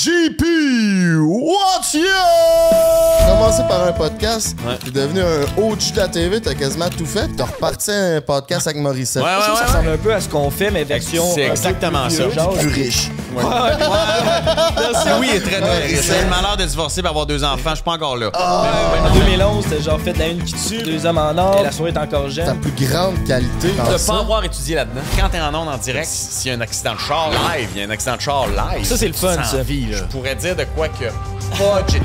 JP, what's you? Commencé par un podcast, t'es devenu un OG de la TV, t'as quasiment tout fait, t'as reparti un podcast avec Morissette. ça ressemble un peu à ce qu'on fait, mais d'action. C'est euh, exactement ça. plus riche. Ah oui. il est très, très C'est ah, le malheur de divorcer pour avoir deux enfants. Je suis pas encore là. Ah. En 2011, c'était genre fait de la une qui tue, deux hommes en or, et la souris est encore jeune. la plus grande qualité. De pas avoir étudié là-dedans. Quand t'es en onde en direct, s'il y a un accident de char live, il y a un accident de char live. Ça, c'est le fun, de là. Je pourrais dire de quoi que. Je,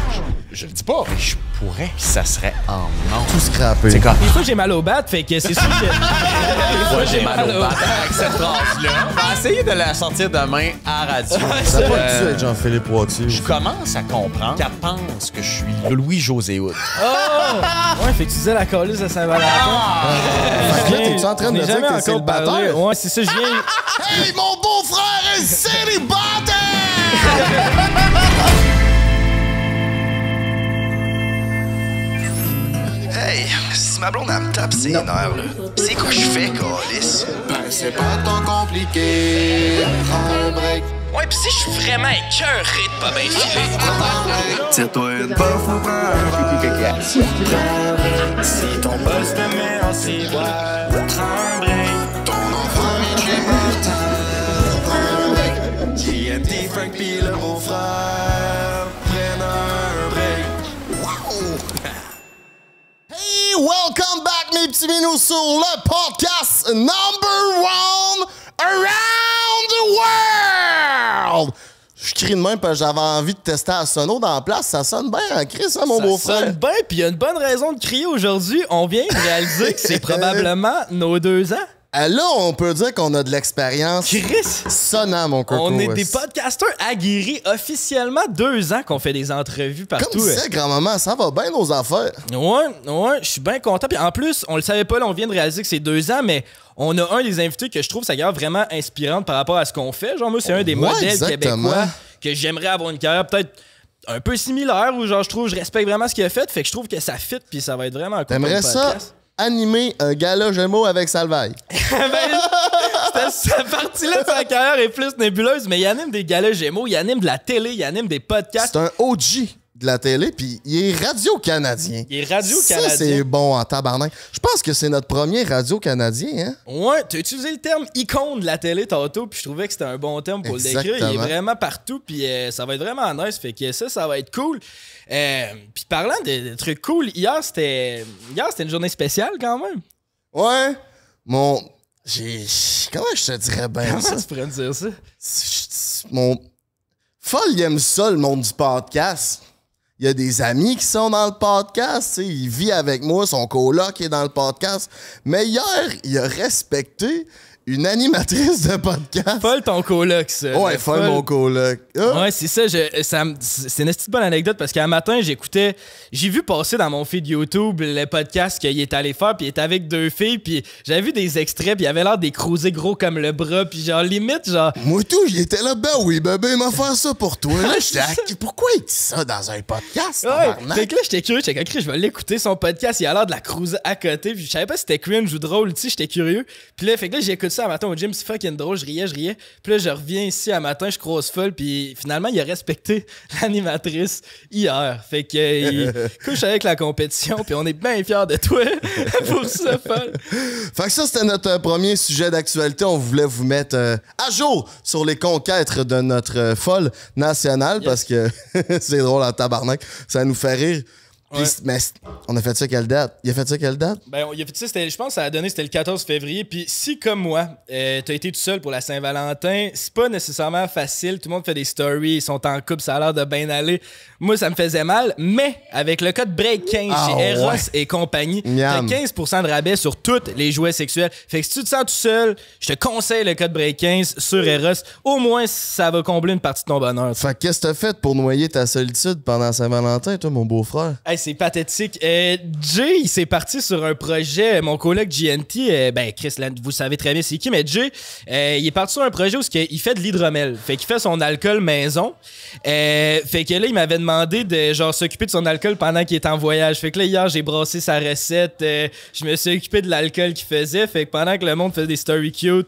je le dis pas. Je que ça serait en nom. Tout scrappé. C'est quoi? Des fois, j'ai mal au bat, fait que c'est sûr que. Des fois, j'ai mal au bat avec cette phrase-là. Essayez essayer de la sortir demain à radio. ça va pas être Jean-Philippe Poitier. Je commence à comprendre qu'elle pense que je suis Louis-José Hout. Oh! Ouais, fait que tu disais la colise de Saint-Valentin. Ah! t'es-tu en train de dire que c'est le batteur? Ouais, c'est ça, je viens. Hey, mon beau frère est célibataire! Hey, si ma blonde, elle me tape ses nerfs, là, c'est quoi je fais, Calis? Ben, c'est pas tant compliqué. Prends un break. Ouais, pis si je suis vraiment écœuré de pas bien filer. Tire-toi une bof ou prends un break. Si ton boss te met en ciboire, prends un break. Ton enfant, il est mortel. Prends un break. JMT, Frank, pis le welcome back mes petits minous sur le podcast number one around the world! Je crie de même parce que j'avais envie de tester à sono dans la place. Ça sonne bien en hein, hein, ça, mon beau-frère. Ça sonne bien, puis il y a une bonne raison de crier aujourd'hui. On vient de réaliser que c'est probablement nos deux ans. Euh, là, on peut dire qu'on a de l'expérience. Chris! Sonnant, mon coco. On est des euh, podcasteurs aguerris. Officiellement, deux ans qu'on fait des entrevues partout. Comme tu euh. grand-maman, ça va bien nos affaires. Ouais, ouais, je suis bien content. Puis en plus, on le savait pas, là, on vient de réaliser que c'est deux ans, mais on a un des invités que je trouve, ça carrière vraiment inspirante par rapport à ce qu'on fait. Genre, moi, c'est un des modèles québécois que j'aimerais avoir une carrière peut-être un peu similaire où genre je trouve je respecte vraiment ce qu'il a fait fait que je trouve que ça fit puis ça va être vraiment cool t'aimerais ça animer un gala Gémeaux avec Salvaï. Ben, cette partie-là de sa carrière est plus nébuleuse, mais il anime des galas Gémeaux, il anime de la télé, il anime des podcasts. C'est un OG de la télé, puis il est radio-canadien. Il est radio-canadien. Ça, c'est bon en tabarnak. Je pense que c'est notre premier radio-canadien, hein? Ouais, as utilisé le terme icône de la télé tantôt, puis je trouvais que c'était un bon terme pour le décrire. Il est vraiment partout, puis euh, ça va être vraiment nice. Fait que ça, ça va être cool. Euh, puis parlant de, trucs cool, hier, c'était... Hier, c'était une journée spéciale, quand même. Ouais, mon... J'ai... Comment je te dirais bien Comment ça? tu pourrais me dire ça? Mon... Folle, il aime ça, le monde du podcast. Il y a des amis qui sont dans le podcast. Il vit avec moi, son coloc est dans le podcast. Mais hier, il a respecté une animatrice de podcast. Folle ton coloc, ça. Ouais, folle, mon coloc. Ah. Ouais, c'est ça. Je, ça c'est une petite bonne anecdote parce qu'un matin, j'écoutais. J'ai vu passer dans mon feed YouTube le podcast qu'il est allé faire, puis il était avec deux filles, puis j'avais vu des extraits, puis il avait l'air d'écrouser gros comme le bras, puis genre, limite, genre. Moi, tout, j'étais là, ben oui, bébé, ben, ben, il m'a fait ça pour toi. Là, pourquoi il dit ça dans un podcast? Ouais, fait que là, j'étais curieux, j'étais curieux, je vais l'écouter, son podcast, il a l'air de la cruiser à côté, puis je savais pas si c'était cringe ou drôle, tu sais, j'étais curieux. Puis là, fait que là, j'écoute ça à matin au gym, c'est fucking drôle, je riais, je riais. Puis là, je reviens ici à matin, je croise folle, puis finalement, il a respecté l'animatrice hier. Fait que euh, couche avec la compétition, puis on est bien fiers de toi pour ça, folle. Fait que ça, c'était notre euh, premier sujet d'actualité. On voulait vous mettre euh, à jour sur les conquêtes de notre folle nationale, parce que c'est drôle en tabarnak. Ça nous fait rire mais on a fait ça quelle date? Il a fait ça quelle date? Ben, je pense que ça a donné, c'était le 14 février. Puis si, comme moi, euh, t'as été tout seul pour la Saint-Valentin, c'est pas nécessairement facile. Tout le monde fait des stories, ils sont en couple, ça a l'air de bien aller. Moi, ça me faisait mal, mais avec le code BREAK15 ah, chez Eros et compagnie, t'as 15% de rabais sur tous les jouets sexuels. Fait que si tu te sens tout seul, je te conseille le code BREAK15 sur Eros. Au moins, ça va combler une partie de ton bonheur. Fait qu'est-ce que t'as fait pour noyer ta solitude pendant Saint-Valentin, toi, mon beau-frère? c'est pathétique. Euh, Jay, il s'est parti sur un projet. Mon collègue GNT, euh, ben Chris, vous savez très bien c'est qui, mais Jay, euh, il est parti sur un projet où il fait de l'hydromel. Fait qu'il fait son alcool maison. fait que là, il m'avait demandé de genre s'occuper de son alcool pendant qu'il était en voyage. Fait que là, hier, j'ai brassé sa recette. je me suis occupé de l'alcool qu'il faisait. Fait que pendant que le monde faisait des story cute,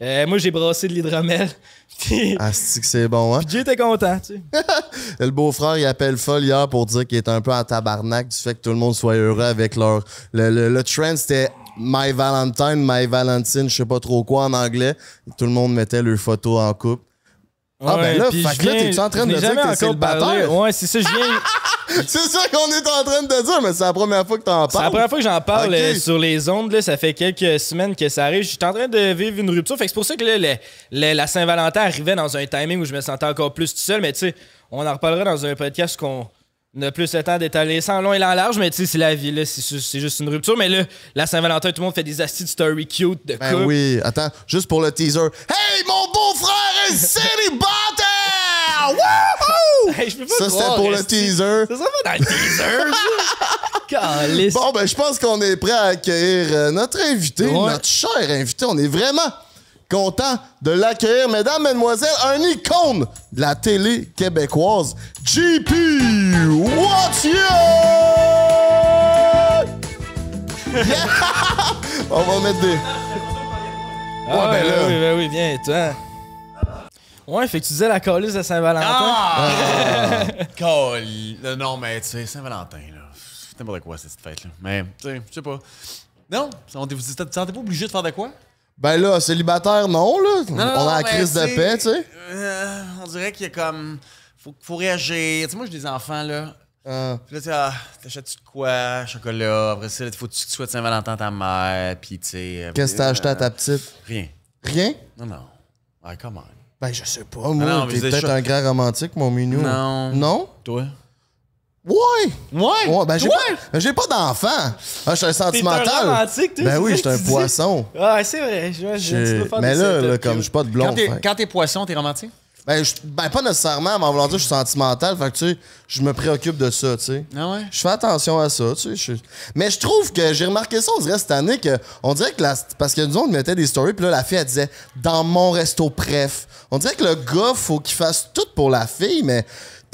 moi, j'ai brassé de l'hydromel. ah, c'est que c'est bon, hein? Puis content, le beau-frère, il appelle folle hier pour dire qu'il est un peu en tabarnak du fait que tout le monde soit heureux avec leur. Le, le trend, c'était My Valentine, My Valentine, je sais pas trop quoi en anglais. Tout le monde mettait leurs photos en couple. Ah ben là, fait viens, là, t'es-tu en train de dire que c'est le batteur? Ouais, c'est ça, je viens... c'est ça qu'on est en train de dire, mais c'est la première fois que t'en parles. C'est la première fois que j'en parle euh, sur les ondes. Là, ça fait quelques semaines que ça arrive. J'étais en train de vivre une rupture. Fait que c'est pour ça que la Saint-Valentin arrivait dans un timing où je me sentais encore plus tout seul. Mais tu sais, on en reparlera dans un podcast qu'on on a plus le temps d'étaler sans long et en large, mais tu sais, c'est la vie, là, c'est juste une rupture. Mais là, la Saint-Valentin, tout le monde fait des astuces story cute de ben couple. Ben oui, attends, juste pour le teaser. Hey, mon beau-frère est célibataire! Wouhou! Hey, je peux pas ça, c'était pour le teaser. Ça, ça dans le teaser, bon, ben, je pense qu'on est prêt à accueillir euh, notre invité, notre cher invité. On est vraiment Content de l'accueillir, mesdames, mesdemoiselles, un icône de la télé québécoise, JP Watch On va mettre des... Ah, ben là. Ben oui, bien oui, viens, toi. Ouais, fait que tu disais la colise de Saint-Valentin. Ah! Euh, non, mais tu sais, Saint-Valentin, là. C'est n'importe quoi, cette fête-là. Mais, tu sais, je sais pas. Non, ne vous sentais pas obligé de faire de quoi? Ben là, célibataire, non, là. on a la ben, crise de paix, tu sais. Euh, on dirait qu'il y a comme. Faut, faut réagir. Tu sais, moi, j'ai des enfants, là. Euh. Puis là, tu sais, ah, t'achètes-tu de quoi? Chocolat. Après ça, faut que tu souhaites Saint-Valentin à ta mère. Puis, tu sais. Qu'est-ce que t'as acheté à ta petite? Rien. Rien? Non, non. Ouais, comment? Ben, je sais pas, moi. t'es peut-être un grand romantique, mon minou. Non. Non? Toi? Ouais! Ouais! ouais ben, j'ai ben, pas, d'enfant! Ah, je suis un sentimental! Un ben oui, je suis un poisson! Ah, c'est vrai, je, Mais là, comme je suis pas de blond. Quand t'es poisson, t'es romantique? Ben, je, ben, pas nécessairement, mais en voulant dire, je suis sentimental. Fait que, tu sais, je me préoccupe de ça, tu sais. Ah ouais? Je fais attention à ça, tu sais. Mais je trouve que j'ai remarqué ça, on dirait cette année, que, on dirait que la. Parce que nous, on mettait des stories, puis là, la fille, elle disait, dans mon resto, bref. On dirait que le gars, faut qu'il fasse tout pour la fille, mais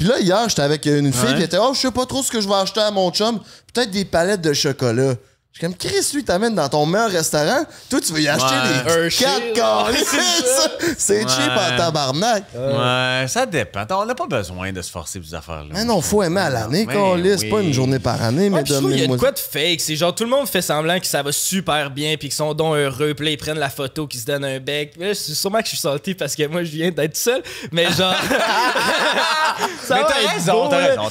puis là, hier, j'étais avec une fille, qui elle était, oh, je sais pas trop ce que je vais acheter à mon chum. Peut-être des palettes de chocolat. Je suis comme, Chris, lui, t'amène dans ton meilleur restaurant. Toi, tu veux y acheter des quatre C'est cheap en tabarnak. Ouais, ça dépend. On n'a pas besoin de se forcer pour ces affaires-là. Mais non, faut aimer à l'année, qu'on C'est Pas une journée par année, mais de Il y a de quoi de fake. C'est genre, tout le monde fait semblant que ça va super bien, puis qu'ils sont donc heureux, puis là, ils prennent la photo, qu'ils se donnent un bec. Là, c'est sûrement que je suis salté parce que moi, je viens d'être seul. Mais genre. ça mais t'as raison,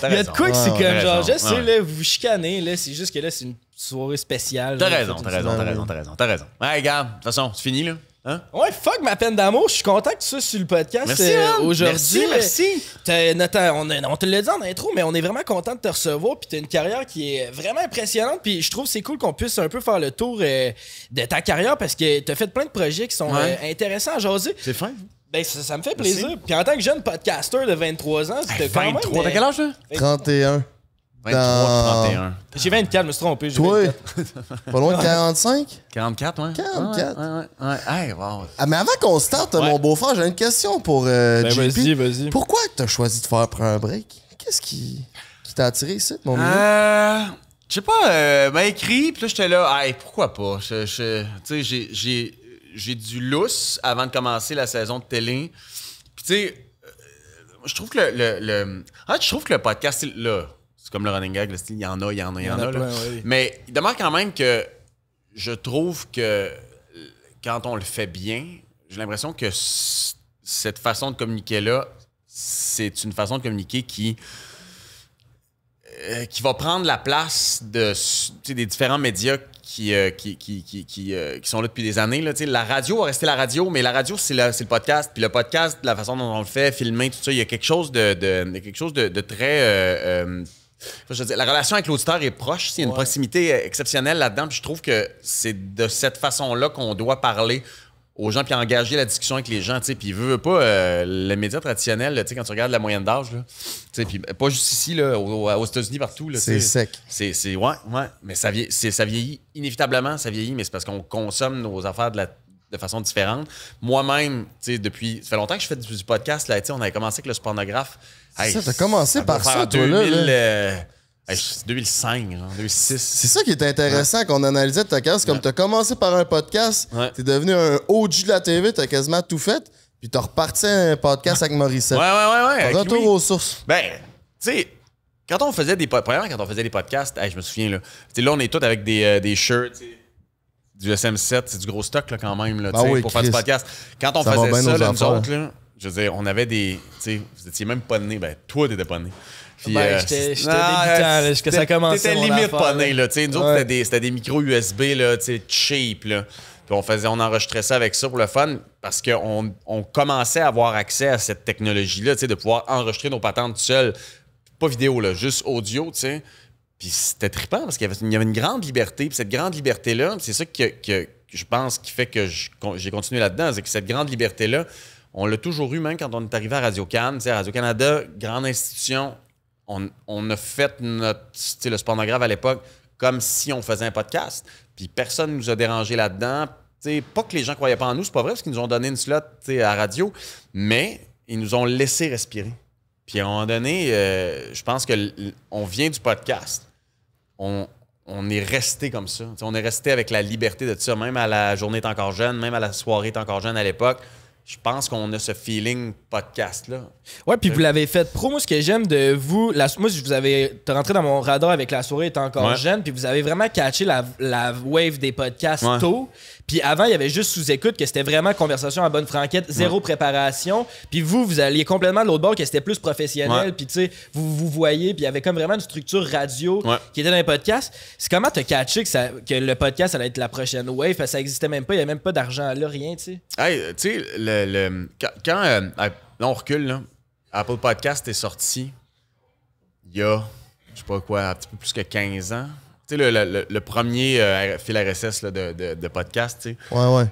Il y a de quoi que c'est comme genre, je sais, là, vous chicanez, là, c'est juste que là, c'est une soirée spéciale. T'as raison, t'as raison, t'as raison, t'as raison, t'as raison. Ouais, regarde, de toute façon, c'est fini, là. Hein? Ouais, fuck ma peine d'amour. Je suis content que tu sois sur le podcast euh, aujourd'hui. Merci, merci. on, te l'a dit en intro, mais on est vraiment content de te recevoir. Puis t'as une carrière qui est vraiment impressionnante. Puis je trouve c'est cool qu'on puisse un peu faire le tour euh, de ta carrière parce que t'as fait plein de projets qui sont euh, intéressants à jaser. C'est fin. Ben, ça, me fait plaisir. Puis en tant que jeune podcasteur de 23 ans, c'était hey, 23, quand même... t'as quel âge, 31. 23, 31. J'ai 24, je me suis trompé. J'ai pas loin de 45? 44, hein 44. Ouais, ouais, ah, mais avant qu'on starte, mon beau-frère, j'ai une question pour euh, ben, JP. Vas-y, vas-y. Pourquoi t'as choisi de faire prendre un break? Qu'est-ce qui, qui t'a attiré ici, mon euh, Je sais pas, euh, m'a écrit, puis là, j'étais là, hey, pourquoi pas? Tu sais, j'ai, j'ai, du lousse avant de commencer la saison de télé. Puis tu sais, euh, je trouve que le, le, le... Ah, je trouve que le podcast, là comme le running gag, le style, il y en a, il y en a, il y, en, a. Mais il demeure quand même que je trouve que quand on le fait bien, j'ai l'impression que cette façon de communiquer-là, c'est une façon de communiquer qui euh, qui va prendre la place de, des différents médias qui, euh, qui, euh, qui, sont là depuis des années. Là, la radio va rester la radio, mais la radio, c'est le, podcast. Puis le podcast, la façon dont on le fait, filmer, tout ça, il y a quelque chose de, de, quelque chose de très la relation avec l'auditeur est proche. Il y a une proximité euh, exceptionnelle là-dedans. je trouve que c'est de cette façon-là qu'on doit parler aux gens puis engager la discussion avec les gens. T'sais. Puis veut, pas euh, le média traditionnel, quand tu regardes la moyenne d'âge, puis pas juste ici, là, aux, États-Unis, partout. C'est sec. C'est, ouais, ouais, mais ça, vieillit, ça vieillit inévitablement, ça vieillit, mais c'est parce qu'on consomme nos affaires de la de façon différente. Moi-même, tu sais, depuis. Ça fait longtemps que je fais du, podcast, là, tu sais, on avait commencé avec le spornographe. ça, t'as commencé par ça, toi, là. 2005, euh, genre, 2006. C'est ça qui est intéressant qu'on analysait ta casse. Comme tu t'as commencé par un podcast, tu t'es devenu un OG de la TV, t'as quasiment tout fait, puis t'as reparti un podcast avec Morissette. Ouais, ouais, ouais. Retour aux sources. Ben, tu sais, quand on faisait des podcasts, quand on faisait des podcasts, je me souviens, là, là on est tous avec des, euh, des shirts, du SM7, c'est du gros stock là, quand même là, bah pour faire du podcast. Quand on faisait ça, là, nous autres, je veux dire, on avait des. Vous étiez même pas né. Ben, toi, t'étais pas né. Puis, ben, euh, j'étais j'étais ah, débutant, ça commençait. T'étais limite pas né, là. nous autres, c'était des, des micros USB, là, sais, cheap, là. Puis on, faisait, on enregistrait ça avec ça pour le fun parce qu'on on commençait à avoir accès à cette technologie-là, de pouvoir enregistrer nos patentes seul. Pas vidéo, là, juste audio, tu sais. Puis c'était trippant parce qu'il y, avait, une grande liberté. Puis cette grande liberté-là, c'est ça que, je pense qui fait que j'ai continué là-dedans, c'est que cette grande liberté-là, on l'a toujours eu, même quand on est arrivé à Radio-Can. Radio-Canada, grande institution, on, a fait notre, le grave à l'époque comme si on faisait un podcast. Puis personne ne nous a dérangé là-dedans. Pas que les gens ne croyaient pas en nous, c'est pas vrai, parce qu'ils nous ont donné une slot à radio, mais ils nous ont laissé respirer. Puis à un moment donné, euh, je pense que on vient du podcast on, est resté comme ça. on est resté avec la liberté de ça. Même à la journée est encore jeune, même à la soirée est encore jeune à l'époque, je pense qu'on a ce feeling podcast-là. Ouais, puis euh, vous l'avez fait pro. Moi, ce que j'aime de vous, la, moi, je vous avais rentré dans mon radar avec la soirée est encore jeune, puis vous avez vraiment catché la, wave des podcasts tôt. Puis avant, il y avait juste sous-écoute que c'était vraiment conversation à bonne franquette, zéro préparation. Puis vous, vous alliez complètement de l'autre bord que c'était plus professionnel. Puis tu sais, vous vous voyez, puis il y avait comme vraiment une structure radio qui était dans les podcasts. C'est comment t'as catché que, le podcast allait être la prochaine wave? ça existait même pas, il y avait même pas d'argent là, rien, tu sais. Hey, euh, tu sais, le, quand, euh, on recule, là, Apple Podcast est sorti il y a, je sais pas quoi, un petit peu plus que 15 ans le, premier euh, fil RSS de, podcast, tu sais. Ouais, ouais.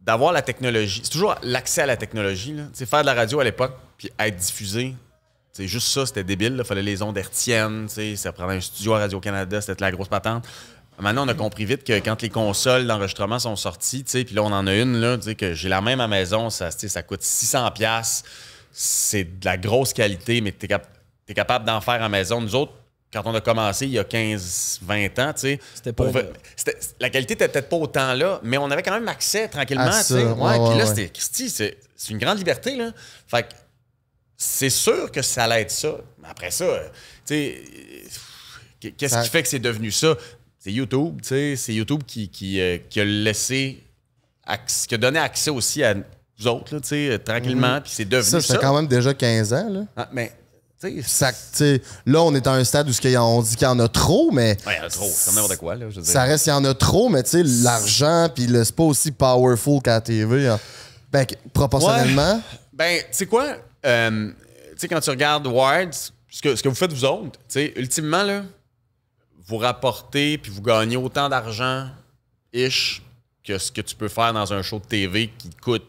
D'avoir la technologie. C'est toujours l'accès à la technologie, là. Tu sais, faire de la radio à l'époque, puis être diffusé. c'est juste ça, c'était débile. Il fallait les ondes hertziennes. Ça prenait un studio à Radio-Canada. C'était la grosse patente. Maintenant, on a compris vite que quand les consoles d'enregistrement sont sorties, puis là, on en a une, là, que j'ai la même à maison, ça, ça coûte 600$. C'est de la grosse qualité, mais tu es, capable d'en faire à maison. Nous autres, quand on a commencé il y a 15-20 ans, tu sais. La qualité était peut-être pas autant là, mais on avait quand même accès tranquillement, tu sais. Ouais, puis là, c'était c'est une grande liberté, là. Fait que c'est sûr que ça allait être ça. Mais après ça, euh, tu sais, euh, qu'est-ce qui fait que c'est devenu ça? C'est YouTube, tu sais. C'est YouTube qui, qui, euh, qui a laissé, qui a donné accès aussi à nous autres, tu sais, tranquillement, mm-hmm. puis c'est devenu ça. Ça, c'est quand même déjà 15 ans, là. Ah, mais là, on est à un stade où ce on dit qu'il y en a trop, mais. Oui, il y en a trop. quoi, là. Ça reste, il y en a trop, mais tu sais, l'argent, puis le, c'est pas aussi powerful qu'à la TV. Hein. Ben, proportionnellement. Ben, tu sais quoi? Euh, tu sais, quand tu regardes Words ce que, ce que vous faites, vous autres, tu sais, ultimement, là, vous rapportez, puis vous gagnez autant d'argent, ish, que ce que tu peux faire dans un show de TV qui coûte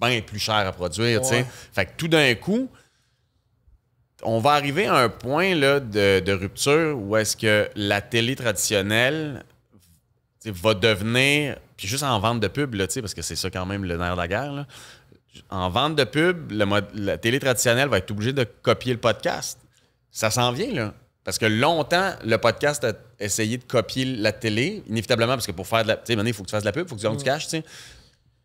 bien plus cher à produire, tu sais. Fait que tout d'un coup, on va arriver à un point là, de, rupture où est-ce que la télé traditionnelle va devenir, puis juste en vente de pub, là, parce que c'est ça quand même le nerf de la guerre, en vente de pub, le la télé traditionnelle va être obligée de copier le podcast. Ça s'en vient, là. Parce que longtemps, le podcast a essayé de copier la télé, inévitablement, parce que pour faire de la. Tu sais, il faut que tu fasses de la pub, il faut que tu aies du cash, tu sais.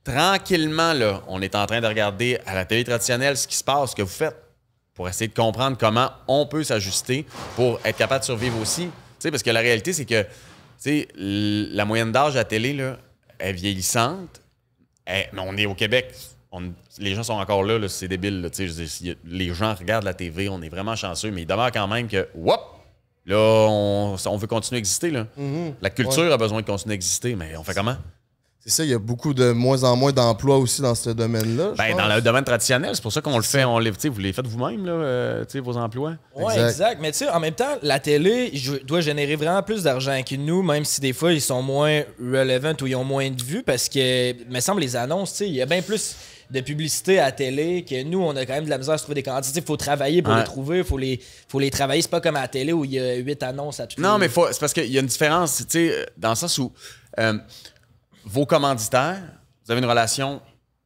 Tranquillement, là, on est en train de regarder à la télé traditionnelle ce qui se passe, ce que vous faites pour essayer de comprendre comment on peut s'ajuster pour être capable de survivre aussi. parce que la réalité, c'est que la moyenne d'âge à télé là, est vieillissante. Eh, mais on est au Québec. les gens sont encore là, c'est débile. les gens regardent la TV, on est vraiment chanceux, mais il demeure quand même que, whoop, là, on, veut continuer à exister. Là. Mm-hmm. La culture a besoin de continuer à exister, mais on fait comment? C'est ça, il y a beaucoup de moins en moins d'emplois aussi dans ce domaine-là. Ben, dans le domaine traditionnel, c'est pour ça qu'on le fait, on vous les faites vous-même, euh, vos emplois. Oui, exact. Mais tu sais, en même temps, la télé doit générer vraiment plus d'argent que nous, même si des fois ils sont moins relevant ou ils ont moins de vues, parce que, me semble, les annonces, il y a bien plus de publicité à la télé que nous, on a quand même de la misère à se trouver des candidats. Il faut travailler pour les trouver, il faut les, faut les travailler. C'est pas comme à la télé où il y a huit annonces à tout Non, mais c'est parce qu'il y a une différence, dans le sens où. Euh, vos commanditaires, vous avez une relation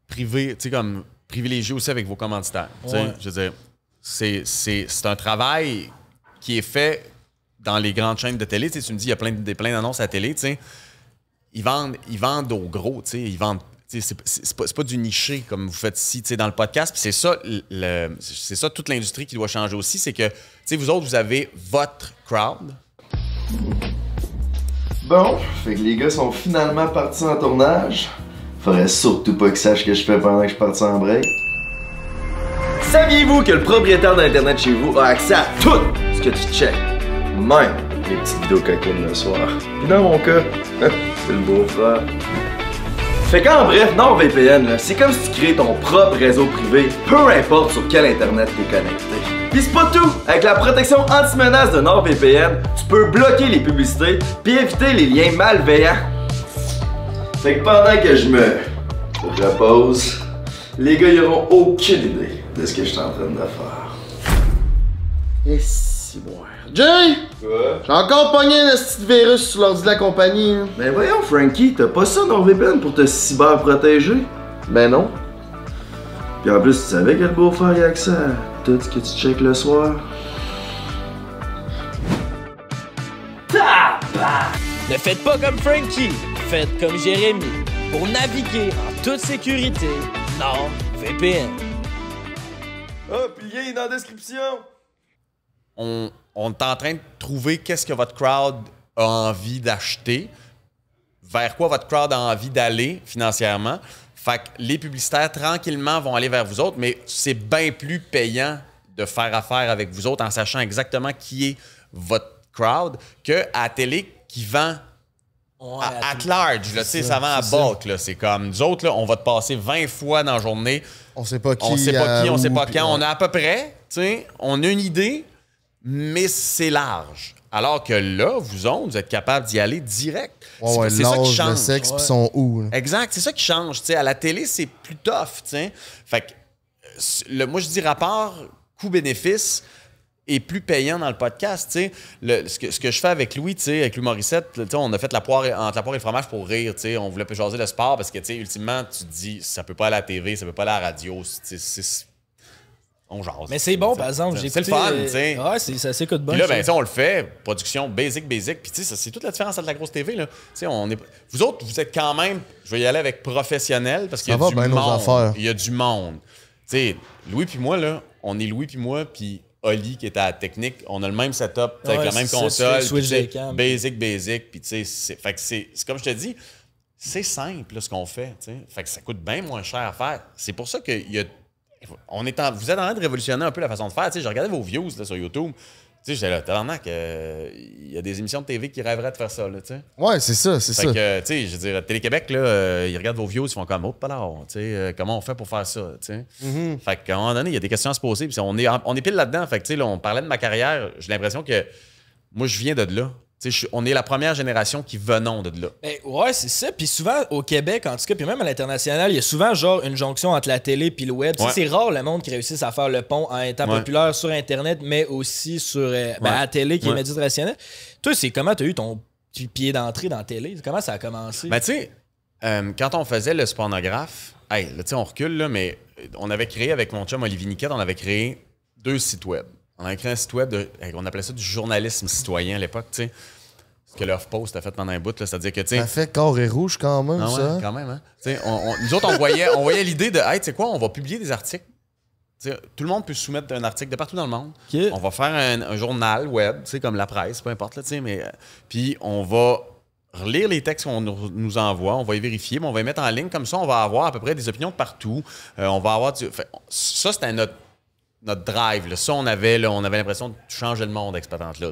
privée, tu sais, comme privilégiée aussi avec vos commanditaires. Je veux dire, c'est un travail qui est fait dans les grandes chaînes de télé. Tu, tu me dis, il y a plein, de, plein d'annonces à la télé. ils, vendent, ils vendent au gros. Tu sais, ils vendent. C'est pas, du niché comme vous faites ici dans le podcast. C'est ça, c'est ça toute l'industrie qui doit changer aussi. C'est que vous autres, vous avez votre crowd. Bon, fait que les gars sont finalement partis en tournage. Faudrait surtout pas qu'ils sachent que je fais pendant que je parti en break. Saviez-vous que le propriétaire d'Internet chez vous a accès à tout ce que tu checkes? Même les petites vidéos coquines le soir. Puis dans mon cas, c'est le beau-frère. Fait qu'en bref, non VPN, c'est comme si tu créais ton propre réseau privé, peu importe sur quel internet t'es connecté. Pis c'est pas tout! Avec la protection anti-menace de NordVPN, tu peux bloquer les publicités puis éviter les liens malveillants. Fait que pendant que je me repose, les gars, ils aucune idée de ce que je suis en train de faire. Et eh, si moi. Jay! Quoi? J'ai encore pogné un petit virus sur l'ordi de la compagnie. Mais hein. ben voyons, Frankie, t'as pas ça NordVPN pour te cyber-protéger. Ben non. Puis en plus, tu savais qu'elle pouvait faire accès tout ce que tu check le soir. Ne faites pas comme Frankie, faites comme Jérémy pour naviguer en toute sécurité dans VPN. Hop, le lien est dans la description. On, on est en train de trouver qu'est-ce que votre crowd a envie d'acheter, vers quoi votre crowd a envie d'aller financièrement. Fait que les publicitaires, tranquillement, vont aller vers vous autres, mais c'est bien plus payant de faire affaire avec vous autres en sachant exactement qui est votre crowd que à la télé qui vend à, large, là, ça, ça vend à bulk. C'est comme nous autres, on va te passer 20 fois dans la journée. On sait pas qui, on sait pas, qui, on euh, sait pas quand. On a à peu près, on a une idée, mais c'est large. Alors que là, vous autres, vous êtes capable d'y aller direct. c'est ça qui change. Le sexe, sont où. Exact, c'est ça qui change. à la télé, c'est plus tough. Fait euh, le, moi, je dis rapport coût-bénéfice est plus payant dans le podcast. Le, ce, que, je fais avec Louis, avec Louis Morissette, on a fait la poire, entre la poire et le fromage pour rire. On voulait choisir le sport parce que, ultimement, tu dis, ça peut pas aller à la télé, ça peut pas aller à la radio. C'est mais c'est bon, par exemple. C'est le fun, tu Ouais, ça s'écoute bien. là, ben, sais, on le fait, production basic, basic. Puis, tu sais, c'est toute la différence avec la grosse TV, là. Tu on est. Vous autres, vous êtes quand même. Je vais y aller avec professionnel parce qu'il y, a du monde. Il y a du monde. Tu Louis puis moi, là, on est Louis puis moi, puis Oli qui est à la technique. On a le même setup, avec la même console. Switch Basic, basic. Puis, tu sais, fait que c'est comme je te dis, c'est simple, ce qu'on fait. Fait que ça coûte bien moins cher à faire. C'est pour ça qu'il y a on est en, vous êtes en train de révolutionner un peu la façon de faire. Tu je regardais vos views sur YouTube. Tu sais, j'étais là, que euh, il y a des émissions de TV qui rêveraient de faire ça, là, Ouais, c'est ça, c'est ça. je veux Télé-Québec, euh, ils regardent vos views, ils font comme, oh, euh, comment on fait pour faire ça, tu sais. Mm-hmm. un moment donné, il y a des questions à se poser, on est, on est pile là-dedans. on parlait de ma carrière, j'ai l'impression que moi, je viens de là on est la première génération qui venons de là. Ben, ouais, c'est ça. Puis souvent, au Québec, en tout cas, puis même à l'international, il y a souvent genre une jonction entre la télé et le web. C'est rare le monde qui réussisse à faire le pont en étant populaire sur Internet, mais aussi sur euh, ben, la télé qui est média tu Toi, c'est comment tu as eu ton pied d'entrée dans la télé? Comment ça a commencé? Ben, tu sais, euh, quand on faisait le spornographe, hey, sais on recule, là, mais on avait créé avec mon chum Olivier Niquette, on avait créé deux sites web. On a créé un site web, eh, on appelait ça du journalisme citoyen à l'époque, tu sais. Ce que leur Post a fait pendant un bout, c'est-à-dire que, tu sais... Ça fait corps et rouge quand même, ça. ouais, quand même, hein. nous autres, on voyait, l'idée de, hey, tu sais quoi, on va publier des articles. sais, tout le monde peut soumettre un article de partout dans le monde. On va faire un, journal web, tu sais, comme la presse, peu importe, là, mais euh, puis on va relire les textes qu'on nous envoie, on va les vérifier, mais on va les mettre en ligne. Comme ça, on va avoir à peu près des opinions de partout. Euh, on va avoir du... ça, c'était notre drive. Là. Ça, on avait, on avait l'impression de changer le monde avec cette patente-là.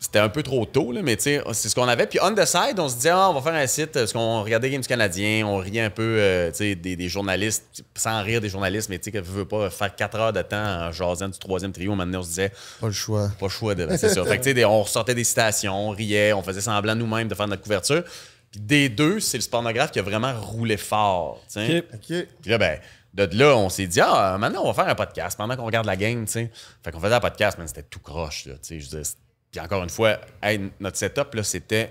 C'était un peu trop tôt, là, mais c'est ce qu'on avait. Puis on the side, on se disait, ah, on va faire un site, parce qu'on regardait Games canadiens, on riait un peu euh, des, des, journalistes, sans rire des journalistes, mais tu sais, que veux pas faire quatre heures de temps en jasant du troisième trio. Maintenant, on se disait, pas le choix. Pas le choix, de... Ben, c'est ça. Fait des, on ressortait des citations, on riait, on faisait semblant nous-mêmes de faire notre couverture. Puis des deux, c'est le pornographe qui a vraiment roulé fort. OK, OK. Puis ben, de là, on s'est dit, ah, maintenant, on va faire un podcast pendant qu'on regarde la game, tu sais. Fait qu'on faisait un podcast, mais c'était tout croche, là, tu sais. Je puis encore une fois, notre setup, là, c'était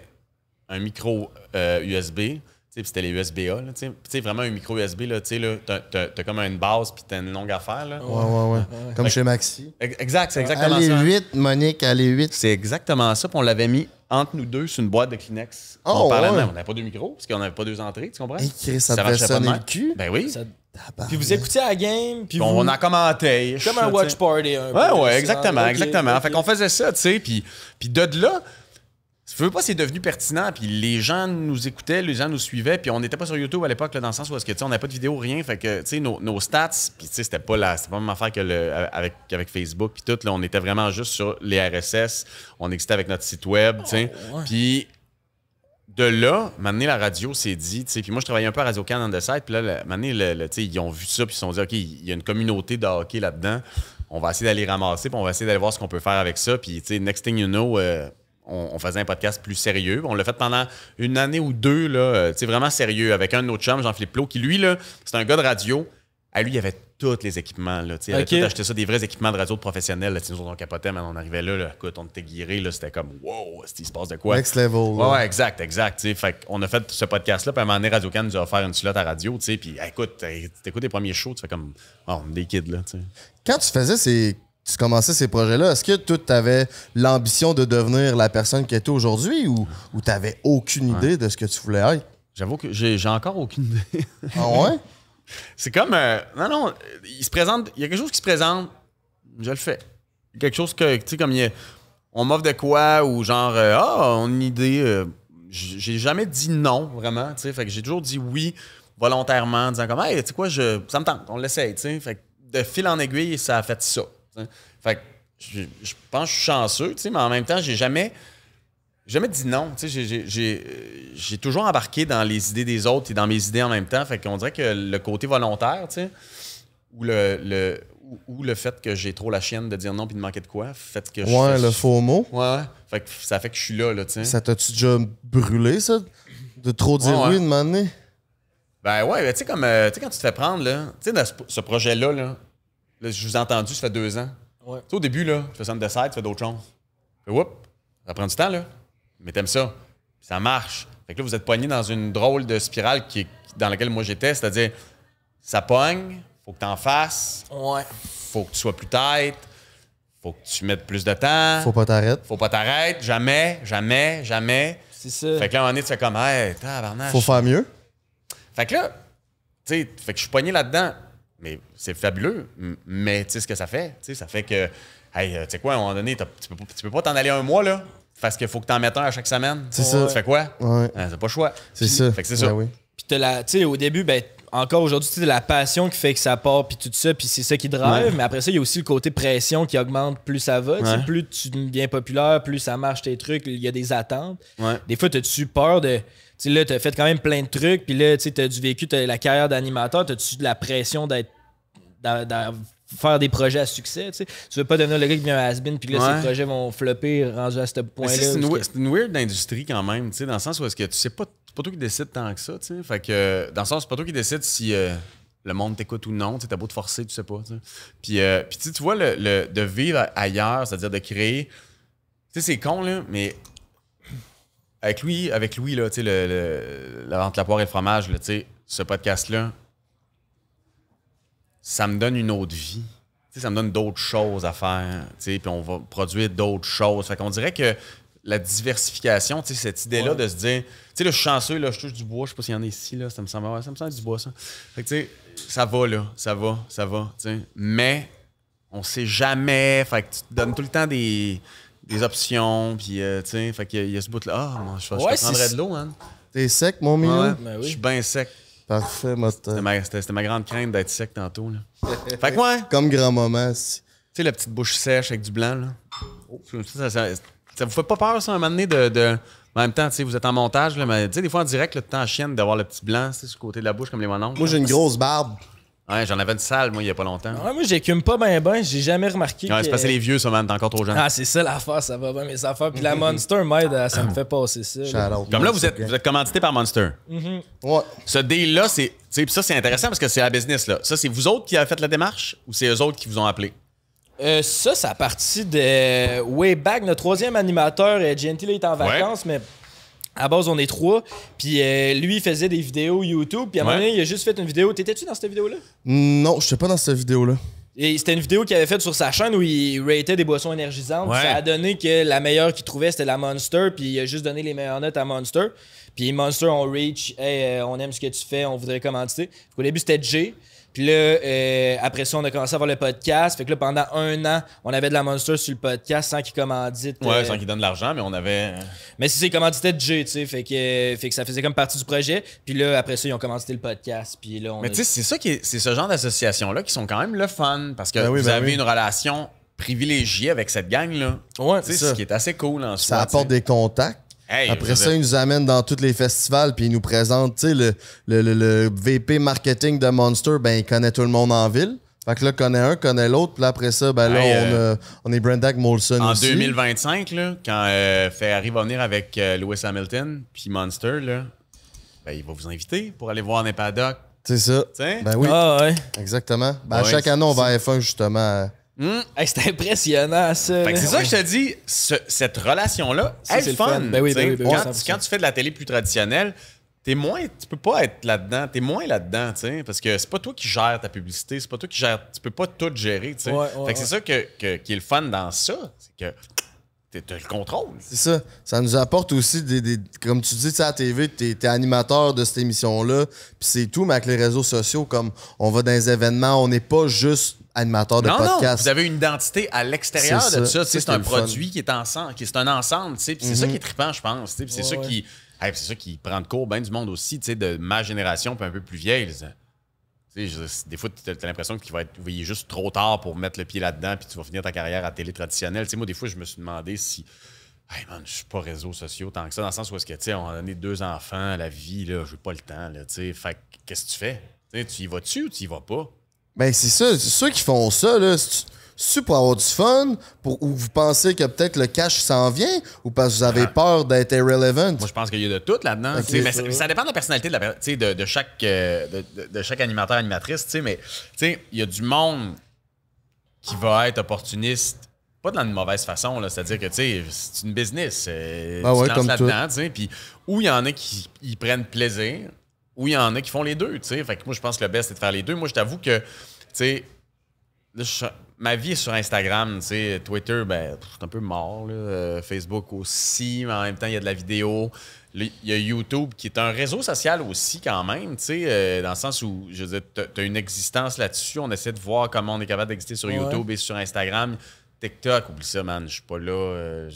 un micro USB, euh, tu sais, c'était les USB-A, là, tu sais. vraiment un micro USB, là, tu sais, là, t'as comme une base, puis t'as une longue affaire, là. Ouais, ouais, ouais. Comme chez Maxi. Exact, c'est exactement ça. Allez 8, Monique, allez 8. C'est exactement ça, puis on l'avait mis entre nous deux sur une boîte de Kleenex. Oh, on parlait ouais. on n'avait pas deux micros, parce qu'on n'avait pas deux entrées, tu comprends? Eh, ça, ça le cul. Ben oui. Puis vous écoutiez la game, puis on, vous... on en commentait. Comme un watch party Ouais, ouais, exactement, exactement. En Fait qu'on faisait ça, tu sais, puis, puis de là, je veux pas, c'est devenu pertinent, puis les gens nous écoutaient, les gens nous suivaient, puis on n'était pas sur YouTube à l'époque, dans le sens où ce que, on n'avait pas de vidéo, rien, fait que, tu sais, nos, stats, puis tu sais, c'était pas la, même affaire que le, euh, avec, avec Facebook, puis tout, là, on était vraiment juste sur les RSS, on existait avec notre site web, tu sais, oh, puis de là, maintenant, la radio s'est dit, tu sais, puis moi, je travaillais un peu à Radio Can on the side, puis là, maintenant, le, ils ont vu ça, puis ils se sont dit, OK, il y a une communauté de hockey là-dedans, on va essayer d'aller ramasser, puis on va essayer d'aller voir ce qu'on peut faire avec ça, puis, tu sais, next thing you know, euh, on, faisait un podcast plus sérieux. On l'a fait pendant une année ou deux, là, euh, sais vraiment sérieux, avec un de nos Jean-Philippe Plot, qui, lui, là, c'est un gars de radio, à lui, il y avait tous les équipements. Là, il avait tout acheté ça, des vrais équipements de radio professionnels. nous, on capotait, mais on arrivait là, écoute, on était guiré, c'était comme Wow, il se passe de quoi? Next level. Ouais, ouais exact, exact. Fait on a fait ce podcast-là, puis à un moment donné, Radio Can nous a offert une slot à radio, puis écoute, t'écoutes les premiers shows, tu fais comme oh, on est des kids là. Quand tu faisais ces tu commençais ces projets-là, est-ce que tu avais l'ambition de devenir la personne que tu es aujourd'hui ou, tu n'avais aucune idée de ce que tu voulais être? J'avoue que j'ai encore aucune idée. Ah ouais? C'est comme. Euh, non, non, il se présente. Il y a quelque chose qui se présente, je le fais. Quelque chose que, tu sais, comme on m'offre de quoi ou genre, euh, ah, on a une idée. Euh, j'ai jamais dit non, vraiment, tu sais. Fait que j'ai toujours dit oui volontairement, en disant comme, hey, tu sais quoi, je, ça me tente, on l'essaye, tu sais. Fait que de fil en aiguille, ça a fait ça. Fait que je, je pense que je suis chanceux, tu sais, mais en même temps, j'ai jamais jamais dit non. J'ai toujours embarqué dans les idées des autres et dans mes idées en même temps. Fait qu'on dirait que le côté volontaire, ou le, ou, le fait que j'ai trop la chienne de dire non puis de manquer de quoi, fait que Ouais, le faux mot. Ouais, fait que ça fait que je suis là, là, Ça t'a-tu déjà brûlé, ça, de trop dire oui oui de m'amener? Ben ouais, tu sais, comme, euh, quand tu te fais prendre, là, tu sais, dans ce, projet-là, là, je vous ai entendu, ça fait deux ans. Ouais. au début, là, tu fais ça de side, tu fais d'autres choses. et whoop, ça prend du temps, là mais t'aimes ça. Ça marche. Fait que là, vous êtes poigné dans une drôle de spirale qui, dans laquelle moi j'étais, c'est-à-dire, ça pogne, faut que t'en fasses. Ouais. Faut que tu sois plus tête. Faut que tu mettes plus de temps. Faut pas t'arrêter. Faut pas t'arrêter. Jamais, jamais, jamais. C'est ça. Fait que là, à un moment tu fais comme, hey, Faut faire mieux. Fait que là, tu sais, fait que je suis poigné là-dedans. Mais c'est fabuleux. Mais tu sais ce que ça fait. Tu ça fait que, hey, euh, tu sais quoi, à un moment donné, tu peux, tu peux pas t'en aller un mois, là. Parce qu'il faut que t'en mettes un à chaque semaine. C'est ça. Tu fais quoi? Ouais. Ah, pas choix. C'est ça. Fait que c'est ça. Ben oui. Puis la, tu sais, au début, ben, encore aujourd'hui, sais la passion qui fait que ça part, puis tout ça, puis c'est ça qui drive. Mais après ça, il y a aussi le côté pression qui augmente plus ça va. Plus tu deviens populaire, plus ça marche tes trucs, il y a des attentes. Des fois, t'as-tu peur de. Tu là, t'as fait quand même plein de trucs, puis là, tu as du vécu, t'as la carrière d'animateur, t'as-tu de la pression d'être faire des projets à succès. Tu, sais. tu veux pas donner le gars qui vient à Asbin puis là, ses projets vont flopper rendu à ce point-là. C'est une, weird industrie quand même, tu sais, dans le sens où est-ce que tu sais pas, pas toi qui décide tant que ça. Tu sais. Fait que, dans le sens, c'est pas toi qui décide si euh, le monde t'écoute ou non. t'as beau te forcer, tu sais pas. Puis, euh, tu vois, le, de vivre ailleurs, c'est-à-dire de créer. Tu sais, c'est con, là, mais avec lui avec lui là, tu sais, le, la, vente, la poire et le fromage, tu sais, ce podcast-là, ça me donne une autre vie. ça me donne d'autres choses à faire. Puis on va produire d'autres choses. Fait qu'on dirait que la diversification, cette idée-là de se dire, tu sais, je suis chanceux, là, je touche du bois, je sais pas s'il y en a ici, là, ça me semble, me du bois, ça. Fait ça va, là, ça va, ça va, Mais on sait jamais, fait que tu donnes tout le temps des, options, puis, euh, fait y, a ce bout-là, ah, oh, je, prendrais de l'eau, man. T'es sec, mon milieu? Ben je suis bien sec. Parfait, moi. Euh, c'était ma, grande crainte d'être sec tantôt. Là. fait que Comme grand-maman. Tu sais, la petite bouche sèche avec du blanc. Là. Ça, ça- vous fait pas peur, ça, à un moment donné, de. En même temps, tu sais, vous êtes en montage, là, mais tu sais, des fois en direct, le temps chienne d'avoir le petit blanc c'est ce sur le côté de la bouche comme les manons. Moi, j'ai une grosse barbe. Ouais, j'en avais une salle, moi, il y a pas longtemps. moi, j'écume pas ben ben, j'ai jamais remarqué. Ouais, c'est parce les vieux, ça, man, t'es encore trop jeune. Ah, c'est ça l'affaire, ça va bien, mes affaires. Puis la mm-hmm. Monster m'aide, ça me fait passer ça. Comme là, vous êtes, vous êtes commandité par Monster. Mm-hmm. Ouais. Ce deal-là, c'est. Puis ça, c'est intéressant parce que c'est à business, là. Ça, c'est vous autres qui avez fait la démarche ou c'est eux autres qui vous ont appelé? Euh, ça, ça à partir de Way Back, notre troisième animateur. Euh, Gentil il est en vacances, mais à base, on est trois. Puis euh, lui, il faisait des vidéos YouTube. Puis à un moment donné, il a juste fait une vidéo. T'étais-tu dans cette vidéo-là? Non, je pas dans cette vidéo-là. Et c'était une vidéo qu'il avait faite sur sa chaîne où il ratait des boissons énergisantes. Ça a donné que la meilleure qu'il trouvait, c'était la Monster. Puis il a juste donné les meilleures notes à Monster. Puis Monster, on reach, hey, euh, on aime ce que tu fais, on voudrait commenter. Au début, c'était G. Puis là, euh, après ça, on a commencé à avoir le podcast. Fait que là, pendant un an, on avait de la Monster sur le podcast sans qu'il commandite. Ouais, euh, sans qu'il donne de l'argent, mais on avait. Euh, mais si c'est commandité de jeu, tu sais. Fait que, ça faisait comme partie du projet. Puis là, après ça, ils ont commandité le podcast. Puis Mais tu sais, c'est ça qui c'est ce genre dassociations là qui sont quand même le fun parce que ben vous ben avez une relation privilégiée avec cette gang-là. Ouais, c'est ce qui est assez cool en Ça apporte des contacts après ça, il nous amène dans tous les festivals puis il nous présente le, VP marketing de Monster, ben il connaît tout le monde en ville. Fait que là, connaît un, connaît l'autre. après ça, ben là, euh, on, est Brendak Molson en En 2025, quand euh, Ferrari va venir avec euh, Lewis Hamilton puis Monster, ben, il va vous inviter pour aller voir Népadoc. C'est ça. Ben ah, Exactement. Ben, à ah chaque année, on va à F1, justement. Euh, Hmm. c'est impressionnant, ça. c'est ça que je te dis, cette relation-là, c'est fun. fun. Ben ben ben quand, tu fais de la télé plus traditionnelle, t'es moins, tu peux pas être là-dedans, t'es moins là-dedans, parce que c'est pas toi qui gères ta publicité, c'est pas toi qui gères, tu peux pas tout gérer, c'est ça que, qui est le fun dans ça, c'est que as le contrôle. C'est ça. Ça nous apporte aussi des. comme tu dis, à la TV, t'es es animateur de cette émission-là, puis c'est tout, mais avec les réseaux sociaux, comme on va dans les événements, on n'est pas juste animateur de podcast. Non, vous avez une identité à l'extérieur de ça. ça c'est un produit qui est ensemble, qui un ensemble, c'est ça mhm. qui est trippant, je pense. C'est ça qui. c'est ça qui prend de court bien du monde aussi, de ma génération, puis un peu plus vieille des fois, tu as l'impression qu'il va être juste trop tard pour mettre le pied là-dedans, puis tu vas finir ta carrière à télé traditionnelle. moi, des fois, je me suis demandé si. Hey man, je suis pas réseau sociaux tant que ça, dans le sens où est-ce que, tu sais, on a donné deux enfants, la vie, là, j'ai pas le temps, là, tu sais. qu'est-ce que tu fais? tu y vas-tu ou tu y vas pas? Ben, c'est ça, ceux qui font ça, là c'est pour avoir du fun, pour, ou vous pensez que peut-être le cash s'en vient, ou parce que vous avez ah. peur d'être irrelevant? Moi, je pense qu'il y a de tout là-dedans. mais ça. dépend de la personnalité de, la, de, chaque, euh, de, chaque animateur, animatrice. T'sais, mais il y a du monde qui va être opportuniste pas dans une mauvaise façon, là, c'est-à-dire que c'est une business. Euh, ah tu lances là-dedans, puis où il y en a qui prennent plaisir, où il y en a qui font les deux, Fait que moi, je pense que le best, c'est de faire les deux. Moi, je t'avoue que, tu sais, ma vie est sur Instagram, tu sais, Twitter, ben, c'est un peu mort, euh, Facebook aussi, mais en même temps, il y a de la vidéo. Il y a YouTube qui est un réseau social aussi quand même, tu sais, euh, dans le sens où, je veux dire, tu as une existence là-dessus. On essaie de voir comment on est capable d'exister sur YouTube et sur Instagram. TikTok, oublie ça, man. Je suis pas là. Euh,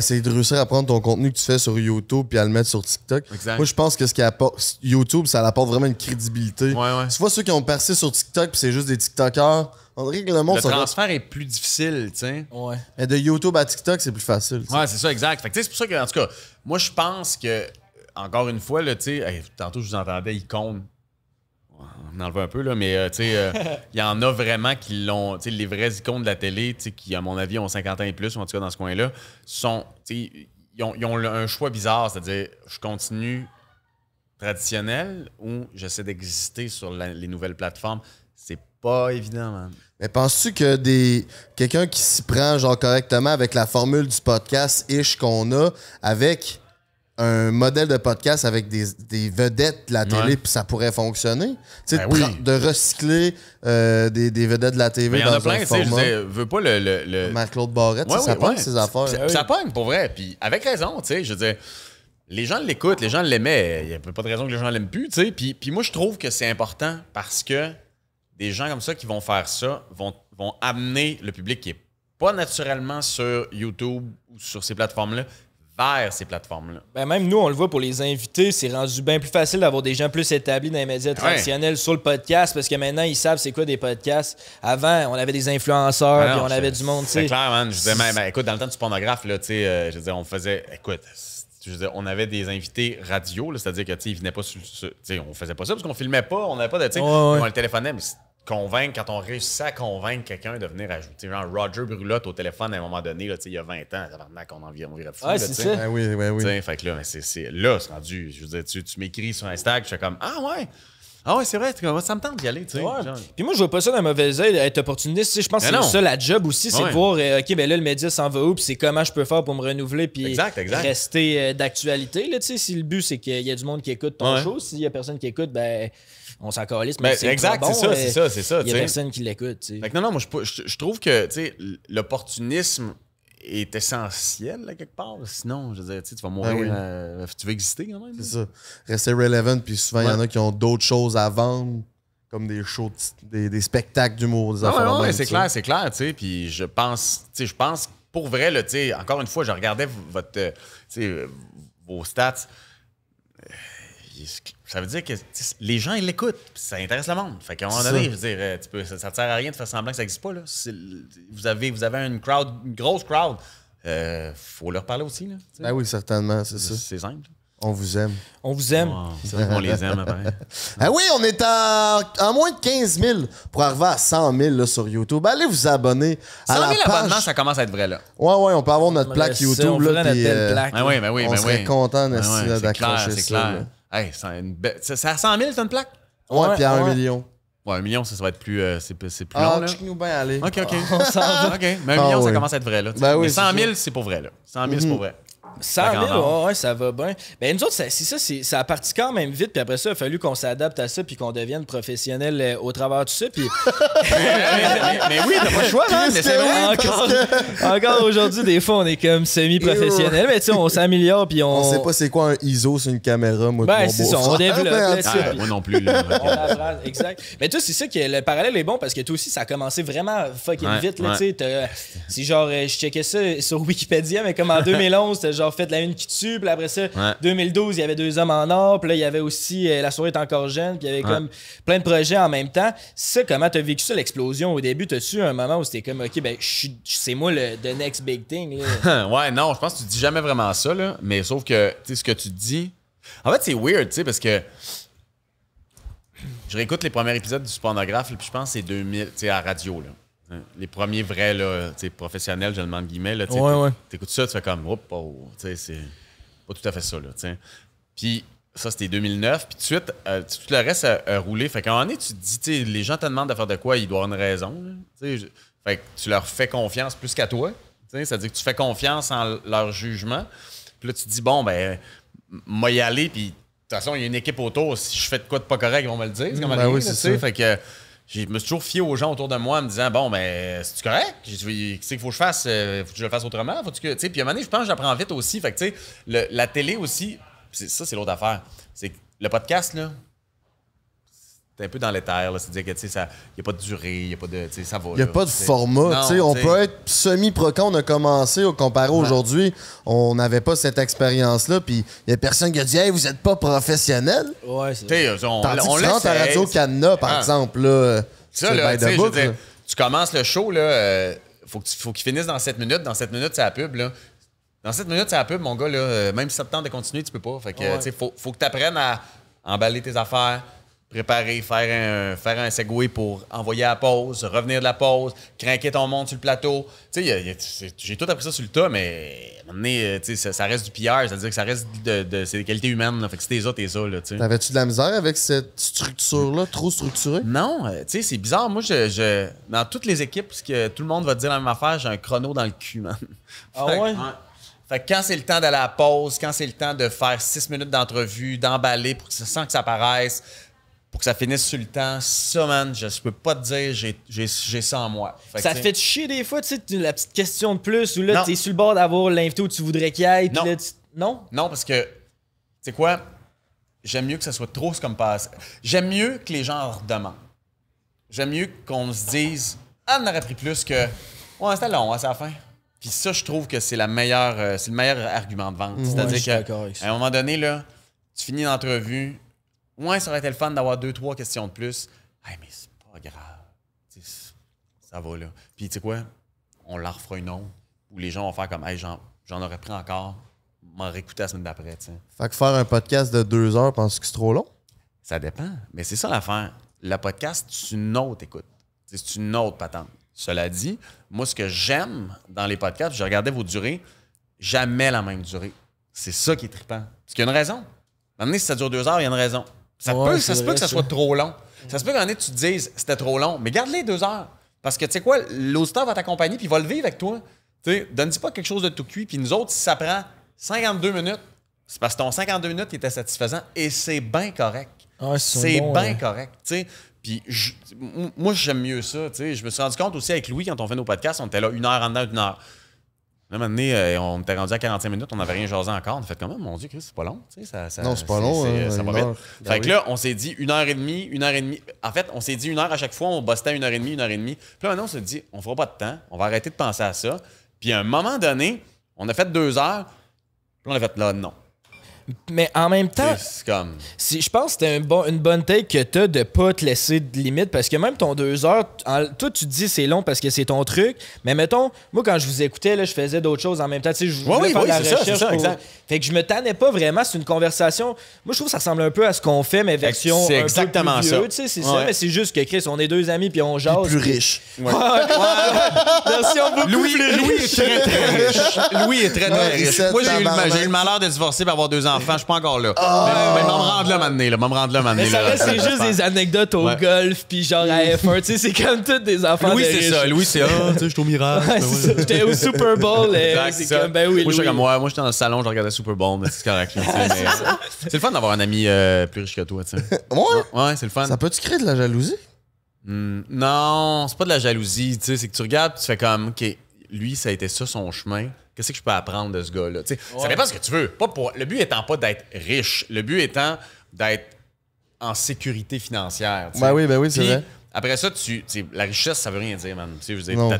c'est de réussir à prendre ton contenu que tu fais sur YouTube puis à le mettre sur TikTok. Moi, je pense que ce qui apporte YouTube, ça apporte vraiment une crédibilité. Tu vois ceux qui ont percé sur TikTok puis c'est juste des TikTokers. On dirait que le monde. Le transfert est plus difficile, tu de YouTube à TikTok, c'est plus facile. Ouais, c'est ça, exact. c'est pour ça que, en tout cas, moi, je pense que, encore une fois, là, tu tantôt, je vous entendais, comptent on en un peu, là, mais euh, euh, il y en a vraiment qui l'ont. Tu sais, les vrais icônes de la télé, qui, à mon avis, ont 50 ans et plus, en tout cas dans ce coin-là, sont. Ils ont, ils ont un choix bizarre, c'est-à-dire, je continue traditionnel ou j'essaie d'exister sur les nouvelles plateformes. C'est pas évident, man. Mais penses-tu que des quelqu'un qui s'y prend genre correctement avec la formule du podcast ish qu'on a, avec un modèle de podcast avec des, vedettes de la télé, puis ça pourrait fonctionner. Tu sais, ben de, recycler euh, des, vedettes de la télé. Il y en a plein, tu sais, je veux pas le. Marc-Claude Barrette, ça pogne ses affaires. Ça, pogne, pour vrai. Puis avec raison, tu sais, je dire, Les gens l'écoutent, les gens l'aimaient. Il n'y a pas de raison que les gens l'aiment plus, tu sais. Puis, puis moi, je trouve que c'est important parce que des gens comme ça qui vont faire ça vont, vont amener le public qui est pas naturellement sur YouTube ou sur ces plateformes-là, vers ces plateformes-là. Ben, même nous, on le voit pour les invités, c'est rendu bien plus facile d'avoir des gens plus établis dans les médias traditionnels sur le podcast parce que maintenant, ils savent c'est quoi des podcasts. Avant, on avait des influenceurs, ben on avait du monde. C'est clair, man. Je disais, même, écoute, dans le temps du pornographe, là, sais euh, je disais, on faisait, écoute, on avait des invités radio, c'est-à-dire que ne venaient pas sur, sais on faisait pas ça parce qu'on filmait pas, on n'avait pas de tu on le téléphonait, mais convaincre, quand on réussit à convaincre quelqu'un de venir ajouter, genre Roger Brulotte au téléphone à un moment donné, là, il y a 20 ans, qu'on en virait fou. Ah, c'est ça. Ben oui, ben oui, oui. fait que là, ben, c'est là, c'est rendu. Je veux dire, tu, tu m'écris sur Instagram, je suis comme Ah ouais! Ah ouais, c'est vrai, ça me tente d'y aller, tu sais. Puis moi, je vois pas ça d'un mauvais œil, être opportuniste. Je pense que c'est ça la job aussi, c'est de voir, euh, OK, ben là, le média s'en va où, puis c'est comment je peux faire pour me renouveler, puis rester euh, d'actualité, là, tu sais. Si le but, c'est qu'il y a du monde qui écoute ton show, s'il y a personne qui écoute, ben on s'en mais ben, c'est Exact, c'est ça, c'est euh, ça, c'est ça. Il y a personne qui l'écoute. Non, non, moi, je, trouve que l'opportunisme est essentiel, quelque part. Sinon, je veux dire, tu vas mourir, ben euh, tu veux exister quand même. C'est ça. Rester relevant, puis souvent, il y en a qui ont d'autres choses à vendre comme des shows, des, spectacles d'humour, des c'est clair, c'est clair, tu sais. Puis je pense, je pense pour vrai, encore une fois, je regardais votre, euh, vos stats ça veut dire que les gens, ils l'écoutent. Ça intéresse le monde. Fait qu'à un moment donné, je euh, tu peux, ça, ne sert à rien de faire semblant que ça n'existe pas. Là. Vous, avez, vous avez une crowd, une grosse crowd. Euh, faut leur parler aussi. Là, ben oui, certainement, c'est ça. C'est simple. On vous aime. On vous aime. On les aime, après. ah oui, on est à, à, moins de 15 000 pour arriver à 100 000 sur YouTube. Allez vous abonner. À 100 000 abonnements, ça commence à être vrai, là. Ouais, ouais, on peut avoir notre plaque YouTube. on on serait content d'accrocher ça. C'est clair. Hey, c'est à 100 000, c'est une plaque? Ouais, ouais puis à 1 million. Ouais, un million, ça, ça va être plus, euh, c'est, plus ah, long. Ah, nous bien, allez. OK, OK. OK, mais un ah, million, oui. ça commence à être vrai, là. Ben oui, mais 100 000, c'est pour vrai, là. 100 000, mm -hmm. c'est mhm. pour vrai. 100 000, ouais, ça va bien. Mais nous autres, c'est ça, ça a parti quand même vite, puis après ça, il a fallu qu'on s'adapte à ça, puis qu'on devienne professionnel euh, au travers de ça. Puis... mais, oui, t'as pas le choix, mais c'est vrai. Encore, aujourd'hui, des fois, on est comme semi-professionnel, oh. mais tu sais, on s'améliore, puis on. On sait pas c'est quoi un ISO sur une caméra, moi, ben, c'est ça, on développe. moi non plus. exact. Mais sais c'est ça que le parallèle est bon, parce que toi aussi, ça a commencé vraiment fucking vite, là, tu sais. genre, euh, je checkais ça sur Wikipédia, mais comme en 2011, c'était genre fait la une qui tue, puis après ça, 2012, il y avait deux hommes en or, puis là, il y avait aussi euh, La soirée est encore jeune, puis il y avait comme plein de projets en même temps. Ça, comment t'as vécu ça, l'explosion au début? T'as-tu un moment où c'était comme, OK, ben, c'est moi le next big thing? ouais, non, je pense que tu dis jamais vraiment ça, là, mais sauf que, tu sais, ce que tu dis. En fait, c'est weird, tu sais, parce que je réécoute les premiers épisodes du Pornographe, puis je pense que c'est 2000, tu à radio, là. Les premiers vrais là, professionnels, je le demande guillemets, tu écoutes ça, tu fais comme Oups, oh, oh, c'est pas tout à fait ça. Là, puis ça, c'était 2009. Puis tout de suite, euh, tout le reste a, roulé. Fait qu'à un moment tu te dis, les gens te demandent de faire de quoi, ils doivent avoir une raison. fait que tu leur fais confiance plus qu'à toi. C'est-à-dire que tu fais confiance en leur jugement. Puis là, tu te dis, bon, ben, moi y aller. Puis de toute façon, il y a une équipe autour. Si je fais de quoi de pas correct, ils vont me le dire. Comme mm, ben oui, c'est Fait que je me suis toujours fié aux gens autour de moi en me disant Bon, ben, cest correct Qu'est-ce qu'il faut que je fasse euh, Faut que je le fasse autrement Faut que, Puis à un moment donné, je pense que j'apprends vite aussi. Fait que, tu sais, la télé aussi, ça, c'est l'autre affaire. C'est le podcast, là, t'es un peu dans l'éther. C'est-à-dire que, tu sais, n'y a pas de durée, a pas de. Ça va. Il n'y a pas de format. tu sais on peut être semi-pro quand on a commencé, comparé aujourd'hui, on n'avait pas cette expérience-là. Puis il n'y a personne qui a dit, hey, vous n'êtes pas professionnel. Ouais, c'est On, sais on à Radio-Canada, par ah. exemple, là. tu tu commences le show, là. Euh, faut qu'il faut finisse dans 7 minutes. Dans 7 minutes, c'est la pub, là. Dans 7 minutes, c'est la pub, mon gars, là. Euh, même si ça te tente de continuer, tu peux pas. Fait que, faut, faut que tu apprennes à emballer tes affaires, préparer, faire un, faire un segway pour envoyer à la pause, revenir de la pause, craquer ton monde sur le plateau. Tu sais, j'ai tout appris ça sur le tas, mais à un moment donné, euh, ça, reste du pillage, c'est-à-dire que ça reste de, de c'est des qualités humaines. Fait que si t'es ça, t'es ça. T'avais-tu de la misère avec cette structure-là, trop structurée? Non, euh, tu sais, c'est bizarre. Moi, je, dans toutes les équipes, parce que tout le monde va te dire la même affaire, j'ai un chrono dans le cul, man. Ah ouais? fait que quand c'est le temps d'aller à la pause, quand c'est le temps de faire six minutes d'entrevue, d'emballer pour que ça sent que ça paraisse, pour que ça finisse sur le temps, ça, man, je, peux pas te dire, j'ai ça en moi. ça fait chier des fois, tu sais, la petite question de plus, où là, es sur le bord d'avoir l'invité où tu voudrais qu'il aille, non. Là, non. Non, parce que, tu sais quoi, j'aime mieux que ça soit trop ce comme passe. J'aime mieux que les gens demandent. J'aime mieux qu'on se dise, ah, on aurait pris plus que, ouais, c'était long, hein, c'est la fin. Puis ça, je trouve que c'est la meilleure, euh, c'est le meilleur argument de vente. C'est-à-dire qu'à un moment donné, là, tu finis l'entrevue, Ouais, ça aurait été le fun d'avoir deux, trois questions de plus. Hey, mais c'est pas grave. ça va là. Puis tu sais quoi? On leur fera une autre où les gens vont faire comme Hey, j'en, aurais pris encore, m'en réécouter la semaine d'après. Fait que faire un podcast de deux heures, penses que c'est trop long? Ça dépend. Mais c'est ça l'affaire. Le podcast, c'est une autre écoute. c'est une autre patente. Cela dit, moi, ce que j'aime dans les podcasts, je regardais vos durées, jamais la même durée. C'est ça qui est trippant. Parce qu'il y a une raison. donné, si ça dure deux heures, il y a une raison. Ça, peut, se peut que ça, soit trop long. Ça se peut qu'en est tu te dises c'était trop long, mais garde-les deux heures. Parce que tu sais quoi, l'auditeur va t'accompagner puis il va le vivre avec toi. Donne-y pas quelque chose de tout cuit. Puis nous autres, si ça prend 52 minutes, c'est parce que ton 52 minutes était satisfaisant et c'est bien correct. Ah, c'est bien hein. correct. Puis moi, j'aime mieux ça. Je me suis rendu compte aussi avec Louis, quand on fait nos podcasts, on était là une heure en dedans, une heure. Là, un euh, on était rendu à 45 minutes, on n'avait rien jasé encore. On a fait comme, oh, mon Dieu, c'est pas long. Ça, ça, non, c'est pas long. Hein, ça va ben Fait que là, on s'est dit une heure et demie, une heure et demie. En fait, on s'est dit une heure à chaque fois, on bossait une heure et demie, une heure et demie. Puis là, maintenant, on s'est dit, on fera pas de temps, on va arrêter de penser à ça. Puis à un moment donné, on a fait deux heures. Puis on a fait, là, non. Mais en même temps, comme... si, je pense que c'était un bon, une bonne take que t'as de pas te laisser de limite parce que même ton deux heures, toi tu te dis c'est long parce que c'est ton truc, mais mettons, moi quand je vous écoutais, là, je faisais d'autres choses en même temps. Tu je oui, oui, la recherche. Ça, Fait que je me tannais pas vraiment, c'est une conversation. Moi je trouve que ça ressemble un peu à ce qu'on fait, mais version. C'est exactement ça. C'est ça, mais c'est juste que Chris, on est deux amis puis on jase. Plus riche. Ouais. Louis, est très très riche. Louis est très très riche. Moi j'ai eu, le malheur de divorcer pour avoir deux ans Enfin, je suis pas encore là. Ah! Mais, mais, me rendre là maintenant, là Mais ça reste, c'est juste des anecdotes au golf puis genre à F1, tu sais, c'est comme toutes des enfants Louis, de c'est ça, Louis c'est ah, tu sais, j'étais au miracle. j'étais au Super Bowl euh, c'est comme ben oui. Moi j'étais moi, j'étais dans le salon, je regardais Super Bowl, mais c'est correct. c'est le fun d'avoir un ami euh, plus riche que toi, tu sais. Ouais. Ouais, c'est le fun. Ça peut tu créer de la jalousie hmm, Non, c'est pas de la jalousie, tu sais, c'est que tu regardes, tu fais comme OK, lui ça a été ça son chemin qu'est-ce que je peux apprendre de ce gars-là? sais, Ça dépend ce que tu veux. Pas pour... Le but étant pas d'être riche, le but étant d'être en sécurité financière. Ben oui, ben oui, c'est vrai. Après ça, tu, la richesse, ça veut rien dire, man. Tu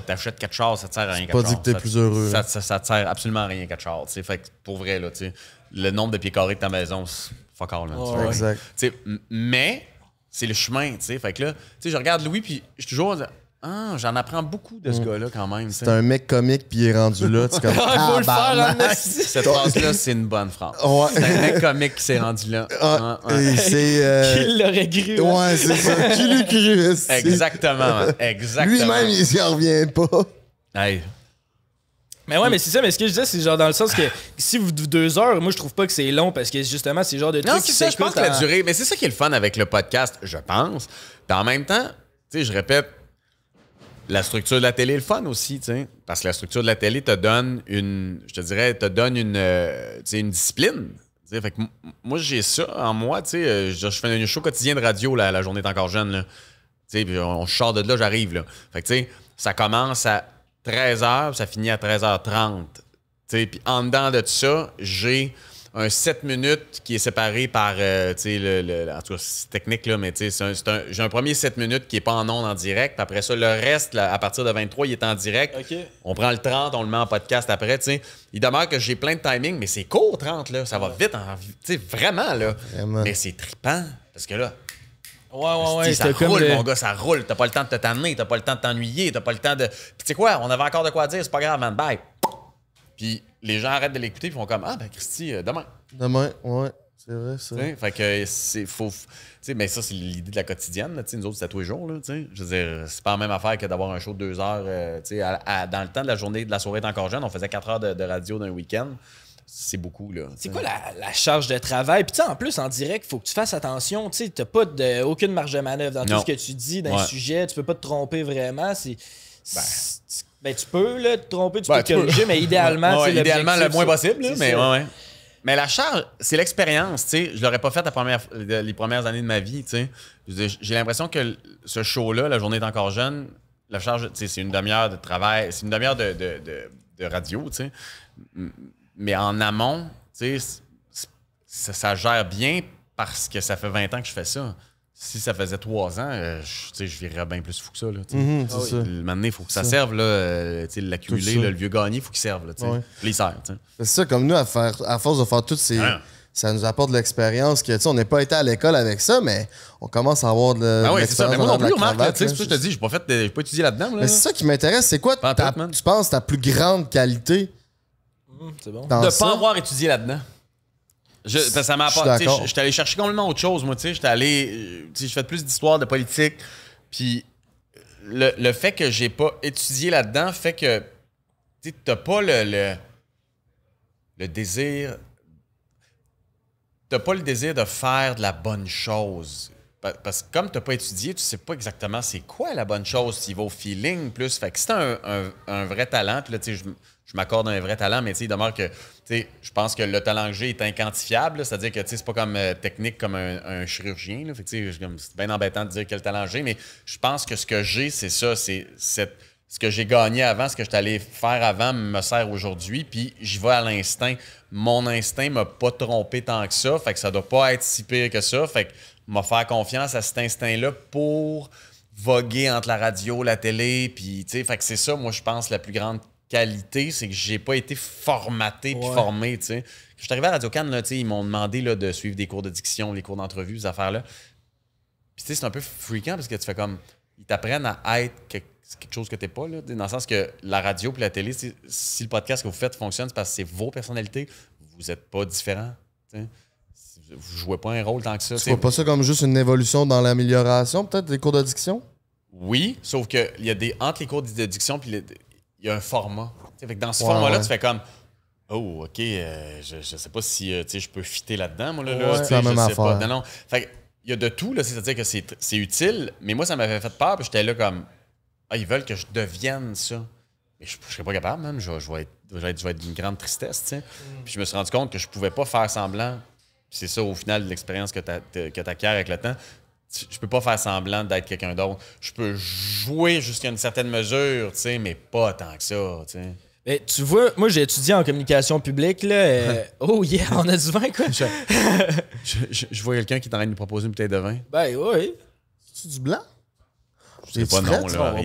achètes 4 chars, ça te sert à rien. pas dit que t'es plus heureux. Ça, ne hein. te sert absolument à rien 4 chars. Fait que pour vrai, là, le nombre de pieds carrés de ta maison, fuck all, mais c'est le chemin. sais. Fait que là, je regarde Louis, puis je suis toujours ah, j'en apprends beaucoup de ce mm. gars-là quand même. C'est un mec comique puis il est rendu là. Tu comme, ah, Cette phrase-là, c'est une bonne phrase. C'est un mec comique qui s'est rendu là. Ah, Et euh, Qui l'aurait cru. Hein. Ouais, c'est ça. Qui l'aurait cru. Exactement. Exactement. Lui-même, il s'y revient pas. Hey. Mais ouais, mais c'est ça, mais ce que je disais, c'est genre dans le sens que si vous deux heures, moi je trouve pas que c'est long parce que justement, c'est genre de trucs non, je pense que la durée, mais c'est ça qui est le fun avec le podcast, je pense. Puis en même temps, tu sais, je répète, la structure de la télé est le fun aussi, parce que la structure de la télé te donne une, je te dirais, te donne une, euh, sais une discipline. fait que moi, j'ai ça en moi. Euh, je, je fais un show quotidien de radio, là, la journée est encore jeune. Là. Puis on, sort de là, j'arrive. Là. Fait que, ça commence à 13h, ça finit à 13h30. Puis en dedans de ça, j'ai un 7 minutes qui est séparé par, euh, tu sais, le, en tout cas, c'est technique, là, mais tu sais, j'ai un premier 7 minutes qui n'est pas en ondes en direct. Après ça, le reste, à partir de 23, il est en direct. On prend le 30, on le met en podcast après, tu sais. Il demeure que j'ai plein de timing, mais c'est court, 30, là. Ça va vite, tu sais, vraiment, là. Vraiment. Mais c'est tripant, parce que là, Ouais, ouais, ouais. Ça roule, mon gars, ça roule. T'as pas le temps de te tu t'as pas le temps de t'ennuyer, t'as pas le temps de. tu sais quoi, on avait encore de quoi dire, c'est pas grave, man. Bye. Puis les gens arrêtent de l'écouter, ils font comme Ah, ben Christy, euh, demain. Demain, ouais. C'est vrai, ça. fait que c'est faux. mais ça, c'est l'idée de la quotidienne. nous autres, c'est tous les jours. je veux dire, c'est pas la même affaire que d'avoir un show de deux heures. Euh, dans le temps de la journée de la soirée est encore jeune, on faisait quatre heures de, radio d'un week-end. C'est beaucoup, là. C'est quoi la, charge de travail? Puis en plus, en direct, il faut que tu fasses attention. Tu n'as pas de, aucune marge de manœuvre dans tout ce que tu dis, dans le sujet. Tu peux pas te tromper vraiment. C'est ben. Ben, tu peux te tromper, tu ben, peux te corriger, mais idéalement, c'est idéalement le moins possible. mais ouais, Mais la charge, c'est l'expérience, tu sais. Je l'aurais pas fait la première, les premières années de ma vie, J'ai l'impression que ce show-là, la journée est encore jeune, la charge, c'est une demi-heure de travail, c'est une demi-heure de, radio, tu Mais en amont, ça, ça, gère bien parce que ça fait 20 ans que je fais ça si ça faisait trois ans, euh, je, je virerais bien plus fou que ça. Là, Maintenant, mhm, ah il faut que ça, serve, euh, l'accumuler, le vieux gagné, il faut qu'il serve. Là, sert. C'est ça, comme nous, à, force de faire tout, ah. Ça nous apporte de l'expérience que on n'est pas été à l'école avec ça, mais on commence à avoir de ben ouais, ça, Mais moi non plus, c'est ça que je te dis, je n'ai pas, pas étudié là-dedans. Là. Mais c'est ça qui m'intéresse, c'est quoi tu penses ta plus grande qualité? Mhm, c'est bon. de ne pas avoir étudié là-dedans. Je, ça m'a J'étais allé chercher complètement autre chose, moi, tu sais. J'étais allé. Euh, je fais plus d'histoire, de politique. Puis le, fait que j'ai pas étudié là-dedans fait que tu n'as pas le, le, désir. T'as pas le désir de faire de la bonne chose. Parce que comme t'as pas étudié, tu sais pas exactement c'est quoi la bonne chose. si vos au feeling plus. Fait que si un, un, vrai talent, puis là, tu sais, je, m'accorde un vrai talent, mais tu sais, il demeure que je pense que le talent que est inquantifiable. C'est-à-dire que c'est pas comme euh, technique comme un, un chirurgien. C'est bien embêtant de dire quel talent j'ai, mais je pense que ce que j'ai, c'est ça. c'est Ce que j'ai gagné avant, ce que j'étais allé faire avant me sert aujourd'hui, puis j'y vais à l'instinct. Mon instinct m'a pas trompé tant que ça, fait que ça doit pas être si pire que ça. Fait que m'a faire confiance à cet instinct-là pour voguer entre la radio, la télé, puis tu sais, fait que c'est ça, moi, je pense, la plus grande qualité, c'est que j'ai pas été formaté puis formé, tu Je suis arrivé à Radio can là, tu ils m'ont demandé là, de suivre des cours de diction, les cours d'entrevue, ces affaires-là. Puis tu sais, c'est un peu fréquent parce que tu fais comme. Ils t'apprennent à être quelque, chose que t'es pas, là, dans le sens que la radio puis la télé, si le podcast que vous faites fonctionne, c'est parce que c'est vos personnalités, vous êtes pas différents, Vous vous jouez pas un rôle tant que ça. C'est pas ça comme juste une évolution dans l'amélioration, peut-être, des cours d'addiction? Oui, sauf que il y a des entre les cours d'addiction puis il y a un format. dans ce format-là, tu fais comme Oh, OK, euh, je, je sais pas si euh, je peux fitter là-dedans, moi, là, même Non, il y a de tout, là, c'est-à-dire que c'est utile, mais moi, ça m'avait fait peur, puis j'étais là comme ah, ils veulent que je devienne ça. Mais je, serais pas capable, même. Je, vais être, je d'une grande tristesse, tu mm. Puis je me suis rendu compte que je pouvais pas faire semblant. c'est ça, au final, l'expérience que tu acquiers avec le temps je peux pas faire semblant d'être quelqu'un d'autre. Je peux jouer jusqu'à une certaine mesure, tu sais, mais pas tant que ça, tu sais. Mais tu vois, moi j'ai étudié en communication publique, là. Euh, oh yeah, on a du vin, quoi. Je, vois quelqu'un qui est en train de nous proposer une bouteille de vin. Ben oui. C'est du blanc? Je sais pas non, là. On va, en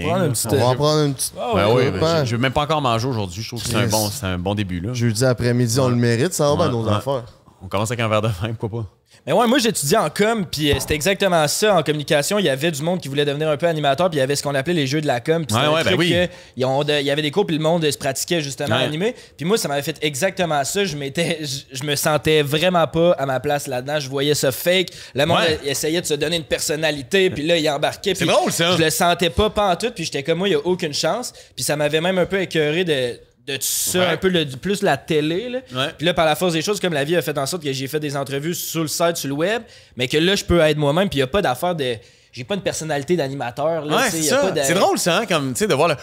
prendre une petite. Ah oui, ben ben, je vais même pas encore manger aujourd'hui. Je trouve que c'est un, bon, un, bon, début, là. Jeudi après-midi, on le mérite, ça va ouais, nos affaires. On commence avec un verre de vin, pourquoi pas? Mais ouais, moi j'étudiais en com, puis euh, c'était exactement ça. En communication, il y avait du monde qui voulait devenir un peu animateur, puis il y avait ce qu'on appelait les jeux de la com. Puis ouais, ouais, ben oui. Il y avait des cours, puis le monde euh, se pratiquait justement animé à animer. Puis moi, ça m'avait fait exactement ça. Je, je, me sentais vraiment pas à ma place là-dedans. Je voyais ce fake. Le monde euh, essayait de se donner une personnalité, puis là, il embarquait. C'est drôle ça. Je le sentais pas, pas en tout, puis j'étais comme moi, il y a aucune chance. Puis ça m'avait même un peu écœuré de de ça, un peu le, plus la télé. Là. Puis là, par la force des choses, comme la vie a fait en sorte que j'ai fait des entrevues sur le site, sur le web, mais que là, je peux être moi-même, puis il n'y a pas d'affaire de. J'ai pas une personnalité d'animateur. là c'est, drôle, ça, hein, comme, de voir le.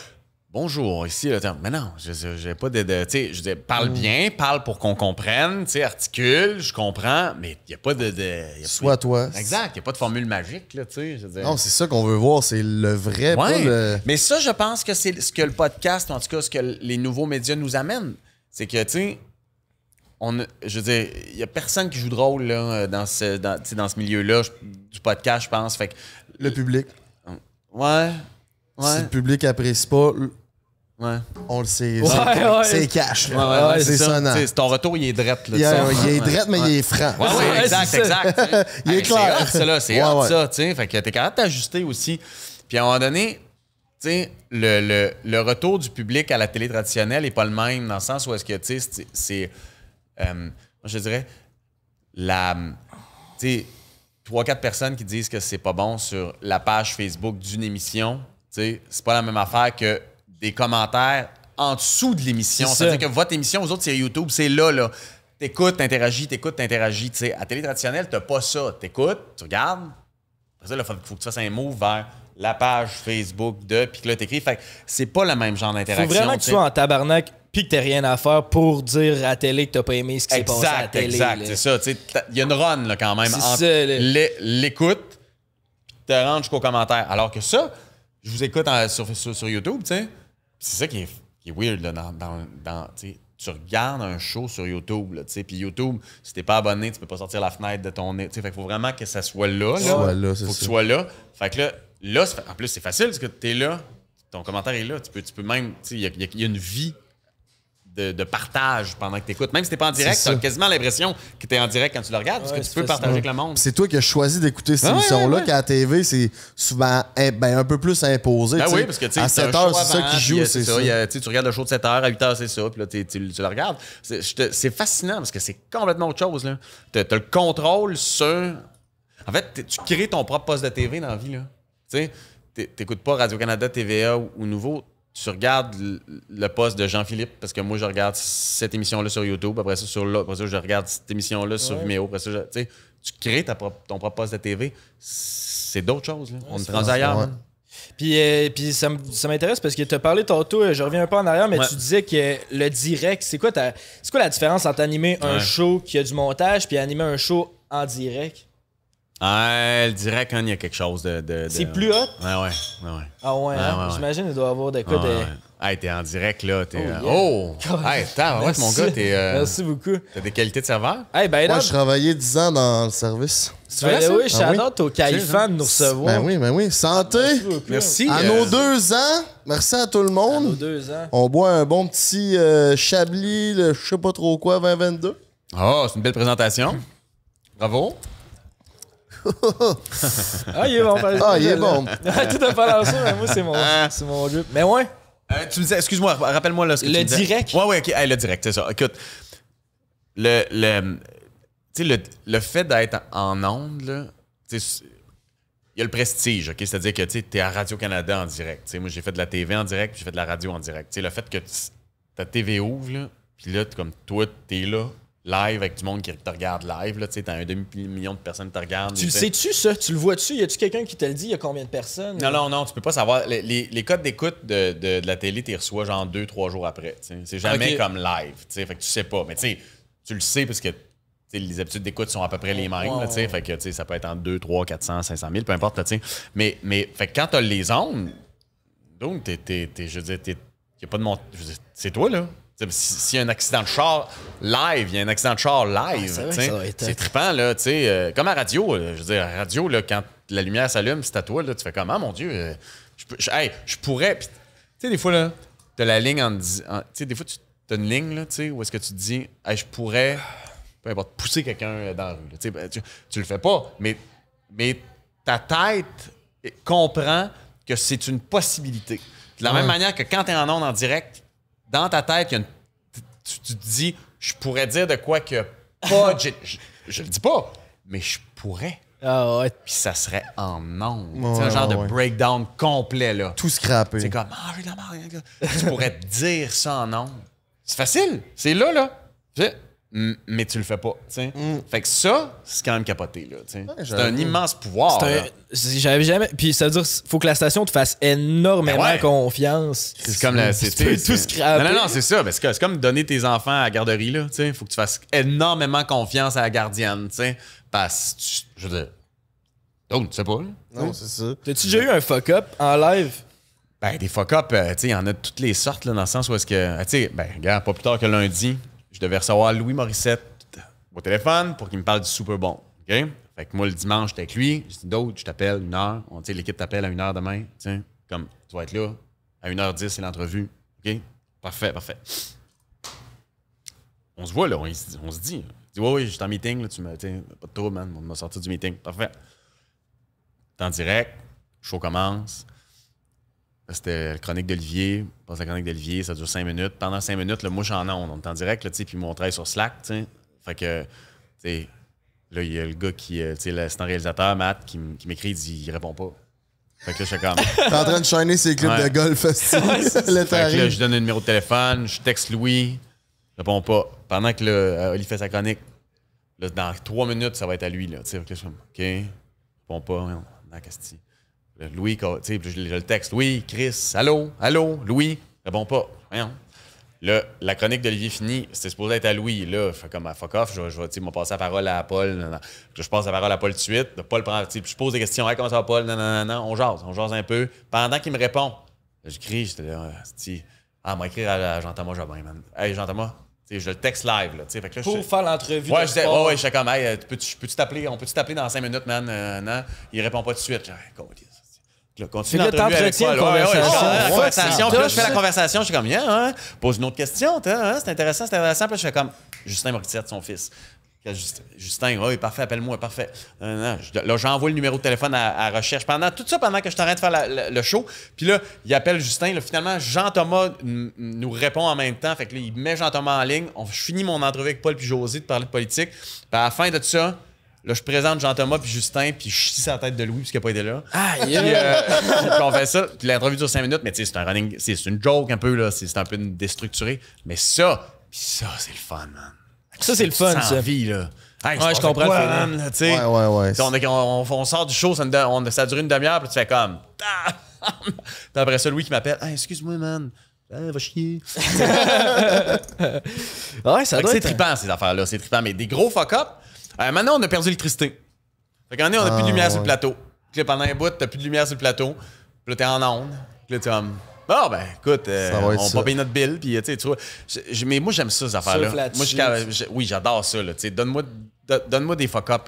Bonjour, ici le Mais non, j'ai pas de. tu sais, je dis, parle mm. bien, parle pour qu'on comprenne, tu sais, articule, je comprends, mais il n'y a pas de. sois Soit toi. Exact, il n'y a pas de formule magique, là, tu sais. Non, c'est ça qu'on veut voir, c'est le vrai. Mais ça, je pense que c'est ce que le podcast, en tout cas, ce que les nouveaux médias nous amènent. C'est que, tu sais, on, je dis, il n'y a personne qui joue de rôle, là, euh, dans ce, dans, dans ce milieu-là, du podcast, je pense. Fait que, le public. Ouais. Ouais. Si le public apprécie pas, Ouais. On le sait. c'est cash. c'est sonnant ton retour, il est drette. il, est drette, mais il est franc. c'est exact, exact. il est clair. C'est là, ça. T'sais. Fait que t'es capable t'ajuster aussi. Puis à un moment donné, le, le, le, retour du public à la télé traditionnelle n'est pas le même dans le sens où est-ce que c'est. Euh, je dirais, la. Tu trois, quatre personnes qui disent que c'est pas bon sur la page Facebook d'une émission, c'est pas la même affaire que des commentaires en dessous de l'émission. C'est-à-dire que votre émission, aux autres, c'est YouTube, c'est là, là. T'écoutes, t'interagis, t'écoutes, t'interagis. sais, à télé traditionnelle, t'as pas ça. T'écoutes, tu regardes. ça, il faut, que tu fasses un move vers la page Facebook de, puis que là, t'écris. Fait c'est pas le même genre d'interaction. Faut vraiment que tu sois en tabarnak puis que t'as rien à faire pour dire à télé que t'as pas aimé ce qui s'est passé à télé. Exact, c'est ça. Il y a une run là, quand même entre l'écoute te rendre jusqu'aux commentaires. Alors que ça, je vous écoute sur, sur YouTube, tu sais c'est ça qui est, weird dans, tu regardes un show sur YouTube, puis YouTube, si t'es pas abonné, tu peux pas sortir la fenêtre de ton nez. Fait il faut vraiment que ça soit là. là. Soit là faut que tu sois là. Fait que là, là en plus, c'est facile parce que es là, ton commentaire est là. Tu peux, tu peux même, il y a une vie de, partage pendant que tu écoutes. Même si t'es pas en direct, t'as quasiment l'impression que t'es en direct quand tu le regardes, parce que tu peux partager avec le monde. C'est toi qui as choisi d'écouter cette émission là quand qu'à la TV, c'est souvent ben, un peu plus imposé. Ah oui, parce que à 7 heures, c'est ça qui joue. Euh, c'est ça. tu regardes le show de 7 heures, à 8 heures, c'est ça, puis là, tu, le regardes. C'est fascinant, parce que c'est complètement autre chose. Tu as, le contrôle sur. En fait, tu crées ton propre poste de TV dans la vie. Tu n'écoutes pas Radio-Canada, TVA ou Nouveau tu regardes le poste de Jean-Philippe, parce que moi, je regarde cette émission-là sur YouTube, après ça, sur là, je regarde cette émission-là sur Vimeo, après ça, je, tu crées ta ton propre poste de TV. C'est d'autres choses. On est ailleurs. Hein. Puis, euh, puis ça m'intéresse parce que tu as parlé tantôt, euh, je reviens un peu en arrière, mais tu disais que le direct, c'est quoi, quoi la différence entre animer un show qui a du montage puis animer un show en direct? Ah, elle dirait quand il y a quelque chose de. de, C'est plus haut. ouais, ouais, Ah ouais, hein? j'imagine qu'il doit avoir des cas ah de. Hey, t'es en direct là. T'es... Oh! Yeah. Oh! ouais, mon gars, t'es. Euh, merci beaucoup. T'as des qualités de serveur? Hey, ben, Moi, je travaillais 10 ans dans le service. Tu ben vrai, oui, je ah, oui. au Califan de nous hein. recevoir. Ben oui, ben oui. Santé! Merci. À euh, nos deux ans, merci à tout le monde. À nos deux ans. On boit un bon petit euh, Chablis, je sais pas trop quoi, 2022. Ah, oh, c'est une belle présentation. Bravo ah, il est bon, par Ah, il est bon. Ah, tout à pas lancé, mais moi, c'est mon, ah. c'est mon Mais ouais. Euh, tu me disais, excuse-moi, rappelle-moi là ce que le tu Le direct? Ouais, ouais, ok. le direct, c'est ça. Écoute, le, le, le, le fait d'être en onde, là, il y a le prestige, OK? C'est-à-dire que tu es à Radio-Canada en direct. moi, j'ai fait de la TV en direct, puis j'ai fait de la radio en direct. sais le fait que ta TV ouvre, là, puis là, comme toi, t'es là, live avec du monde qui te regarde live. Tu as un demi-million de personnes qui te regardent. Tu le sais-tu, ça? Tu le vois-tu? Y a-tu quelqu'un qui te le dit? Y a combien de personnes? Non, non, non, tu peux pas savoir. Les, codes d'écoute de, la télé, tu les reçois genre deux, trois jours après. C'est jamais comme live. Fait que tu sais pas. Mais tu le sais parce que les habitudes d'écoute sont à peu près les mêmes. tu fait que, ça peut être en 2, 3, 400, 500 000, peu importe. mais, mais fait quand tu les ondes, donc, t'es, je veux dire, y a pas de monde, C'est toi, là. S'il y a un accident de char live, il y a un accident de char live. c'est euh, trippant, là. Euh, comme à radio, euh, je veux dire, radio, là, quand la lumière s'allume, c'est à toi, là, tu fais comment, ah, mon Dieu? je, pourrais. Tu sais, des fois, là, la ligne en. tu sais, des fois, tu as une ligne, là, tu sais, où est-ce que tu te dis, je pourrais, pousser quelqu'un dans la rue. tu, le fais pas, mais, mais ta tête comprend que c'est une possibilité. De la même manière que quand tu es en onde en direct, dans ta tête, tu, te dis, je pourrais dire de quoi que pas. je, je, le dis pas, mais je pourrais. Ah ouais. Puis ça serait en ondes. c'est un genre de breakdown complet, là. Tout scrappé. C'est comme, ah, j'ai de la tu pourrais dire ça en ondes. C'est facile. C'est là, là mais tu le fais pas. Mm. Fait que ça, c'est quand même capoté. Là, ouais, c'est un immense pouvoir. J'avais jamais. Puis ça veut dire faut que la station te fasse énormément ben confiance. C'est comme la. Tu peux tout scraper. Non, non, c'est ça. c'est comme donner tes enfants à la garderie. Là, faut que tu fasses énormément confiance à la gardienne. T'sais. Parce que je veux dire. Donc, tu sais pas. Là. Non, c'est ça. T'as-tu déjà eu un fuck-up en live? Ben, des fuck-up, euh, il y en a de toutes les sortes, là, dans le sens où est-ce que. Euh, tu ben, regarde, pas plus tard que lundi, je devais recevoir Louis Morissette euh, au téléphone pour qu'il me parle du Super bon Fait que moi, le dimanche, j'étais avec lui. Je dis d'autres, je t'appelle une heure. On, l'équipe t'appelle à une heure demain. Tiens, comme, tu vas être là. À 1h10, c'est l'entrevue. OK? Parfait, parfait. On se voit, là. On, se dit. Je dis, oui oui, j'étais en meeting. Là, tu me, pas de trouble, man. On m'a sorti du meeting. Parfait. T'es en direct. Show commence. C'était la chronique d'Olivier. Passe la chronique d'Olivier, ça dure cinq minutes. Pendant cinq minutes, là, moi, en onde. On est en direct, là, puis mon travail sur Slack. Fait que, là, il y a le gars qui, c'est euh, un réalisateur, Matt, qui, m'écrit, il dit, il répond pas. Fait que là, je suis comme. T'es en train de shiner ses clips de golf le fait que je donne un numéro de téléphone, je texte Louis, je répond pas. Pendant que euh, Oli fait sa chronique, dans trois minutes, ça va être à lui. Là, fait que je suis comme, OK, ne réponds pas. Louis, tu sais, je, le texte. Louis, Chris, allô, allô, Louis, réponds pas. Voyons. Là, la chronique de Olivier Fini, c'était supposé être à Louis. Là, fais comme ah, fuck off, je, je vais passer la parole à Paul. Je passe la parole à Paul tout de suite. Paul prend, je pose des questions. Hey, comment ça va, Paul? Non, on jase, on jase un peu. Pendant qu'il me répond, je crie, je te dis, ah, moi ah, écrire à, Jean-Thomas Jobin, man. Hey, Jean-Thomas, je le texte live. Là, fait Pour faire l'entrevue. Ouais, je oh, ouais, comme, hey, peux-tu peux t'appeler? On peut-tu t'appeler dans cinq minutes, man? non. Il répond pas tout de suite. Je continue avec conversation. je fais la conversation, je suis comme, yeah, hein. pose une autre question, hein. c'est intéressant, c'est intéressant. Puis je fais comme, Justin de son fils. Justin, parfait, appelle-moi, parfait. là, j'envoie le numéro de téléphone à, recherche. Pendant tout ça, pendant que je t'arrête de faire le show, puis là, il appelle Justin. finalement, Jean-Thomas nous répond en même temps. Fait que il met Jean-Thomas en ligne. On, je finis mon entrevue avec Paul puis José de parler de politique. Puis à la fin de tout ça, Là, je présente Jean-Thomas puis Justin, puis je chie la tête de Louis parce qu'il n'a pas été là. Ah, puis, on fait ça. Puis l'interview dure 5 minutes, mais tu sais, c'est un running, c'est une joke un peu, là. C'est un peu déstructuré. Mais ça, ça, c'est le fun, man. Ça, c'est le fun, sa vie, là. ouais, je comprends. Quoi, ouais, ouais, ouais. On, sort du show, ça, on, dure une demi-heure, puis tu fais comme. puis après ça, Louis qui m'appelle. excuse-moi, man. Ah, va chier. ouais, ça doit être... C'est trippant, ces affaires-là. C'est trippant. Mais des gros fuck-up, euh, maintenant, on a perdu l'électricité. Fait qu'en on n'a plus de lumière ah, sur le plateau. Puis là, pendant un bout, t'as plus de lumière sur le plateau. Puis là, t'es en onde. Puis là, t'es comme. bon ben, écoute, euh, on va payer notre bill. Puis, euh, tu vois. mais moi, j'aime ça, ces affaires-là. Moi, oui, j'adore ça. Là, donne-moi donne des fuck-up,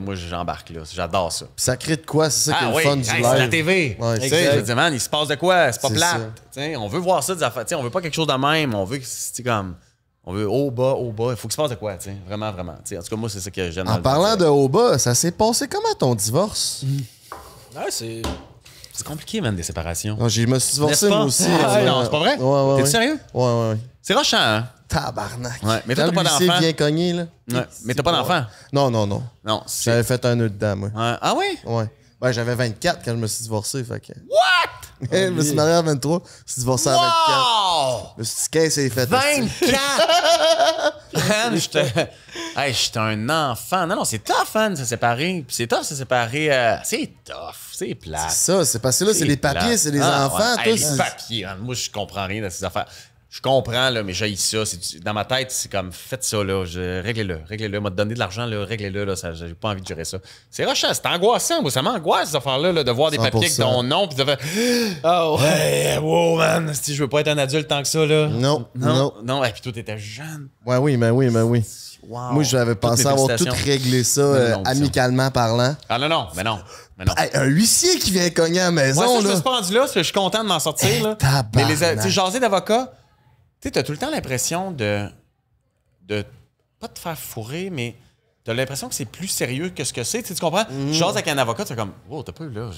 moi j'embarque là, j'adore ça. ça crée de quoi, c'est ça ah, qui est le fun du live. C'est la TV. Ouais, je dis, man, il se passe de quoi, c'est pas plate. On veut voir ça des affaires, sais on veut pas quelque chose de même, on veut que c'est comme. On veut haut, bas, haut, bas. Il faut que se passe de quoi, tu Vraiment, vraiment. T'sais. En tout cas, moi, c'est ça que j'aime. En parlant de haut, bas, ça s'est passé comment ton divorce? Mm-hmm. Ouais, c'est. C'est compliqué, même, des séparations. je me suis divorcé, moi aussi. Ah, non, c'est pas vrai? tu T'es sérieux? Ouais, ouais, ouais. C'est rochant, hein? Tabarnak. Ouais, mais t'as pas d'enfant. bien cogné, là. Ouais, mais t'as pas d'enfant. Non, non, non. Non. J'avais fait un nœud dedans, moi. Ah oui? Ouais. Ouais, j'avais 24 quand je me suis divorcé. Fait What? je me suis marié à 23, je me suis divorcé à 24. Je me suis dit, qu'est-ce c'est 24! Je j'étais un enfant. Non, non, c'est tough, Anne, de se séparer. Puis c'est tough, se séparer. Euh, c'est tough, c'est plat. C'est ça, c'est parce que là, c'est les papiers, c'est les enfants. tous. les papiers, moi, je comprends rien à ces affaires. Je comprends, là, mais j'ai ça. Dans ma tête, c'est comme faites ça, là. Réglez-le, réglez-le. M'a donné de l'argent, là, réglez-le, là. J'ai pas envie de gérer ça. C'est rochant, c'est angoissant, moi. Ça m'angoisse, cette affaire-là, de voir des papiers avec ton nom, puis de faire Oh, ah hey, wow, man, si je veux pas être un adulte tant que ça, là. Non, non. Non, non. et puis toi, t'étais jeune. Ouais, oui, mais ben oui, mais ben oui. Moi, j'avais pensé avoir tout réglé euh, ça amicalement parlant. Ah non, non, mais non. un huissier qui vient cogner à la maison. Moi, je suis pas là, parce que je suis content de m'en sortir. là. Mais les, tu d'avocat, tu sais, as tout le temps l'impression de, de. pas te faire fourrer, mais T'as l'impression que c'est plus sérieux que ce que c'est. Tu, sais, tu comprends? Mmh. Je avec un avocat, t'es comme, oh, t'as peur là,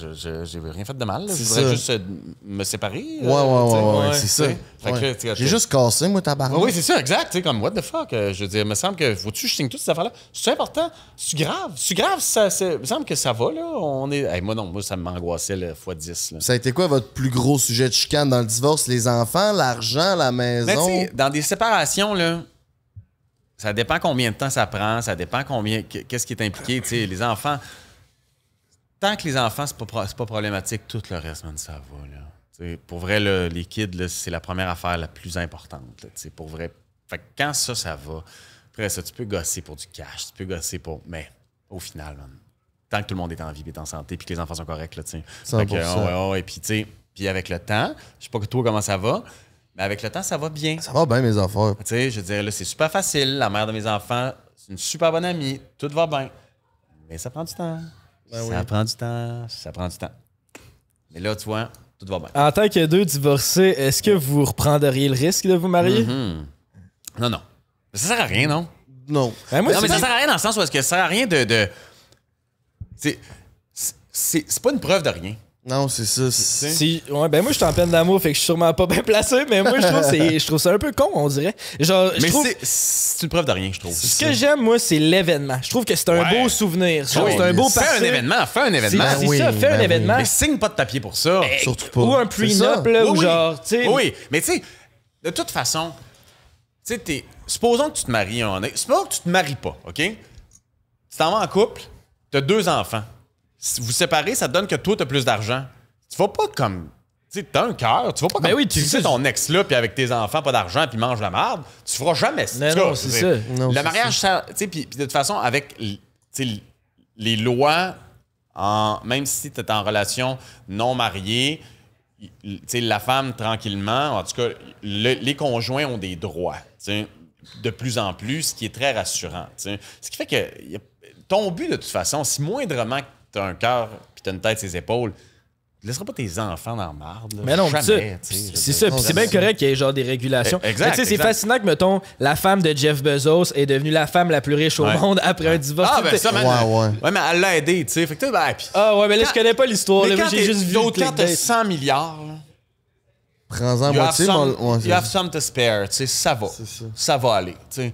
j'ai rien fait de mal. Je voudrais juste euh, me séparer. Euh, ouais, ouais, ouais, c'est ça. J'ai juste cassé, moi, ta Oui, c'est ça, exact. Tu sais, comme, what the fuck? Euh, je veux dire, me semble que, faut-tu que je signe toutes ces affaires-là? C'est important? C'est grave? C'est grave? Ça, il me semble que ça va, là. On est... moi, non, moi, ça m'angoissait, le x10. Là. Ça a été quoi votre plus gros sujet de chicane dans le divorce? Les enfants, l'argent, la maison? Mais dans des séparations, là ça dépend combien de temps ça prend, ça dépend combien, qu'est-ce qui est impliqué. T'sais, les enfants, tant que les enfants, c'est pas, pas problématique, tout le reste, man, ça va. Là. pour vrai, le, les kids, c'est la première affaire la plus importante. pour vrai. Fait quand ça, ça va, après ça, tu peux gosser pour du cash, tu peux gosser pour. Mais au final, tant que tout le monde est en vie, et en santé, puis que les enfants sont corrects, là, tu et puis, puis avec le temps, je sais pas que toi comment ça va, mais avec le temps, ça va bien. Ça va bien, mes enfants. Tu sais, je dirais, là, c'est super facile. La mère de mes enfants, c'est une super bonne amie. Tout va bien. Mais ça prend du temps. Ben ça prend du temps. Ça prend du temps. Mais là, tu vois, tout va bien. En tant que deux divorcés, est-ce que vous reprendriez le risque de vous marier? Mm-hmm. Non, non. ça sert à rien, non? Non. Ben non, mais ça sert à rien dans le sens où est-ce que ça sert à rien de. de... C'est pas une preuve de rien. Non, c'est ça. Ouais, ben moi, je suis en pleine d'amour, fait que je suis sûrement pas bien placé, mais moi, je trouve, je trouve ça un peu con, on dirait. Genre, mais trouve... c'est... une preuve de rien, je trouve. Ce que j'aime, moi, c'est l'événement. Je trouve que c'est un beau souvenir. Ah c'est un beau Fais un événement, fais un événement. C'est, ça, ah fais un ben événement. Mais signe pas de papier pour ça. Ben, Surtout pas. Ou un prenup, ou genre, tu sais. Oui, mais tu sais, de toute façon, tu sais, t'es... supposons que tu te maries Supposons que tu te maries pas, OK? Tu t'en vas en couple, t'as deux enfants vous séparez, ça donne que toi, t'as plus d'argent. Tu vas pas comme. Tu sais, t'as un cœur, tu vas pas ben comme. Mais oui, tu sais, ton ex là, puis avec tes enfants, pas d'argent, puis mange la merde. Tu feras jamais ça. Non, c'est ça. le mariage, ça. Tu sais, puis de toute façon, avec les lois, même si tu es en relation non mariée, la femme tranquillement, en tout cas, les conjoints ont des droits de plus en plus, ce qui est très rassurant. Ce qui fait que ton but, de toute façon, si moindrement t'as un cœur, puis t'as une tête, ses épaules. Tu laisseras pas tes enfants dans la marde. Là. Mais non, c'est ça. c'est bien correct qu'il y ait genre des régulations. Eh, exact. c'est fascinant que, mettons, la femme de Jeff Bezos est devenue la femme la plus riche au monde après un divorce. Ah, ben ça, ouais, ouais. ouais, mais elle l'a aidé, tu sais. Fait que ben, Ah, ouais, mais là, je connais pas l'histoire. J'ai juste vu. quand t'as 100 milliards, prends-en moitié. Some... you have some to spare, tu sais, ça va. Ça. va aller, Tu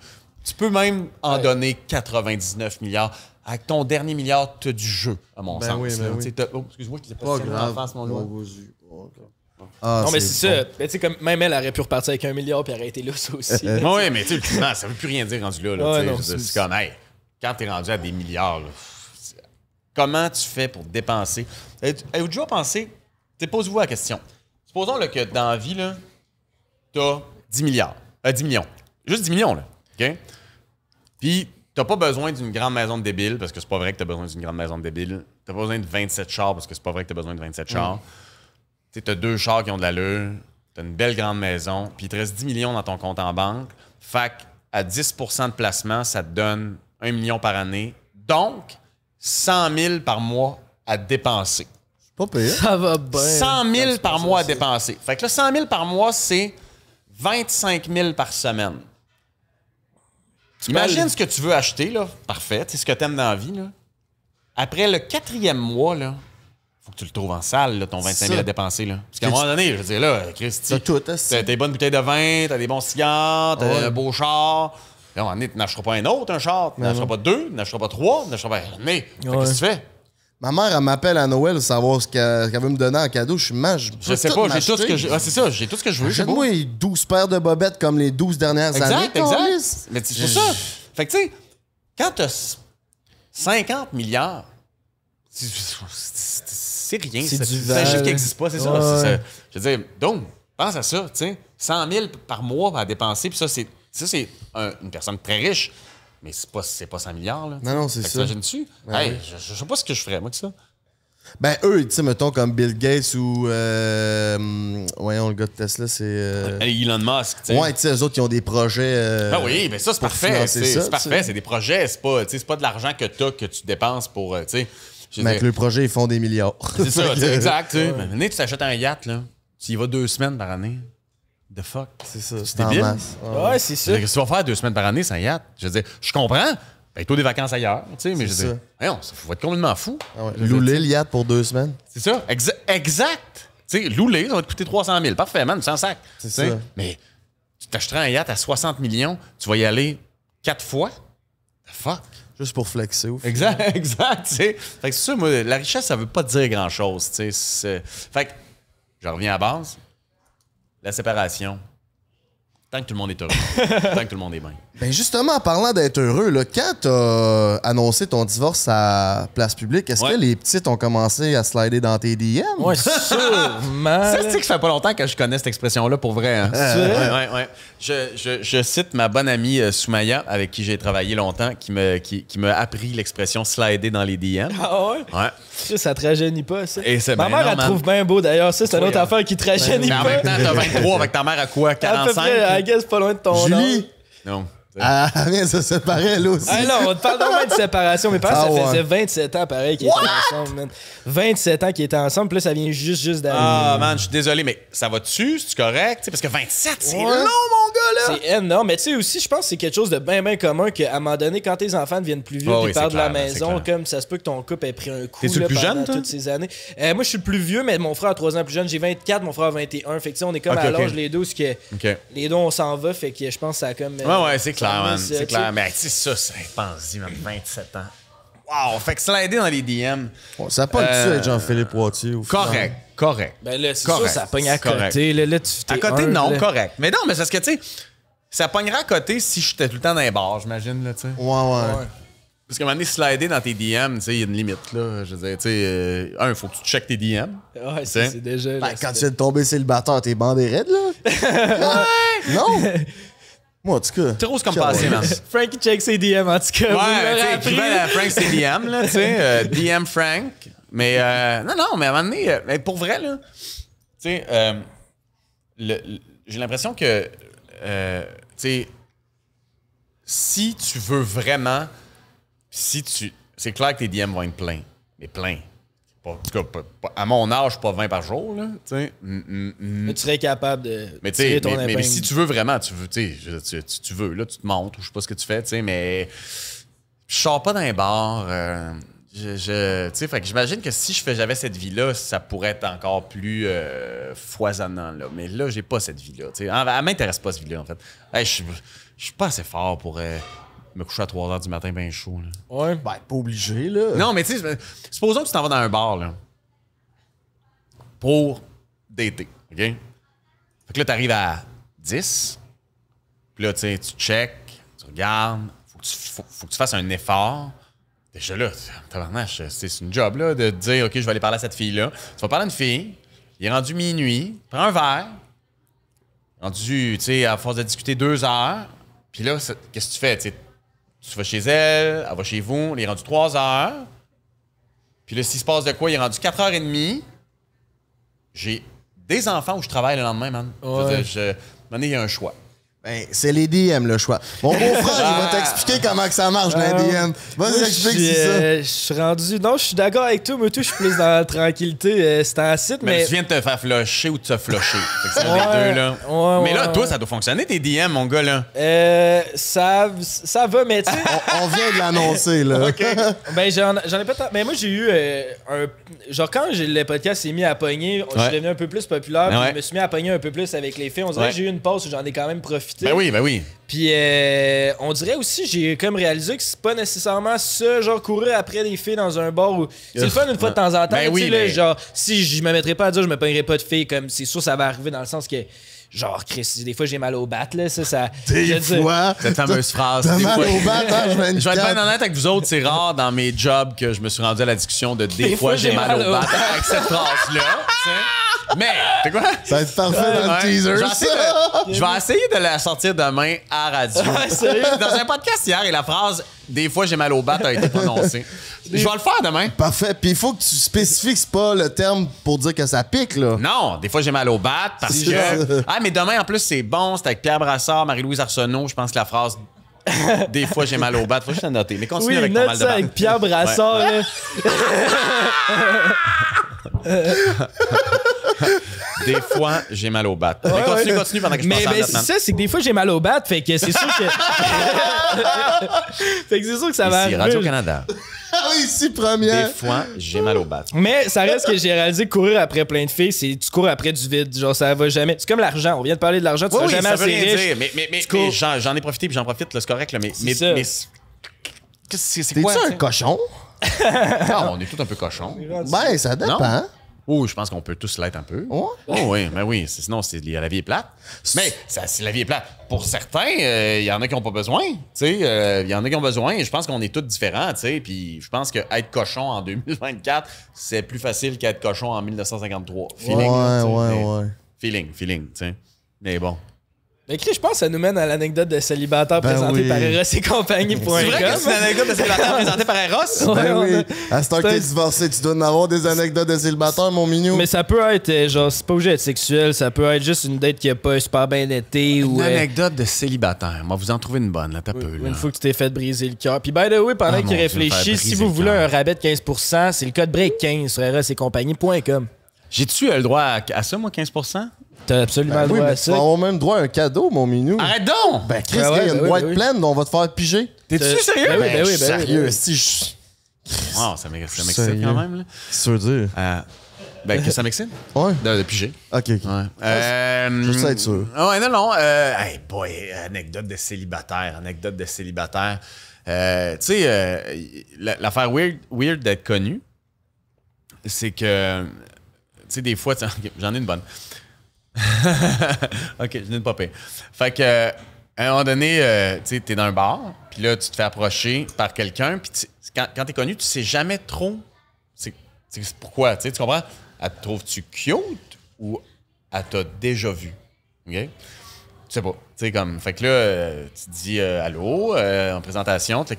peux même en donner 99 milliards avec ton dernier milliard, tu as du jeu, à mon ben sens. Oui, ben oui. Oh, excuse-moi, je disais pas, pas en Face, mon non, ah, ah, mais c'est ça. comme même elle aurait pu repartir avec un milliard puis arrêter là, ça aussi. oui, mais tu sais, ça veut plus rien dire rendu là. là ah, c'est comme, quand t'es rendu à des milliards, comment tu fais pour dépenser? Avez-vous déjà pensé, pose-vous la question. Supposons que dans la vie, t'as 10 milliards, 10 euh, millions. Juste 10 millions, là. OK? Puis T'as pas besoin d'une grande maison de débile parce que c'est pas vrai que t'as besoin d'une grande maison de débile. T'as pas besoin de 27 chars parce que c'est pas vrai que t'as besoin de 27 mm. chars. Tu T'as deux chars qui ont de l'allure, t'as une belle grande maison, puis il te reste 10 millions dans ton compte en banque. Fac, à 10 de placement, ça te donne 1 million par année. Donc, 100 000 par mois à dépenser. C'est pas payé. Ça va bien. 100 000 par mois à dépenser. Fait que là, 100 000 par mois, c'est 25 000 par semaine. Imagine ce que tu veux acheter, là. Parfait. C'est ce que tu aimes dans la vie, là. Après le quatrième mois, là, faut que tu le trouves en salle, là, ton 25 000 à dépenser. Là. Parce qu'à un moment donné, je veux dire, là, Christy. T'as tout, des hein, bonnes bouteilles de vin, t'as des bons cigares, t'as un beau char. Là, à un moment tu n'achèteras pas un autre, un char. Tu n'achèteras pas deux, tu n'achèteras pas trois, tu n'achèteras pas. Mais, qu'est-ce que tu fais? Ma mère, elle m'appelle à Noël pour savoir ce qu'elle veut me donner en cadeau. Je suis mal. Je, sais pas, j'ai tout ce que je. Ah, c'est ça, j'ai tout ce que je veux. J'ai moi 12 paires de bobettes comme les 12 dernières années. Exact, exact. Mais c'est ça. Fait que, tu sais, quand t'as 50 milliards, c'est rien. C'est un chiffre qui n'existe pas, c'est ça, Je veux dire, donc, pense à ça, tu sais. 100 000 par mois à dépenser, puis ça, c'est une personne très riche mais c'est pas, c'est pas 100 milliards. Là, non, non, c'est ça. timagines hey, je, je, sais pas ce que je ferais, moi, de ça. Ben, eux, tu sais, mettons comme Bill Gates ou. Euh, voyons, le gars de Tesla, c'est. Euh, Elon Musk, tu sais. Ouais, tu sais, eux autres, qui ont des projets. Euh, ah ben oui, mais ça, c'est parfait. C'est parfait, c'est des projets. C'est pas, pas de l'argent que tu as, que tu dépenses pour. tu sais. Mais avec le projet, ils font des milliards. C'est ça, exact. Ouais. Mais ben, tu t'achètes un yacht, là. Tu y vas deux semaines par année. The fuck? C'est ça. C'est débile. Ouais, c'est ça. ce que tu vas faire deux semaines par année un yacht? Je veux dire, je comprends. Ben, toi, des vacances ailleurs, tu sais, mais je dis dire, ça faut être complètement fou. Ah Louler le yacht pour deux semaines. C'est ça, exact. Tu sais, louler, ça va te coûter 300 000. Parfait, man, sans sac. C'est ça. Mais tu t'achèteras un yacht à 60 millions, tu vas y aller quatre fois. The fuck. Juste pour flexer, Exact, exact, tu Fait que c'est ça, moi, la richesse, ça veut pas dire grand-chose, tu sais. Fait que, je reviens à base, la séparation. Tant que tout le monde est heureux. tant que tout le monde est bien. Ben justement, en parlant d'être heureux, là, quand t'as annoncé ton divorce à Place Publique, est-ce que les petites ont commencé à slider dans tes DM? Oui, sûrement. ça, c'est que ça fait pas longtemps que je connais cette expression-là pour vrai. Hein? oui, ouais, ouais, je, je, cite ma bonne amie euh, Soumaya, avec qui j'ai travaillé longtemps, qui me, qui, qui m'a appris l'expression slider dans les DM. Ah ouais? Ouais. Ça, ça te rajeunit pas, ça. ma ben mère, elle trouve bien beau d'ailleurs. Ça, c'est une autre affaire qui te rajeunit ben pas. En même temps, t'as 23 avec ta mère à quoi? 45? À peu près, pas loin de ton Non. Ah, ça se séparait, là aussi. Ah non, on parle normalement de séparation. Mes parents, ça, ah, ça faisait 27 ans, pareil, qu'ils étaient ensemble, man. 27 ans qu'ils étaient ensemble, puis là, ça vient juste, juste d'arriver. Ah, man, je suis désolé, mais ça va-tu? C'est correct? parce que 27, c'est long, mon c'est énorme. Mais tu sais aussi, je pense que c'est quelque chose de bien, bien commun qu'à un moment donné, quand tes enfants deviennent plus vieux, et oh ils de la maison, comme ça se peut que ton couple ait pris un coup le plus jeune, toutes ces années. Euh, moi, je suis le plus vieux, mais mon frère a 3 ans plus jeune. J'ai 24, mon frère a 21. Fait que on est comme à l'âge les deux, ce que les deux, on s'en va. Fait que je pense que ça a comme. Euh, ouais, ouais, c'est clair, man. C'est clair. Mais tu sais, ça, c'est pense même 27 ans. Wow! Fait que slider dans les DM. ça pas tu tuer, avec Jean-Philippe Poitier? correct, correct. Ben là, c'est sûr, ça pogne à côté. à côté, non, correct. Mais non, mais c'est ce que, tu sais, ça pognera à côté si j'étais tout le temps dans les bars, j'imagine, là, tu sais. Ouais, ouais, Parce qu'à un moment donné, slider dans tes DM, tu sais, il y a une limite, là. Je veux dire, tu sais, euh, un, il faut que tu checkes tes DM. Ouais, c'est déjà... Ben, quand tu viens de tomber célibataire, t'es bandé raide, là. ouais! Non! Moi, en tout cas. Trop comme passé, man. Frankie check ses DM, en tout cas. Ouais, tu sais, euh, Frank c'est DM, là, tu sais. Euh, DM Frank. Mais euh, non, non, mais à un moment donné, mais pour vrai, là, tu sais, j'ai l'impression que, tu sais, si tu veux vraiment, si tu. C'est clair que tes DM vont être pleins. Mais pleins en tout cas, à mon âge, pas 20 par jour. Là, mm, mm, mm. mais tu serais capable de. Mais, tu mais, si tu veux vraiment, tu veux, tu, tu, veux, là, tu te montres. ou je sais pas ce que tu fais, mais je sors pas d'un bar. Euh, je, j'imagine que si je j'avais cette vie-là, ça pourrait être encore plus euh, foisonnant. Là. Mais là, j'ai pas cette vie-là. Elle, m'intéresse pas, cette vie-là, en fait. Hey, je suis pas assez fort pour. Euh, me coucher à 3 h du matin, ben chaud. Là. Ouais. Ben, pas obligé, là. Non, mais tu sais, supposons que tu t'en vas dans un bar, là. Pour dater, OK? Fait que là, t'arrives à 10. Puis là, tu sais, tu check, tu regardes. Faut que tu, faut, que tu fasses un effort. Déjà là, tabarnache, c'est une job, là, de dire, OK, je vais aller parler à cette fille-là. Tu vas parler à une fille. Il est rendu minuit. Prends un verre. Rendu, tu sais, à force de discuter deux heures. Puis là, qu'est-ce que tu fais? Tu vas chez elle, elle va chez vous, elle est rendue 3 heures. Puis là, s'il se passe de quoi, il est rendu 4 h demie. J'ai des enfants où je travaille le lendemain, man. Ouais. Je, je, il y a un choix. Ben, c'est les DM le choix. Mon beau-frère, il va ah. t'expliquer comment que ça marche, les ah. DM. Vas-y, explique ça. Euh, je suis rendu. Non, je suis d'accord avec toi, mais tout, je suis plus dans la tranquillité. Euh, c'est un site, mais. Mais tu viens de te faire flusher ou de te flusher. c'est les deux, là. mais là, toi, ça doit fonctionner, tes DM, mon gars, là. Euh, ça, ça va, mais tu sais. on, vient de l'annoncer, là. OK. ben, j'en ai pas tant. Mais moi, j'ai eu euh, un. Genre, quand le podcast s'est mis à pogner, je suis devenu un peu plus populaire. Ben je me suis mis à pogner un peu plus avec les filles. On dirait que j'ai eu une pause où j'en ai quand même profité. Ben oui, ben oui. Puis euh, on dirait aussi, j'ai comme réalisé que c'est pas nécessairement ça, genre courir après des filles dans un bar où. C'est le fun une fois de temps en temps. Ben oui, genre, si je me mettrais pas à dire je me peignerais pas de filles, comme c'est sûr ça va arriver dans le sens que genre Chris des fois j'ai mal au bat là ça ça des fois cette fameuse phrase mal au bat hein, je, vais être bien honnête avec vous autres c'est rare dans mes jobs que je me suis rendu à la discussion de des, fois, j'ai mal, au bat avec cette phrase là mais, t'es quoi? Ça va être parfait dans le teaser. Je vais essayer de la sortir demain à radio. dans un podcast hier, et la phrase des fois, j'ai mal au bat a été prononcée. Je vais le faire demain. Parfait. Puis il faut que tu spécifies pas le terme pour dire que ça pique, là. Non, des fois, j'ai mal au bat parce que. Ah, mais demain, en plus, c'est bon. C'est avec Pierre Brassard, Marie-Louise Arsenault. Je pense que la phrase des fois, j'ai mal au bat. Faut juste la noter. Mais continue avec ton mal de bat. avec Pierre Brassard. des fois, j'ai mal au bat. mais continue, continue pendant que je Mais pense à Mais c'est ça, c'est que des fois, j'ai mal au bat. Fait que c'est sûr que. fait que c'est sûr que ça va Ici, Radio-Canada. Ah oui, ici, Des fois, j'ai mal au bat. Mais ça reste que j'ai réalisé courir après plein de filles, c'est tu cours après du vide. Genre, ça va jamais. C'est comme l'argent. On vient de parler de l'argent. Tu vas jamais assez riche. Mais, mais, mais, mais j'en, ai profité puis j'en profite, le c'est correct. mais, mais, mais qu'est-ce que c'est, T'es-tu quoi? un cochon? Non, on est tous un peu cochons. Ben, ça dépend. Oh, je pense qu'on peut tous l'être un peu. Oh? oui, mais ben oui, sinon c'est la vie est plate. Mais si la vie est plate, pour certains, il euh, y en a qui n'ont pas besoin. Il euh, y en a qui ont besoin. Je pense qu'on est tous différents. Puis je pense que cochon en 2024, c'est plus facile qu'être cochon en 1953. Feeling. Ouais, Feeling, feeling. T'sais. Mais bon écris ben, je pense que ça nous mène à l'anecdote de célibataire ben présentée par Eros et compagnie. C'est vrai que c'est une anecdote de célibataire présentée par Eros? Ben oui. À ce temps que t'es divorcé, tu dois en avoir des anecdotes de célibataire, mon mignon. Mais ça peut être, euh, genre, c'est pas obligé d'être sexuel, ça peut être juste une date qui a pas super bien été. Une euh, anecdote de célibataire. Moi, vous en trouvez une bonne, là, t'as oui, peu. Là. Une fois que tu t'es fait briser le cœur. Puis, by the way, pendant ah, qu'il réfléchit, si vous voulez un rabais de 15 c'est le code break 15 sur compagnie.com J'ai-tu le droit à ça, moi, 15 T'as absolument le ben droit à ça. même droit à un cadeau, mon minou. Arrête donc! Ben, Chris, il y a une ben oui, boîte dont ben on va te faire piger. T'es-tu euh, sérieux? Ben oui, ben oui, ben sérieux, si je. Wow, ça m'excite quand même. Là. Tu dire? Euh, ben, que ça m'excite? Ouais. De, piger. Ok. ok. Ouais. Euh, être sûr. ah Ouais, non, non. euh, hey boy, anecdote de célibataire, anecdote de célibataire. Euh, tu sais, l'affaire weird, weird d'être connu, c'est que, tu sais, des fois, j'en ai une bonne. ok, je n'ai pas peur. Fait que, à un moment donné, euh, sais, tu es dans un bar, puis là, tu te fais approcher par quelqu'un, puis quand, tu es connu, tu sais jamais trop c'est pourquoi. Tu sais, tu comprends? Elle te trouve-tu cute ou elle t'a déjà vu? OK? Je sais pas. comme, fait que là, euh, tu dis euh, allô en présentation, tu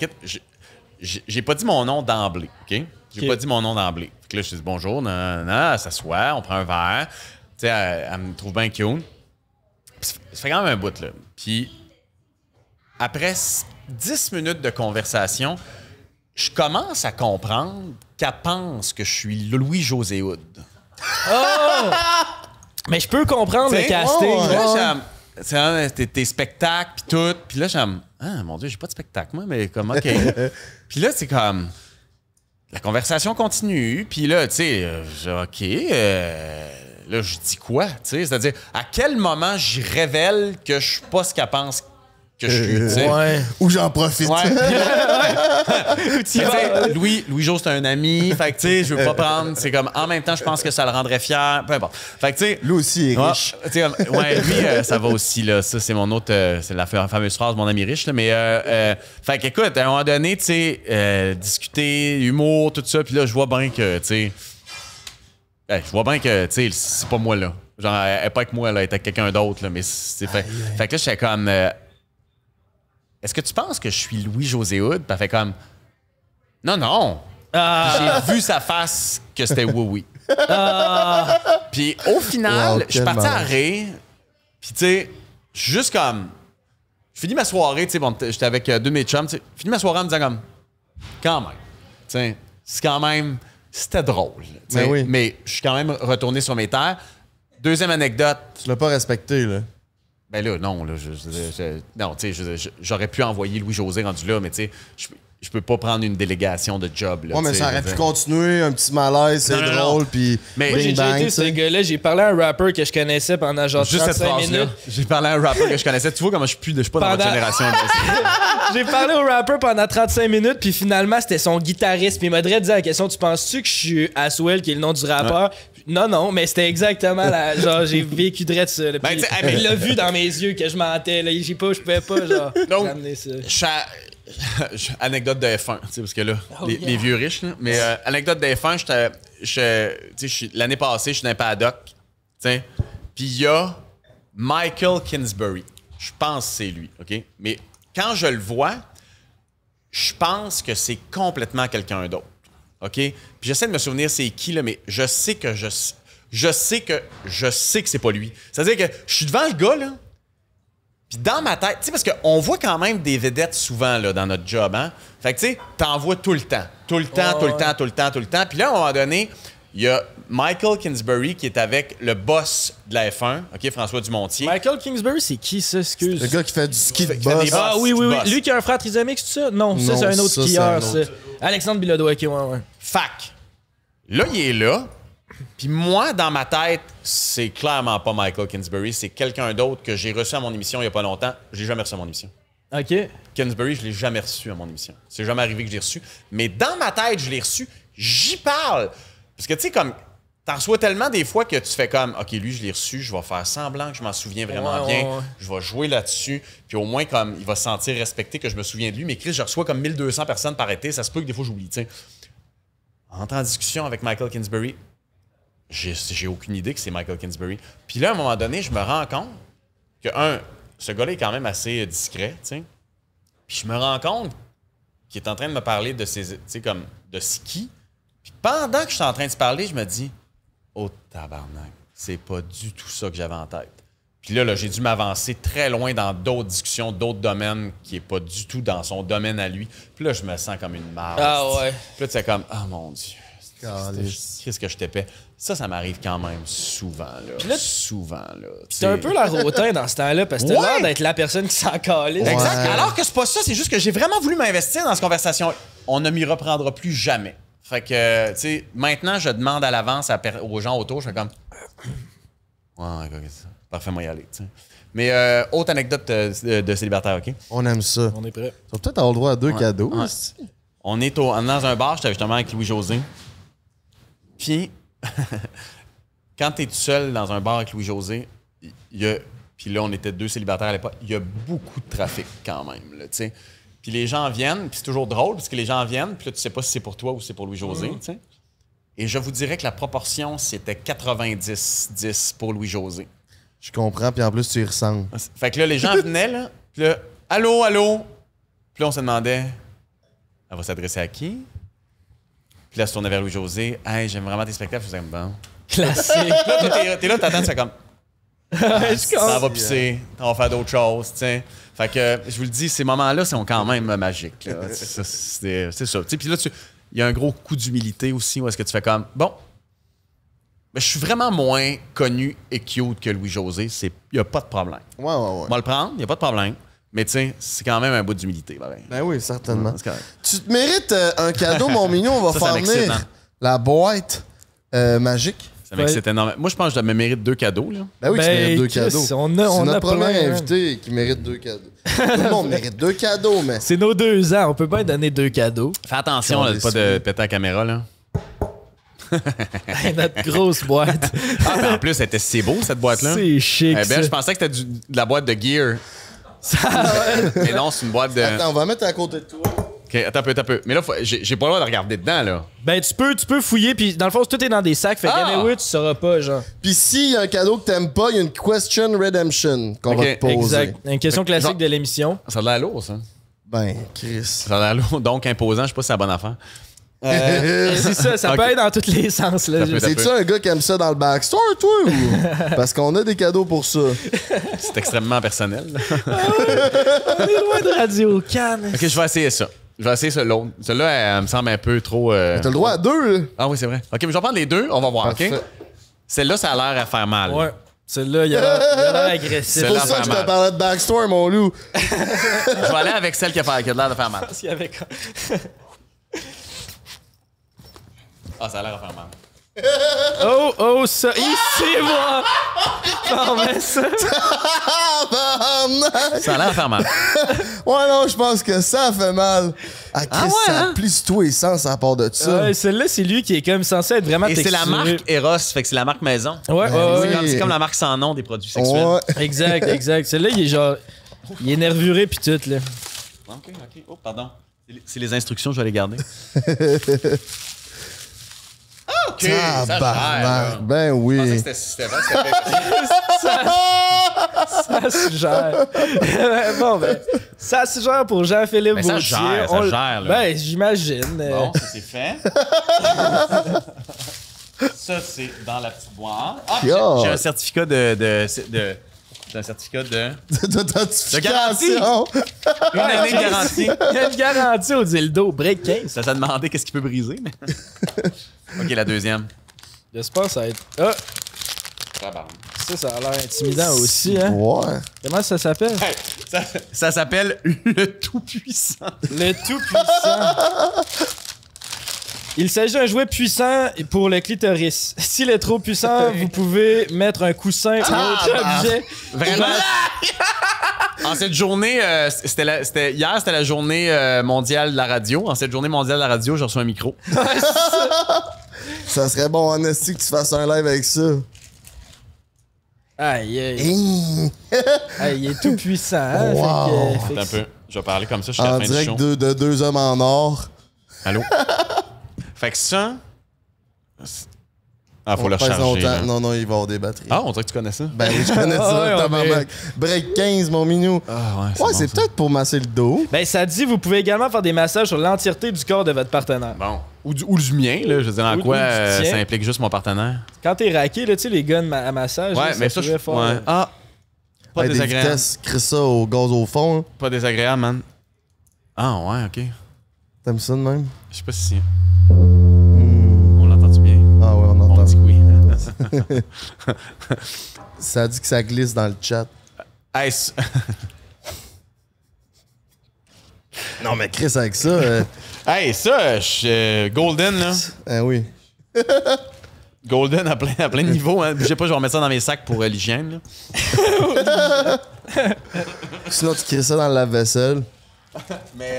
J'ai pas dit mon nom d'emblée, OK? J'ai pas dit mon nom d'emblée. Fait que là, je te dis bonjour, non, non, non, s'assoit, on prend un verre. Tu sais, elle, me trouve bien cute. Ça fait quand même un bout, là. Puis après 10 minutes de conversation, je commence à comprendre qu'elle pense que je suis Louis-José Hood. Oh! Mais je peux comprendre le casting. Oh, tes spectacles, puis tout. Puis là, j'aime. Ah, mon Dieu, j'ai pas de spectacle, moi, mais comme, OK. puis là, c'est comme. La conversation continue. Puis là, tu sais, euh, OK. Euh, là, je dis quoi? C'est-à-dire, à quel moment je révèle que je suis pas ce qu'elle pense que je suis? Euh, Ou j'en profite. Ouais. Louis, Louis Jo, c'est un ami. Fait tu sais, je veux pas prendre. C'est comme, en même temps, je pense que ça le rendrait fier. Peu importe. Fait tu Lui aussi est ah, riche. ouais, lui, euh, ça va aussi, là. Ça, c'est mon autre. Euh, c'est la fameuse phrase, mon ami riche, là. Mais, fait écoute, à un moment donné, tu sais, discuter, humour, tout ça. Puis là, je vois bien que, tu sais je vois bien que, tu sais, c'est pas moi, là. Genre, elle est pas avec moi, là, elle est avec quelqu'un d'autre, là. Mais c'est fait. Fait que là, j'étais comme. Euh, est-ce que tu penses que je suis Louis-José Hood? Puis elle fait comme. Non, non. Ah. J'ai vu sa face que c'était oui, oui. Ah. Puis au final, je suis parti à rire. Puis, tu sais, juste comme. Je finis ma soirée, tu sais, bon, j'étais avec euh, deux de mes chums, tu sais. finis ma soirée en me disant comme. Quand même. Tu c'est quand même c'était drôle. Mais, ben mais je suis quand même retourné sur mes terres. Deuxième anecdote. Tu l'as pas respecté, là. Ben là, non, là, non, tu sais, j'aurais pu envoyer Louis-José rendu là, mais tu sais, je peux pas prendre une délégation de job. Là, ouais, mais ça aurait pu continuer, un petit malaise, c'est drôle, puis Mais j'ai été ce gars-là, j'ai parlé à un rapper que je connaissais pendant genre Juste 35 cette minutes. J'ai parlé à un rapper que je connaissais. Tu vois comment je suis plus de, je suis pas dans votre génération. j'ai parlé au rapper pendant 35 minutes, puis finalement, c'était son guitariste, puis il m'a dit la ah, question, tu penses-tu que je suis Aswell, qui est le nom du rappeur? Non, non, mais c'était exactement la. Genre, j'ai vécu de ça. Ben, il l'a vu dans mes yeux que je mentais. Là, j'ai pas, je pouvais pas, genre. Donc, ça. anecdote de F1, parce que là, oh, les, vieux riches, là, mais euh, anecdote de F1, l'année passée, je suis dans un paddock, puis il y a Michael Kinsbury. Je pense que c'est lui, OK? Mais quand je le vois, je pense que c'est complètement quelqu'un d'autre. OK? Puis j'essaie de me souvenir c'est qui, là, mais je sais que je, je sais que je sais que c'est pas lui. C'est-à-dire que je suis devant le gars, là, puis dans ma tête, tu sais, parce qu'on voit quand même des vedettes souvent, là, dans notre job, hein? Fait que, tu sais, t'en vois tout le temps. Tout le temps, tout le temps, tout le temps, tout le temps. Puis là, à un moment donné, il y a Michael Kingsbury qui est avec le boss de la F1, OK, François Dumontier. Michael Kingsbury, c'est qui ça, excuse? Le gars qui fait du ski de boss. Ah oui, oui, oui. Lui qui a un frère trisomique, c'est ça? Non, ça, c'est un autre skieur. Autre... Alexandre Bilodeau, OK, ouais, ouais. Fac. Là, il est là. Puis moi, dans ma tête, c'est clairement pas Michael Kinsbury, c'est quelqu'un d'autre que j'ai reçu à mon émission il y a pas longtemps. Je l'ai jamais reçu à mon émission. OK. Kinsbury, je l'ai jamais reçu à mon émission. C'est jamais arrivé que je l'ai reçu. Mais dans ma tête, je l'ai reçu. J'y parle. Parce que tu sais, comme T'en reçois tellement des fois que tu fais comme OK, lui, je l'ai reçu, je vais faire semblant que je m'en souviens vraiment bien, je vais jouer là-dessus, puis au moins, comme, il va se sentir respecté que je me souviens de lui. Mais Chris, je reçois comme 1200 personnes par été, ça se peut que des fois j'oublie, tiens entre en discussion avec Michael Kingsbury. J'ai aucune idée que c'est Michael Kingsbury. Puis là, à un moment donné, je me rends compte que, un, ce gars-là est quand même assez euh, discret, tu sais. Puis je me rends compte qu'il est en train de me parler de ses, tu sais, comme de ski. Puis pendant que je suis en train de parler, je me dis, oh tabarnak, c'est pas du tout ça que j'avais en tête. Puis là, là j'ai dû m'avancer très loin dans d'autres discussions, d'autres domaines qui n'est pas du tout dans son domaine à lui. Puis là, je me sens comme une marde. Ah ouais. Puis là, tu sais, comme, ah mon Dieu. Qu'est-ce que je t'épais? Ça, ça m'arrive quand même souvent, là. là souvent, là. C'était un peu la rotin dans ce temps-là, parce que t'as l'air d'être la personne qui s'en calait. Exact. Alors que c'est pas ça, c'est juste que j'ai vraiment voulu m'investir dans cette conversation. On ne m'y reprendra plus jamais. Fait que, tu sais, maintenant, je demande à l'avance aux gens autour, je fais comme. Ouais, ça? Parfait, moi y aller. Mais euh, autre anecdote euh, euh, de, célibataire, OK? On aime ça. On est prêt. Tu vas peut-être le droit à deux cadeaux. On est dans un bar, j'étais justement avec Louis-José. Puis, quand tu es tout seul dans un bar avec Louis-José, puis là, on était deux célibataires à l'époque, il y a beaucoup de trafic quand même, Puis les gens viennent, puis c'est toujours drôle, parce que les gens viennent, puis là, tu sais pas si c'est pour toi ou c'est pour Louis-José, Et je vous dirais que la proportion, c'était 90-10 pour Louis-José. Je comprends, puis en plus, tu y ressembles. Ah, fait que là, les gens venaient, là, puis là, allô, allô. Puis là, on se demandait, elle va s'adresser à qui? Puis là, se tournait vers Louis-José, hey, j'aime vraiment tes spectacles. Je faisais, bon. Classique. là, t'es, là, t'attends, tu fais comme. ça va pisser, on va faire d'autres choses, tiens. Fait que je vous le dis, ces moments-là sont quand même magiques. Là. C'est, c'est ça. Puis là, il y a un gros coup d'humilité aussi où est-ce que tu fais comme, bon, mais je suis vraiment moins connu et cute que Louis-José. Il n'y a pas de problème. Ouais, ouais, ouais. On va le prendre, il n'y a pas de problème. Mais tiens, c'est quand même un bout d'humilité. Ben, oui, certainement. tu te mérites euh, un cadeau, mon mignon. On va former faire hein. la boîte euh, magique. Ça m'excite énormément. Moi, je pense que je me mérite deux cadeaux. Là. Ben oui, tu ben, mérites deux cadeaux. On a, notre premier invité qui mérite deux cadeaux. Tout le monde mérite deux cadeaux, mais. C'est nos deux ans. On peut pas donner deux cadeaux. Fais attention, là, pas de péter la caméra. là. Notre grosse boîte. Ah, en plus, elle était si beau, cette boîte-là. C'est chic. Eh ben, je pensais que c'était de la boîte de gear. Mais non, c'est une boîte de. Attends, on va mettre à côté de toi. Ok, attends un peu, attends un peu. Mais là, j'ai pas le droit de regarder dedans, là. Ben, tu peux, tu peux fouiller, puis dans le fond, tout est dans des sacs. Fait que, Ah! tu sauras pas, genre. Puis s'il y a un cadeau que t'aimes pas, il y a une question redemption qu'on va te poser. Exact. Une question classique de l'émission. Ça a l'air lourd, ça. Ben, Chris. Ça a l'air lourd, donc imposant. Je sais pas si c'est la bonne affaire. Euh, c'est ça, ça peut être dans tous les sens. C'est-tu un gars qui aime ça dans le backstore, toi? Parce qu'on a des cadeaux pour ça. C'est extrêmement personnel. ah ouais, on est loin de Radio Cannes. OK, je vais essayer ça. Je vais essayer ce l'autre. Celui-là, euh, elle, me semble un peu trop... Euh... T'as le droit à deux. Ah oui, c'est vrai. OK, mais je vais prendre les deux. On va voir, OK? Celle-là, ça a l'air à faire mal. Ouais. Celle-là, il y a l'air agressif. C'est pour ça que je te parlais de backstore, mon loup. je vais aller avec celle qui a, l'air de faire mal. Parce qu'il y avait... Ah, ça a l'air à faire mal. Oh, oh, ça, ici, moi! ça. a l'air à faire mal. ouais, non, je pense que ça fait mal. Ah, ah ouais, ça hein? tout et sans, à part de ça. Ouais Celle-là, c'est lui qui est comme censé être vraiment Et c'est la marque Eros, fait que c'est la marque maison. Ouais, ouais, ouais. C'est comme la marque sans nom des produits sexuels. Ouais. Exact, exact. Celle-là, il est genre. Il est nervuré pis tout, là. Ok, ok. Oh, pardon. C'est les instructions, je vais les garder. OK! Ça ben oui. Je pensais c'était ça, se gère. bon, ben, ça suggère gère pour Jean-Philippe Bourcier Ça gère, ça gère. Ben, j'imagine. Bon, c'est fait. ça, c'est dans la petite boîte. Ah, j'ai un certificat de, de, un certificat de. de, garantie! Une année de garantie! une garantie au dildo, break case. Ça ça demandé qu'est-ce qu'il peut briser, mais. Ok, la deuxième. J'espère que ça va être. Ah! Ça, ça a l'air intimidant aussi, hein? Ouais. Comment ça s'appelle? ça s'appelle le Tout-Puissant. Le Tout-Puissant. Il s'agit d'un jouet puissant pour le clitoris. S'il est trop puissant, vous pouvez mettre un coussin ou autre ah, bah, objet. Vraiment? en cette journée, euh, c'était c'était, hier, c'était la journée euh, mondiale de la radio. En cette journée mondiale de la radio, j'ai reçu un micro. ça serait bon, en hein, que tu fasses un live avec ça. Aïe, aïe. il est tout puissant. Hein, je vais parler comme ça, je suis en direct de deux hommes en or. Allô? Fait que ça. Ah, faut le recharger. Non, non, il va avoir des batteries. Ah, on dirait que tu connais ça. Ben oui, je connais ça. Break 15, mon minou. Ah, ouais, c'est peut-être pour masser le dos. Ben, ça dit, vous pouvez également faire des massages sur l'entièreté du corps de votre partenaire. Bon. Ou du, ou mien, là. Je veux dire, en quoi euh, ça implique juste mon partenaire. Quand t'es raqué, là, tu sais, les guns à massage, ouais, mais ça, je... fort. Euh, ah, pas désagréable. Des vitesses, crée ça au gaz au fond. Hein. Pas désagréable, man. Ah, ouais, ok. T'aimes ça de même? Je sais pas si. ça dit que ça glisse dans le chat. Hey, non, mais Chris, avec ça. Euh, hey, ça, je, euh, Golden, là. Ah oui. Golden à plein, à plein de niveaux. Hein. pas, je vais remettre ça dans mes sacs pour euh, l'hygiène. Sinon, tu crées ça dans la vaisselle.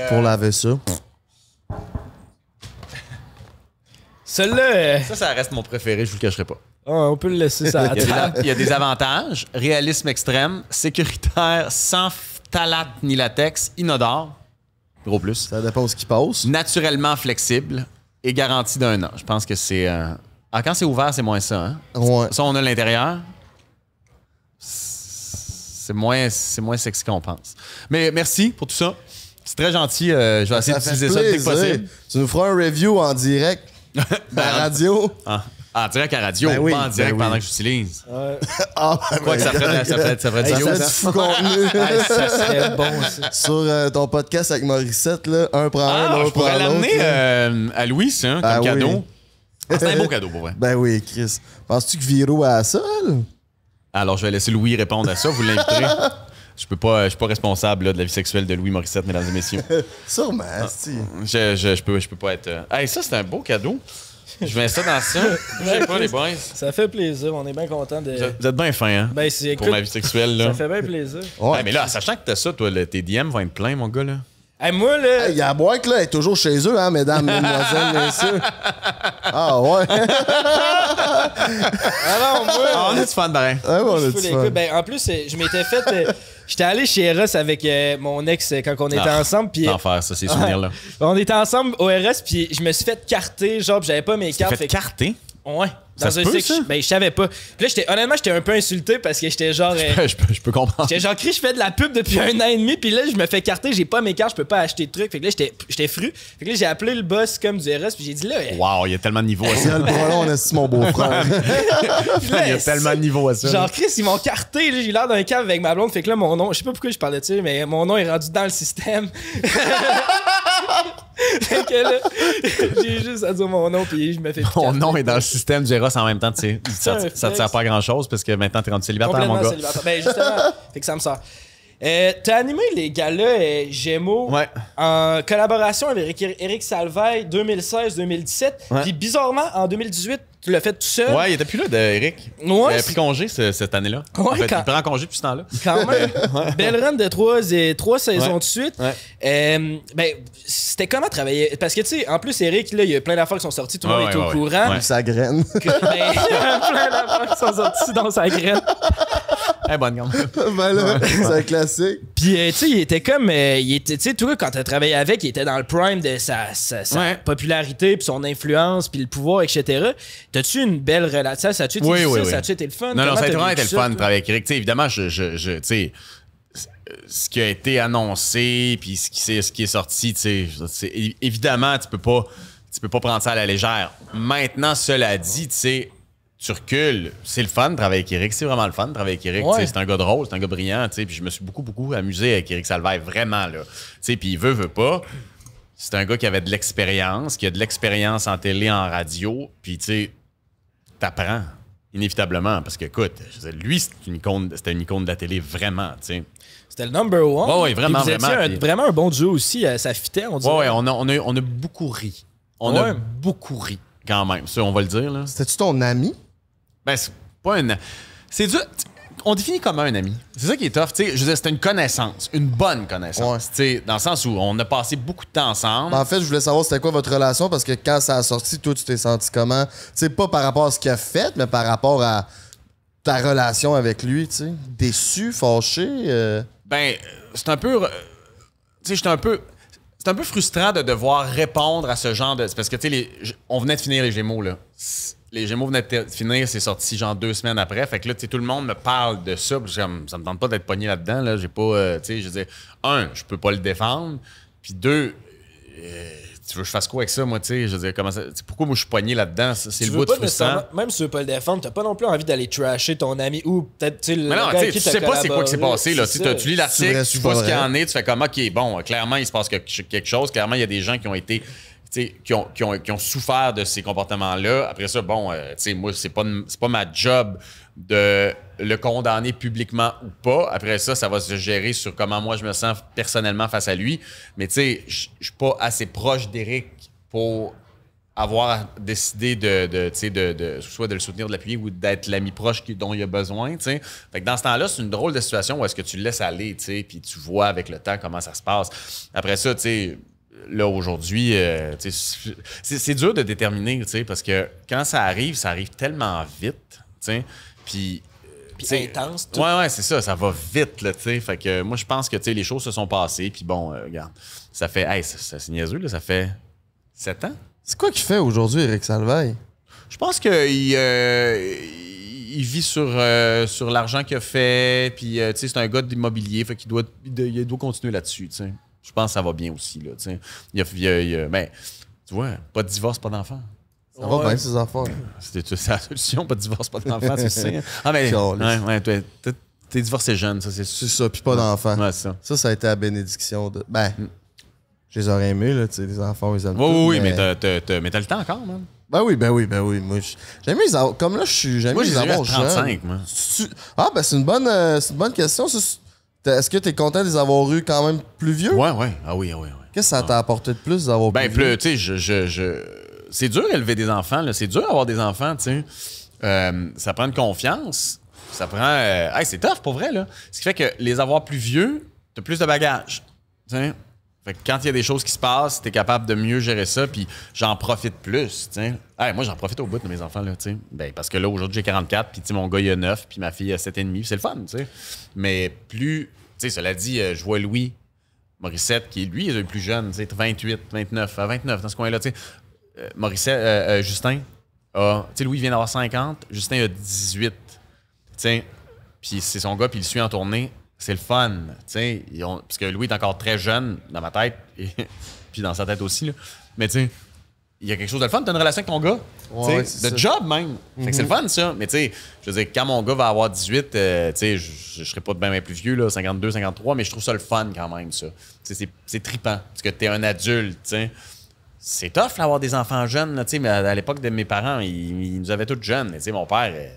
Pour laver ça. celle là Ça, ça reste mon préféré, je vous le cacherai pas. Ah, on peut le laisser ça. il, y a des, il y a des avantages. Réalisme extrême, sécuritaire, sans phthalate ni latex, inodore. Gros plus. Ça dépend ce qui passe. Naturellement flexible et garanti d'un an. Je pense que c'est. Euh, ah, quand c'est ouvert, c'est moins ça. Hein? Ouais. Ça, on a l'intérieur. C'est moins, c'est moins sexy qu'on pense. Mais merci pour tout ça. C'est très gentil. Euh, je vais essayer d'utiliser ça dès que possible. Tu nous feras un review en direct. radio. Ah. En direct à radio, ben oui, pas en direct ben pendant que j'utilise. Ouais. Ah, Quoi que ben ça ferait, ça ça ferait du fou ça, ça serait bon, Sur euh, ton podcast avec Morissette, là, un prend ah, un, l'autre prend pourrais l'amener euh, à Louis, hein, comme ben cadeau. Ah, c'est un beau cadeau, pour vrai. Ben oui, Chris. Penses-tu que Viro a ça, Alors, je vais laisser Louis répondre à ça. Vous l'inviterez. je peux pas, je suis pas responsable de la vie sexuelle de Louis Morissette, mesdames et messieurs. Sûrement, ah, je, je, je, peux, je peux pas être. Euh, hey, ça, c'est un beau cadeau. Je mets ça dans ça. Je sais pas, les boys. Ça fait plaisir. On est bien content de. Vous êtes bien fin, hein? Ben, pour ma vie sexuelle, là. Ça fait bien plaisir. Ouais, ben, mais là, sachant que t'as ça, toi, tes DM vont être pleins, mon gars, là. Hey, moi, là. y a la boîte, là, est toujours chez eux, hein, mesdames, mesdemoiselles, messieurs. Ah, ouais. Alors, moi. Ah, on est du fun, pareil. on est du fun. Ben, en plus, euh, je m'étais fait. Euh, j'étais allé chez RS avec euh, mon ex quand on était ah, ensemble. Pis, enfer, ça, ces souvenirs-là. on était ensemble au RS, puis je me suis fait carter, genre, j'avais pas mes cartes. fait carter? Ouais. Dans ça un peut, Ben, je savais pas. là, j'étais, honnêtement, j'étais un peu insulté parce que j'étais genre. Je peux, comprendre. J'étais genre, Chris, je fais de la pub depuis un an et demi, puis là, je me fais carter, j'ai pas mes cartes, je peux pas acheter de trucs. Fait que là, j'étais, j'étais fru. Fait que là, j'ai appelé le boss comme du RS, puis j'ai dit là. Waouh, il y a tellement de niveau à ça. le on mon beau-frère. il y a tellement de niveau à ça. Genre, Chris, ils m'ont carté, j'ai l'air d'un cave avec ma blonde. Fait que là, mon nom, je sais pas pourquoi je parlais de ça, mais mon nom est rendu dans le système. fait que j'ai juste à dire mon nom, puis je me fais. Mon nom est dans le système du Eros en même temps, tu sais. Ça, ça te sert pas à grand chose parce que maintenant, t'es rendu célibataire, mon gars. Ben, justement, fait que ça me sert. Euh, t'as animé les gars-là, euh, Gémeaux en collaboration avec Eric Salveille 2016-2017. Puis bizarrement, en 2018, tu l'as fait tout seul. Ouais, il était plus là, d'Eric Eric. Ouais, il a pris congé cette année-là. Ouais, en fait, Il prend congé depuis ce temps-là. Quand même. Belle run de trois, et, trois saisons de suite. Euh, ben, c'était comment travailler? Parce que, tu sais, en plus, Eric, là, il y a plein d'affaires qui sont sorties. Tout le monde est au courant. Sa graine. Que, ben, plein d'affaires qui sont sorties dans sa graine hey, eh, bonne gamme. Ben c'est un classique. Puis, euh, tu sais, il était comme. Euh, tu sais, quand t'as travaillé avec, il était dans le prime de sa, popularité, puis son influence, puis le pouvoir, etc. T'as-tu une belle relation? Ça a-tu Ça a-tu le fun? Non, non, ça a vraiment été le fun de travailler avec Eric. Tu évidemment, je. je, tu sais ce qui a été annoncé puis ce qui, ce qui est sorti, tu sais, évidemment, tu peux pas tu peux pas prendre ça à la légère. Maintenant, cela dit, tu sais, c'est le fun de travailler avec Eric. C'est vraiment le fun de travailler avec Eric. C'est un gars drôle, c'est un gars brillant. Puis je me suis beaucoup, beaucoup amusé avec Eric Salvaire, vraiment. Puis il veut, veut pas. C'est un gars qui avait de l'expérience, qui a de l'expérience en télé, en radio. Puis tu t'apprends inévitablement. Parce que, écoute, lui, c'était une, icône, une icône de la télé, vraiment. C'était le number one. Oui, vraiment, vraiment. Un, vraiment un bon duo aussi. Euh, ça fitait, on on, a, on, a, beaucoup ri. On a beaucoup ri quand même. on va le dire. C'était-tu ton ami? Ben, c'est pas une. C'est du. On définit comment un ami. C'est ça qui est tough. sais je veux c'est une connaissance, une bonne connaissance. Ouais. Dans le sens où on a passé beaucoup de temps ensemble. Ben, en fait, je voulais savoir c'était quoi votre relation parce que quand ça a sorti, toi, tu t'es senti comment? sais pas par rapport à ce qu'il a fait, mais par rapport à ta relation avec lui, tu sais. Déçu, fâché. Euh. Ben, c'est un peu. Tu sais, j'étais un peu c'est un peu frustrant de devoir répondre à ce genre de. Parce que, tu sais, les... on venait de finir les Gémeaux, là les Gémeaux venaient de finir, c'est sorti genre deux semaines après. Fait que là, tu sais, tout le monde me parle de ça. Parce que ça me tente pas d'être pogné là-dedans. Là. J'ai pas, euh, tu sais, je dis, un, je peux pas le défendre. Puis deux, euh, tu veux que je fasse quoi avec ça, moi, tu sais, je veux dire, comment ça, pourquoi moi je suis poigné là-dedans, c'est le bout de frustrant. Même si tu veux pas le défendre, t'as pas non plus envie d'aller trasher ton ami ou peut-être, tu sais, le Mais non, tu sais pas c'est quoi qui s'est passé, là, tu tu lis l'article, tu vois ce qu'il y en est, tu fais comme, ok, bon, clairement, il se passe quelque chose, clairement, il y a des gens qui ont été qui ont, souffert de ces comportements-là. Après ça, bon, euh, tu sais, moi, c'est pas, pas ma job de le condamner publiquement ou pas. Après ça, ça va se gérer sur comment moi je me sens personnellement face à lui. Mais tu sais, je suis pas assez proche d'Éric pour avoir décidé de, de, de, soit de le soutenir, de l'appuyer ou d'être l'ami proche dont il a besoin. T'sais. Fait que dans ce temps-là, c'est une drôle de situation où est-ce que tu le laisses aller, puis tu vois avec le temps comment ça se passe. Après ça, tu sais là, aujourd'hui, euh, c'est dur de déterminer, parce que quand ça arrive, ça arrive tellement vite, puis... Euh, puis intense. Tout. Ouais, ouais, c'est ça, ça va vite, là, tu Fait que moi, je pense que, tu les choses se sont passées, puis bon, euh, regarde, ça fait, hey, c'est niaiseux, ça fait sept ans. C'est quoi qu'il fait aujourd'hui, Eric Salvaille? Je pense qu'il il vit sur, sur l'argent qu'il a fait, puis, tu c'est un gars d'immobilier, fait qu'il doit, il doit continuer là-dessus, tu sais. Je pense que ça va bien aussi. Là, il y a, il y a, ben, tu vois, pas de divorce, pas d'enfant. Ça va bien, ces enfants. C'était la solution, pas de divorce, pas d'enfant, c'est ça. Ah, mais. Ouais, ouais, t'es, divorcé jeune, ça, c'est C'est ça, puis pas d'enfant. Ouais, ça. ça. Ça, a été la bénédiction de. Ben, mm. je les aurais aimés, là, tu sais, les enfants, ils aiment. Oui, tout, oui, mais, t'as, le temps encore, man. Ben oui, ben oui, ben oui. Moi, j'aime les Comme là, je suis. J'aime les avoir 35, jeune. moi. Ah, ben, c'est une bonne, euh, c'est une bonne question. C'est, est-ce que tu es content de les avoir eu quand même plus vieux? Ouais, ouais. Ah oui, ah oui. oui. Qu'est-ce que ça ah. t'a apporté de plus d'avoir ben, plus, tu sais, je, c'est dur élever des enfants, là. C'est dur avoir des enfants, tu euh, ça prend une confiance. Ça prend. Euh, c'est tough pour vrai, là. Ce qui fait que les avoir plus vieux, t'as plus de bagages quand il y a des choses qui se passent, t'es capable de mieux gérer ça, puis j'en profite plus, moi, j'en profite au bout de mes enfants, là, tu ben, parce que là, aujourd'hui, j'ai 44, puis mon gars, il a 9, puis ma fille a 7,5, c'est le fun, tu sais. Mais plus, tu sais, cela dit, euh, je vois Louis Morissette, qui, est lui, il est le plus jeune, tu 28, 29, à 29, dans ce coin-là, tu sais. Euh, Morissette, euh, Justin, tu sais, Louis vient d'avoir 50, Justin a 18, tu sais. Puis c'est son gars, puis il suit en tournée c'est le fun. tu ils ont, parce que Louis est encore très jeune dans ma tête, et, puis dans sa tête aussi. Là. Mais tu sais, il y a quelque chose de le fun, t'as une relation avec ton gars. Ouais, de job même. c'est le fun, ça. Mais tu sais, je veux dire, quand mon gars va avoir 18, euh, tu sais, je, ne serai pas de bien plus vieux, là, 52, 53, mais je trouve ça le fun quand même, ça. C'est tripant. Parce que tu es un adulte, tu sais. C'est tough d'avoir des enfants jeunes, tu sais, mais à, l'époque de mes parents, ils, nous avaient tous jeunes. Tu sais, mon père, euh,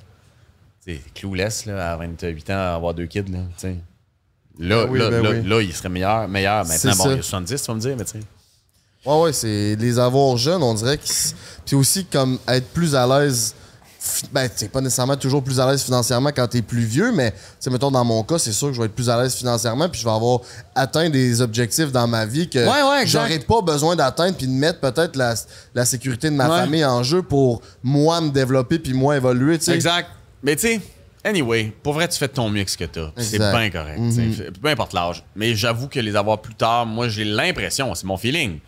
tu sais, clouless, là, à 28 ans, avoir deux kids, là, tu sais. Là, ah là, ben là, là, il serait meilleur. meilleur. Maintenant, bon, 70, tu vas me dire, mais tu Ouais, ouais, c'est les avoir jeunes, on dirait. Puis aussi, comme être plus à l'aise. Ben, t'es pas nécessairement toujours plus à l'aise financièrement quand tu es plus vieux, mais, mettons, dans mon cas, c'est sûr que je vais être plus à l'aise financièrement, puis je vais avoir atteint des objectifs dans ma vie que j'aurais pas besoin d'atteindre, puis de mettre peut-être la, sécurité de ma famille en jeu pour moi me développer, puis moi évoluer, tu Exact. Mais, tu sais Anyway, pour vrai, tu fais ton mieux avec ce que t'as. C'est bien correct. Mhm. Peu importe l'âge. Mais j'avoue que les avoir plus tard, moi, j'ai l'impression, c'est mon feeling.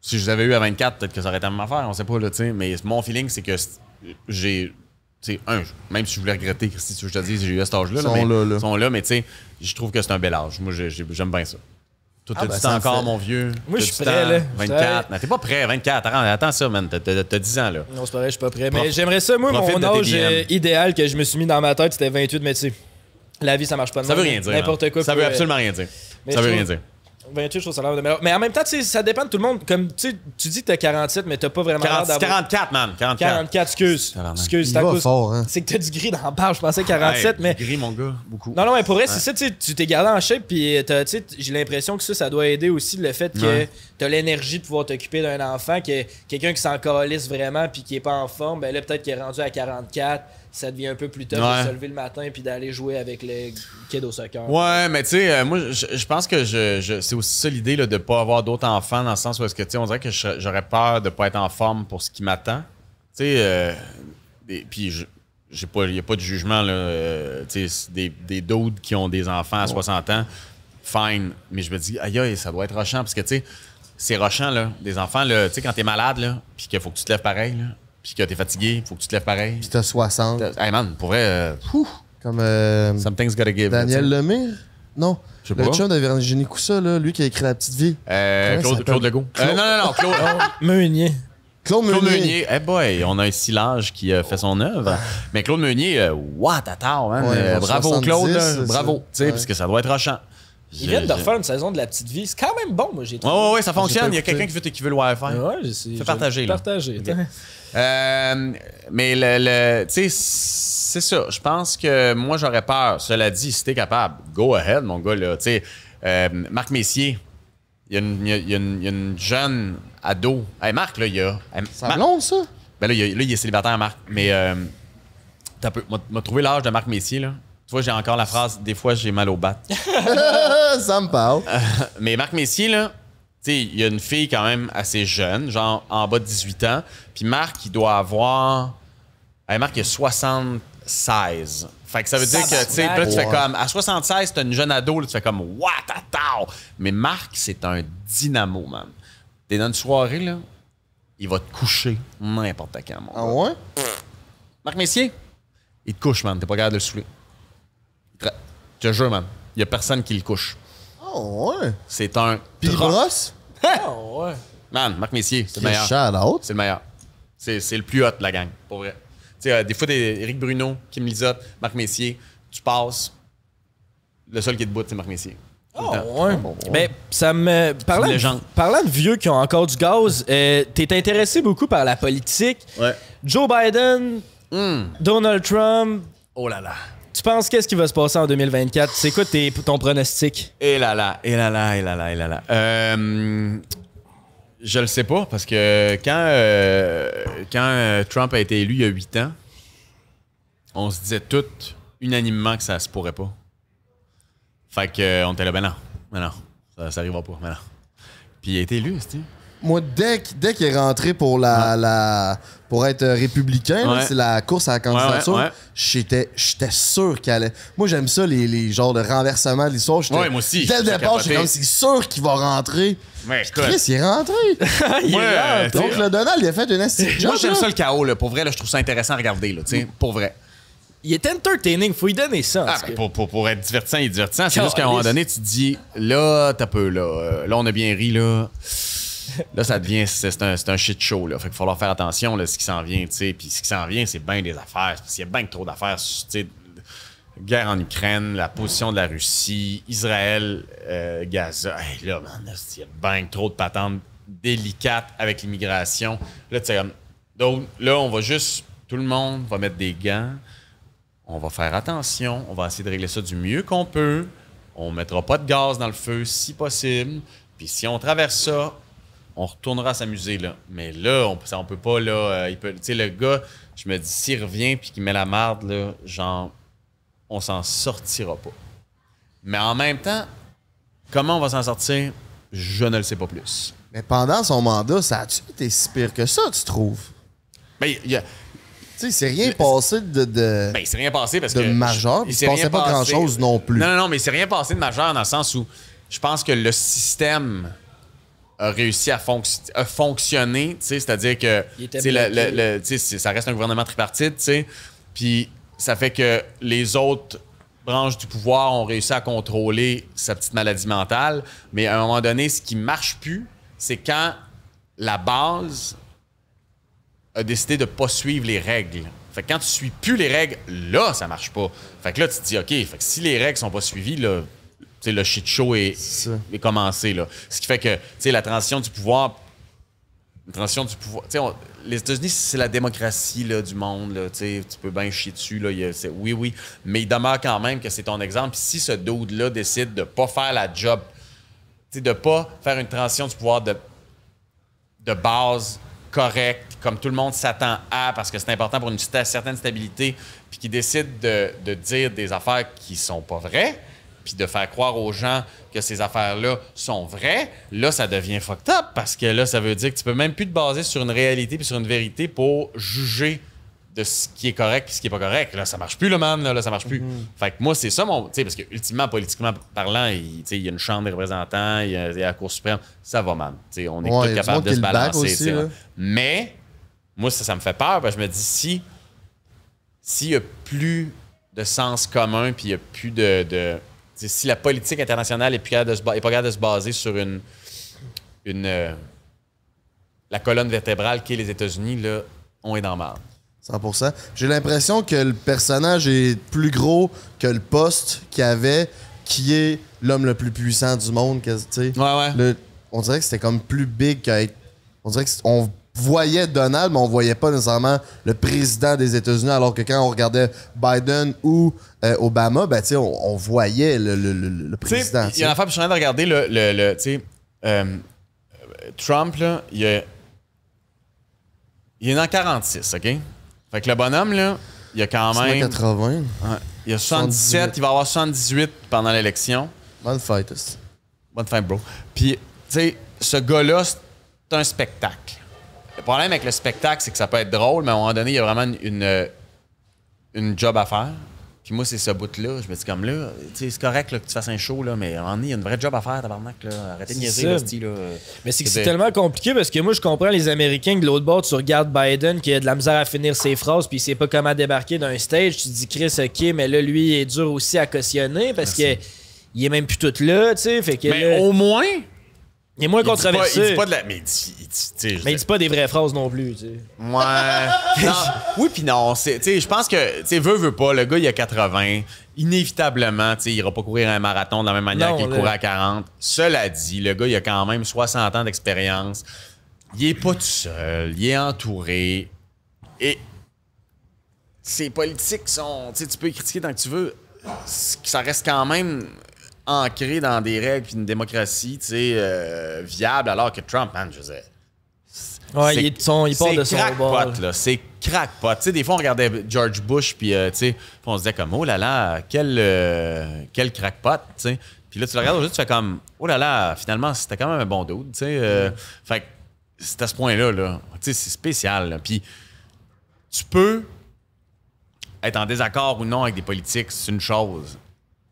si je les avais eu à 24, peut-être que ça aurait été la même affaire, on sait pas, là, tu Mais mon feeling, c'est que j'ai. un, même si je voulais regretter, si tu je te dis, j'ai eu cet âge-là. mais, là, mais tu sais, je trouve que c'est un bel âge. Moi, j'aime bien ça. Toi, ah, t'as 10 ben, encore, mon vieux. Moi, je suis prêt, là. 24. mais t'es pas prêt, 24. Attends, ça, man. T'as 10 ans, là. Non, c'est pas je suis pas prêt. Mais j'aimerais ça, moi, mon âge euh, idéal que je me suis mis dans ma tête, c'était 28, mais tu sais, la vie, ça marche pas de Ça veut rien dire. Hein. N'importe quoi. Ça veut euh, absolument rien dire. Ça veut rien dire. 28, ben, je trouve ça l'air de meilleur. Mais en même temps, ça dépend de tout le monde. Comme tu dis que t'as 47, mais t'as pas vraiment l'air 44, man. 44. excuse. Excuse, c'est cause... hein. C'est que t'as du gris dans la barre. Je pensais 47, mais. gris, mon gars, beaucoup. Non, non, mais pour vrai, c'est ça, tu t'es gardé en shape. Puis euh, j'ai l'impression que ça, ça doit aider aussi le fait que t'as l'énergie de pouvoir t'occuper d'un enfant. Que quelqu'un qui s'en vraiment, puis qui est pas en forme, ben là, peut-être qu'il est rendu à 44 ça devient un peu plus tard de se lever le matin puis d'aller jouer avec les kids au soccer. Ouais, mais tu sais, euh, moi, je, pense que je, c'est aussi ça l'idée de ne pas avoir d'autres enfants dans le sens où est-ce que, tu sais, on dirait que j'aurais peur de ne pas être en forme pour ce qui m'attend. Tu sais, euh, puis il n'y a pas de jugement. Là, euh, sais, des, doudes qui ont des enfants à 60 ans, fine. Mais je me dis, aïe, aïe ça doit être rochant. Parce que, tu sais, c'est rochant, là, des enfants, sais, quand tu es malade, là, puis qu'il faut que tu te lèves pareil, là, puis que t'es fatigué, faut que tu te lèves pareil. Puis t'as 60. Hey man, pour vrai, euh, Comme euh, something's gotta give. Daniel Lemire? Non. Je sais Le pas. chum de Virginie Coussa, là, lui qui a écrit La Petite Vie. Euh, Claude, Claude Legault. non, non, non, Claude, ah. Meunier. Claude Claude Meunier. Eh boy, on a un silage qui a fait son œuvre. Ah. Mais Claude Meunier, euh, what a tard, hein, bravo Claude, bravo, tu sais, parce que ça doit être rochant. Ils viennent de refaire une saison de la petite vie. C'est quand même bon, moi, j'ai trouvé. ouais, ouais, ça fonctionne. Il y a quelqu'un qui veut, qui veut le Wi-Fi. Ouais, j'ai- Fais partager, là. Partager. Euh, mais le, tu sais, c'est ça. Je pense que moi, j'aurais peur. Cela dit, si t'es capable, go ahead, mon gars. Là. sais, euh, Marc Messier, il y, a une, y jeune ado. Hey, Marc, là, il y a. Hey, ça long, ça? Ben là, il, est célibataire, Marc. Mais tu euh, t'as m'a trouvé l'âge de Marc Messier, là. Tu vois, j'ai encore la phrase Des fois, j'ai mal au bat. ça me parle. mais Marc Messier, là, il y a une fille quand même assez jeune, genre en bas de 18 ans. Puis Marc, il doit avoir. Marc, il a 76. Fait que ça veut dire que, tu sais, tu fais comme. À 76, t'as une jeune ado, là, tu fais comme. Mais Marc, c'est un dynamo, man. T'es dans une soirée, là, il va te coucher n'importe quand, mon Ah ouais? Marc Messier, il te couche, man. T'es pas capable de le soulever. Je te jure, man. Il y a personne qui le couche. Oh ouais? C'est un. Piros? Oh, Man, Marc Messier, c'est le meilleur. C'est le meilleur. C'est, le plus hot de la gang, pour vrai. Tu sais, euh, des fois, des Eric Bruno, Kim Lizotte, Marc Messier, tu passes. Le seul qui est debout, c'est Marc Messier. Ah, oh, ouais. Mais ça me. Parlant de, parlant de vieux qui ont encore du gaz, euh, t'es intéressé beaucoup par la politique. Ouais. Joe Biden, hmm. Donald Trump. Oh là là penses? Qu'est-ce qui va se passer en 2024? C'est quoi ton pronostic? Et là là, et là là, et là là, là là. Euh, je le sais pas parce que quand, euh, quand euh, Trump a été élu il y a huit ans, on se disait tout unanimement que ça se pourrait pas. Fait qu'on était là, ben non, ben non, ça, ça arrivera pas, ben non. Puis il a été élu, cest moi, dès, qu'il est rentré pour la, être républicain, c'est la course à la candidature, j'étais sûr qu'il allait. Moi, j'aime ça, les, genres de renversement de l'histoire. Ouais, moi aussi. Dès le départ, j'étais comme, sûr qu'il va rentrer. Mais Chris, il est rentré. il est euh, Donc, le Donald, il a fait une astuce. Moi, j'aime ça le chaos. Là. Pour vrai, là, je trouve ça intéressant à regarder. Là, Pour vrai il est entertaining, faut lui donner ça. Ah, ben, pour, être divertissant, il est divertissant. C'est juste qu'à un moment donné, tu te dis, là, t'as peu, là. Euh, là, on a bien ri, là là, ça devient. C'est un, shit show, là. faut faire attention, là, ce qui s'en vient, tu Puis ce qui s'en vient, c'est bien des affaires. Parce qu'il y a bien trop d'affaires, tu Guerre en Ukraine, la position de la Russie, Israël, euh, Gaza. là, il y a bien trop de patentes délicates avec l'immigration. Là, tu donc là, on va juste. Tout le monde va mettre des gants. On va faire attention. On va essayer de régler ça du mieux qu'on peut. On mettra pas de gaz dans le feu si possible. Puis si on traverse ça, on retournera s'amuser là. Mais là, on, ça, on peut pas là. Euh, il peut, tu sais, le gars, je me dis, s'il revient puis qu'il met la marde là, genre, on s'en sortira pas. Mais en même temps, comment on va s'en sortir, je ne le sais pas plus. Mais pendant son mandat, ça a-tu été si pire que ça, tu trouves? Mais ben, il y a, tu sais, c'est rien passé de. de ben, c'est rien passé parce de Il ne pas grand-chose non plus. Non, non, non, mais c'est rien passé de majeur dans le sens où je pense que le système a réussi à, fonctionner, fonctionner, c'est-à-dire que le, ça reste un gouvernement tripartite, puis ça fait que les autres branches du pouvoir ont réussi à contrôler sa petite maladie mentale, mais à un moment donné, ce qui marche plus, c'est quand la base a décidé de ne pas suivre les règles. Fait que quand tu suis plus les règles, là, ça marche pas. Fait que là, tu te dis, OK, si les règles sont pas suivies, là, le shit show est, commencé. Là. Ce qui fait que la transition du pouvoir. du pouvoir. les États-Unis, c'est la démocratie du monde. tu peux bien chier dessus. Là, oui, oui. Mais il demeure quand même que c'est ton exemple. Si ce dude-là décide de ne pas faire la job, de ne pas faire une transition du pouvoir de, de base correcte, comme tout le monde s'attend à, parce que c'est important pour une certaine stabilité, puis qu'il décide de, de dire des affaires qui sont pas vraies puis de faire croire aux gens que ces affaires-là sont vraies, là, ça devient fucked up parce que là, ça veut dire que tu peux même plus te baser sur une réalité puis sur une vérité pour juger de ce qui est correct et ce qui est pas correct. Là, ça marche plus, le man, là, ça marche plus. Mm-hmm. Fait que moi, c'est ça mon. Tu parce que ultimement, politiquement parlant, il, il y a une chambre des représentants, il y, a, la Cour suprême. Ça va, man. T'sais, on est tous capables de se balancer. Mais, moi, ça, ça me fait peur parce que je me dis si. S'il n'y a plus de sens commun puis il n'y a plus de si la politique internationale n'est pas capable de se baser sur une, une euh, la colonne vertébrale qu'est les États-Unis, là, on est dans mal. 100%. J'ai l'impression que le personnage est plus gros que le poste qu'il avait, qui est l'homme le plus puissant du monde. Que, ouais, ouais. on dirait que c'était comme plus big qu'à On dirait voyait Donald, mais on voyait pas nécessairement le président des États-Unis, alors que quand on regardait Biden ou euh, Obama, ben, on, on, voyait le, président. Il y a une affaire, je suis en train de regarder le. Euh, Trump, là, il est. Il est en 46, OK? Fait que le bonhomme, là, il a quand même. 80. il a 77, il va avoir 78 pendant l'élection. Bonne fête. Bonne fête, bro. Puis, tu sais, ce gars-là, c'est un spectacle. Le problème avec le spectacle, c'est que ça peut être drôle, mais à un moment donné, il y a vraiment une, une, euh, job à faire. Puis moi, c'est ce bout-là. Je me dis comme là, c'est correct que tu fasses un show, là, mais on il y a une vraie job à faire, tabarnak. Là. Arrêtez de niaiser, là, là. Mais c'est que c'est tellement compliqué parce que moi, je comprends les Américains que de l'autre bord, tu regardes Biden qui a de la misère à finir ses phrases, puis il sait pas comment débarquer d'un stage. Tu te dis, Chris, OK, mais là, lui, il est dur aussi à cautionner parce qu'il que. Il est même plus tout là, tu sais. Fait mais au moins, il est moins controversé. il dit pas de la. Mais il dit, pas des vraies phrases non plus. Ouais. oui, puis non. Je pense que, tu sais, veut, veut pas, le gars, il a 80. Inévitablement, tu sais, il ira pas courir un marathon de la même manière qu'il courait à 40. Cela dit, le gars, il a quand même 60 ans d'expérience. Il est pas tout seul. Il est entouré. Et ses politiques sont. Tu peux critiquer tant que tu veux. Ça reste quand même ancré dans des règles puis une démocratie, tu euh, viable, alors que Trump, man, je sais. Ouais, il, est son, il part de son là, C'est crackpot. Tu sais, des fois, on regardait George Bush, puis euh, tu sais, on se disait comme, oh là là, quel, euh, quel crackpot, tu sais. Puis là, tu le regardes aujourd'hui, tu fais comme, oh là là, finalement, c'était quand même un bon doute », tu Fait que c'est à ce point-là, là. c'est spécial. Puis tu peux être en désaccord ou non avec des politiques, c'est une chose.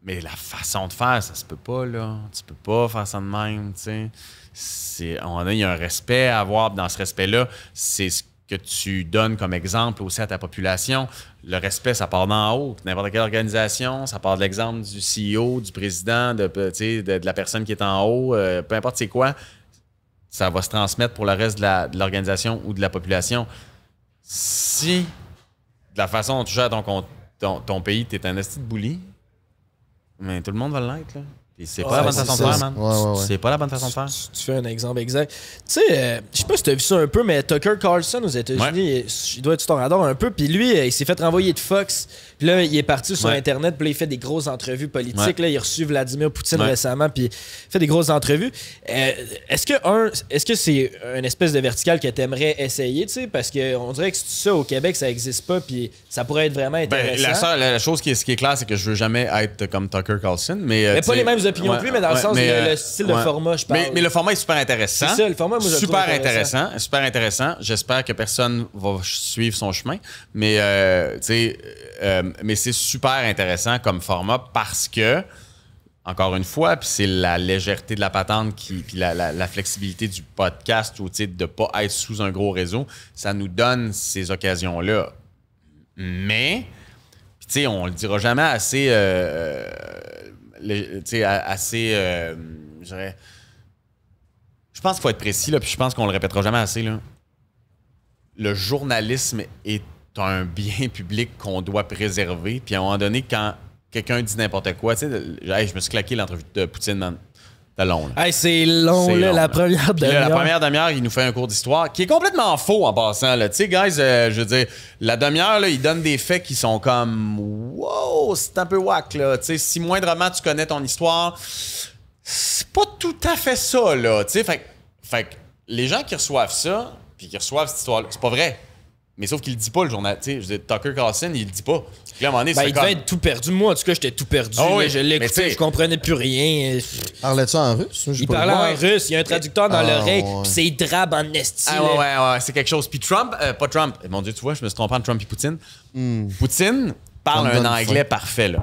Mais la façon de faire, ça se peut pas, là. Tu peux pas faire ça de même, tu sais. On a, il y a un respect à avoir. Dans ce respect-là, c'est ce que tu donnes comme exemple aussi à ta population. Le respect, ça part d'en haut. N'importe quelle organisation, ça part de l'exemple du CEO, du président, de, de, la personne qui est en haut, euh, peu importe c'est quoi, ça va se transmettre pour le reste de l'organisation ou de la population. Si, de la façon dont tu gères ton, ton, pays, tu es un esti de bully, mais tout le monde va le l'être, là. Puis c'est pas la bonne façon de faire, man. c'est pas la bonne façon de faire. Tu, fais un exemple exact. Tu sais, euh, je sais pas si tu as vu ça un peu, mais Tucker Carlson aux États-Unis, il doit être sur ton radar un peu. Puis lui, euh, il s'est fait renvoyer de Fox puis là, il est parti sur Internet, puis là, il fait des grosses entrevues politiques. Là, il a reçu Vladimir Poutine récemment, puis il fait des grosses entrevues. Euh, est-ce que, un, est-ce que c'est une espèce de verticale que tu aimerais essayer, tu sais? Parce qu'on dirait que ça, au Québec, ça n'existe pas, puis ça pourrait être vraiment ben, intéressant. la, chose qui est, ce qui est claire, c'est que je veux jamais être comme Tucker Carlson, mais. Euh, mais pas les mêmes opinions que lui, mais dans le sens, du le, euh, style de format, je parle. Mais, le format est super intéressant. C'est ça, le format, moi, je Super intéressant. super intéressant. J'espère que personne va suivre son chemin, mais, tu sais. Euh, mais c'est super intéressant comme format parce que, encore une fois, puis c'est la légèreté de la patente qui, puis la, flexibilité du podcast au titre de ne pas être sous un gros réseau, ça nous donne ces occasions-là. Mais, tu sais, on le dira jamais assez, euh, euh, sais assez, je pense qu'il faut être précis, là, puis je pense qu'on ne le répétera jamais assez. Là. Le journalisme est un bien public qu'on doit préserver. Puis à un moment donné, quand quelqu'un dit n'importe quoi, tu sais, je me suis claqué l'entrevue de Poutine dans long. c'est long, la première demi-heure. La première demi-heure, il nous fait un cours d'histoire qui est complètement faux en passant. Tu sais, guys, euh, je veux la demi-heure, il donne des faits qui sont comme wow, c'est un peu whack. Là. sais si moindrement tu connais ton histoire, c'est pas tout à fait ça. Là. fait, fait les gens qui reçoivent ça, puis qui reçoivent cette histoire-là, c'est pas vrai. Mais sauf qu'il le dit pas, le journaliste. Je dis, Tucker Carlson, il le dit pas. Puis là, un ben, il devait être tout perdu. Moi, en tout cas, j'étais tout perdu. Ah je l'écoutais, je comprenais plus rien. parlait ça en russe? Il parlait en russe. Il y a un traducteur dans ah, l'oreille. Puis c'est drabe en esti. Ah, ouais, ouais, ouais. C'est quelque chose. Puis Trump, euh, pas Trump. Eh, mon Dieu, tu vois, je me suis trompé entre Trump et Poutine. Hmm. Poutine parle un anglais parfait, là.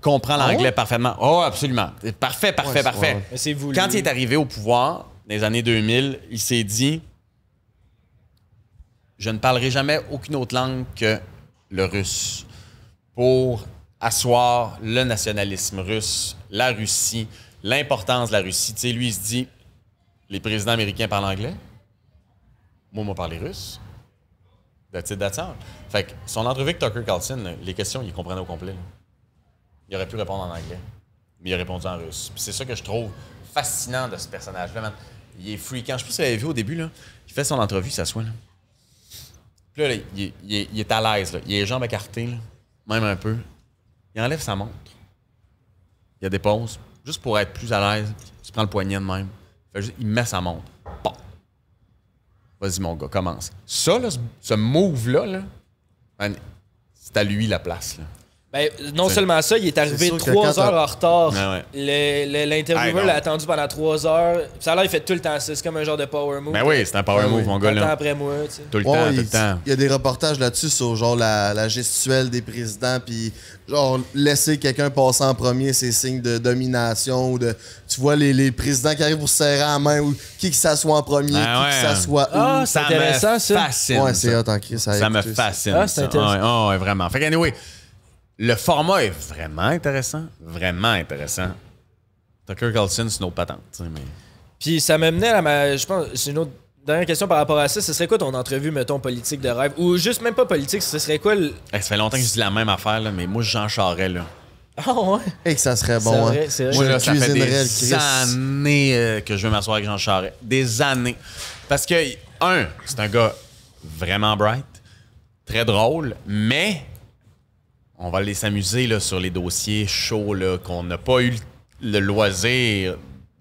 comprend ah l'anglais parfaitement. Oh, absolument. Parfait, parfait, parfait. Quand il est arrivé au pouvoir, dans les années 2000, il s'est dit je ne parlerai jamais aucune autre langue que le russe pour asseoir le nationalisme russe, la Russie, l'importance de la Russie. Tu sais, lui, il se dit, les présidents américains parlent anglais, moi, moi, parle russe. That's it, that's Fait que son entrevue avec Tucker Carlson, les questions, il comprenait au complet. Il aurait pu répondre en anglais, mais il a répondu en russe. c'est ça que je trouve fascinant de ce personnage-là, Il est freakant. Je sais pas si vous avez vu au début, là. Il fait son entrevue, il s'assoit, là il, est à l'aise. Il a les jambes écartées, même un peu. Il enlève sa montre. Il a des pauses juste pour être plus à l'aise. Il se prend le poignet de même. il met sa montre. Bon. Vas-y, mon gars, commence. Ça, ce, move là, c'est à lui la place. Ben, non seulement ça, il est arrivé trois heures en retard. Ben l'intervieweur l'a attendu pendant trois heures. Ça, là, il fait tout le temps ça. C'est comme un genre de power move. Mais ben oui, c'est un power move, mon gars. Tout le temps après moi. Tout le temps, il, y a des reportages là-dessus sur genre la, la, gestuelle des présidents. Puis, genre, laisser quelqu'un passer en premier, c'est signe de domination. ou de Tu vois les, les présidents qui arrivent pour se serrer la main. ou Qui qui s'assoit en premier, ben qui, qui s'assoit ah, C'est intéressant, ça. Fascine, ouais, c'est ça. Ça, ça me fascine. Ah, c'est intéressant. ouais, vraiment. Fait anyway, le format est vraiment intéressant. Vraiment intéressant. Tucker Carlson, c'est une autre patente. Puis ça m'amenait à ma. Je pense, c'est une autre dernière question par rapport à ça. Ce serait quoi ton entrevue, mettons, politique de rêve Ou juste même pas politique, ce serait quoi le. Eh, ça fait longtemps que je dis la même affaire, là, mais moi, Jean Charest, là. Ah ouais. Et que ça serait bon. hein. vrai. Moi, ça fait des années euh, que je veux m'asseoir avec Jean Charest. Des années. Parce que, un, c'est un gars vraiment bright, très drôle, mais on va aller s'amuser sur les dossiers chauds qu'on n'a pas eu le loisir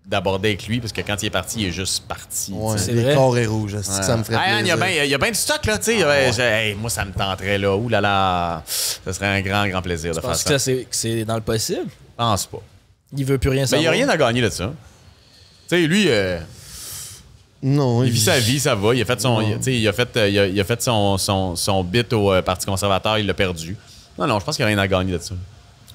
d'aborder avec lui parce que quand il est parti, il est juste parti. Ouais, c'est le corps rouge, ça me ferait ah, Il y a bien du stock, là, tu sais. Ah, moi, ça me tenterait, là. Ouh là là, ça serait un grand, grand plaisir de faire ça. que c'est, dans le possible? Je pense pas. Il veut plus rien savoir. il n'y a rien à gagner là-dessus. Tu sais, lui... Euh, non, il, vit sa vie, ça va. Il a fait son, a fait, euh, il fait son, son, son bit au euh, Parti conservateur, il l'a perdu. Non, non, je pense qu'il n'y a rien à gagner là-dessus.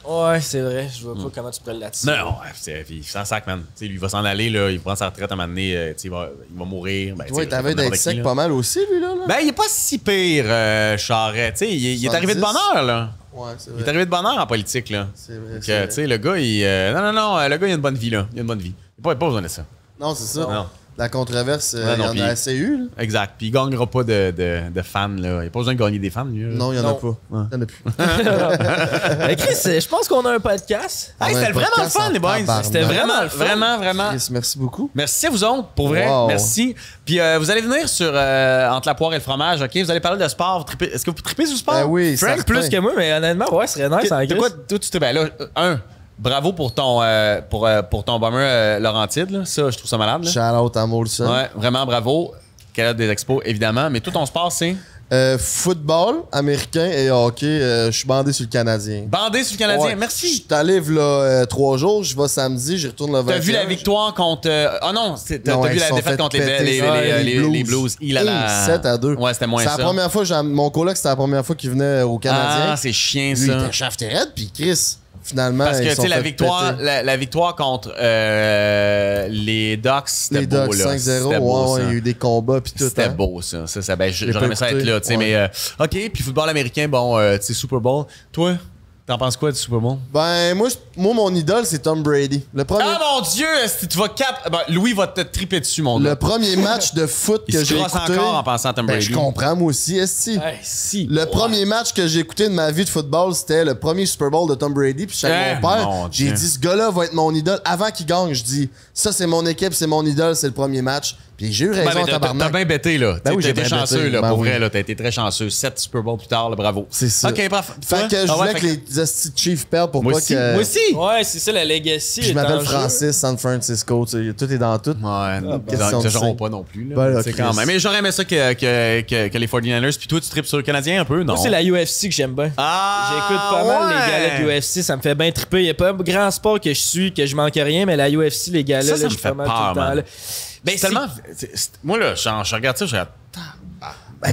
Ouais, c'est vrai. Je vois pas hmm. comment tu prends là-dessus. Non, il c'est s'en sac, man. sais, lui, il va s'en aller, là, il prend sa retraite à un moment donné, euh, il, va, il, va, mourir. Ben, ouais, t'avais d'être sec pas mal aussi, lui, là. Ben, il est pas si pire, euh, Charret. Il, il, est arrivé de bonheur, là. Ouais, c'est vrai. Il est arrivé de bonheur en politique, là. C'est euh, vrai. tu sais, le gars, il. Euh, non, non, non, le gars, il a une bonne vie, là. Il a une bonne vie. Il n'a pas, besoin de ça. Non, c'est ça. Non. La controverse, euh, il y en a assez eu. Exact. Puis il gagnera pas de, de, de fans. Là. Il n'y a pas besoin de gagner des fans. Lui, non, il n'y en a pas. Il n'y en a plus. Chris, euh, je pense qu'on a un podcast. C'était vraiment le fun, les boys. C'était vraiment, vraiment, vraiment. Chris, merci beaucoup. Merci à vous autres, pour vrai. Merci. Puis euh, vous allez venir sur Entre la poire et le fromage, OK? Vous allez parler de sport. Est-ce que vous tripez le sport? Ben oui, Frank, plus que moi, mais honnêtement, ouais, ce serait nice. Qu hein, quoi, tout tu te. Ben là, un Bravo pour ton, euh, euh, pour, ton bomber euh, Laurentide. là. Ça, je trouve ça malade. Shout out à Moulson. Ouais, vraiment bravo. Canada des Expos, évidemment. Mais tout ton sport, c'est football américain et hockey, je suis bandé sur le Canadien. bandé sur le Canadien. merci. Je t'enlève là trois jours, je vais samedi, je retourne le 21. T'as vu la victoire contre. Ah non, t'as vu la défaite contre les, les, Blues. Il a la. 7 à 2. Ouais, c'était moins la première fois, mon collègue, c'était la première fois qu'il venait au Canadien. Ah, c'est chiant Lui, il ça. était puis Chris, Finalement, Parce que, tu sais, la victoire, la, la, victoire contre euh, les Ducks, c'était les beau, Ducks 5-0, il y a eu des combats, puis tout. C'était hein. beau, ça. ça, ça ben, J'aurais aimé ça être là, tu sais, mais... Euh, OK, puis football américain, bon, euh, tu sais, Super Bowl. Toi, T'en penses quoi du Super Bowl? Ben, moi, moi mon idole, c'est Tom Brady. Le premier... Ah mon Dieu! Si tu vas cap... Ben, Louis va te triper dessus, mon gars. Le premier match de foot que j'ai écouté. encore en pensant à Tom ben, Brady. je comprends, moi aussi, Esti. Hey, si. Le premier match que j'ai écouté de ma vie de football, c'était le premier Super Bowl de Tom Brady. Puis, eh, mon père, j'ai dit, ce gars-là va être mon idole. Avant qu'il gagne, je dis, ça, c'est mon équipe, c'est mon idole, c'est le premier match. Puis j'ai eu ben, raison, T'as bien bêté, là. Ben été chanceux, là, pour ben vrai, là. T'as été très chanceux. Sept Super Bowl plus tard, bravo. C'est ça. OK, bref. Ah fait que je voulais que, les Chiefs perdent pour Moi pas que... Moi aussi! Ouais, c'est ça, la legacy Je m'appelle Francis, San Francisco. tout est dans tout. Ouais, ah, ben, ils pas non plus, ben c'est quand même. Mais j'aurais aimé ça que, les 49ers. Puis toi, tu tripes sur le Canadien un peu, non? Moi, c'est la UFC que j'aime bien. Ah! J'écoute pas mal les gars de UFC. Ça me fait bien triper. Il n'y a pas grand sport que je suis, que je manque rien, mais la UFC, les là, ça, là, ça me fait peur, man. Ben, c'est tellement... Moi, là, je, je regarde ça, je regarde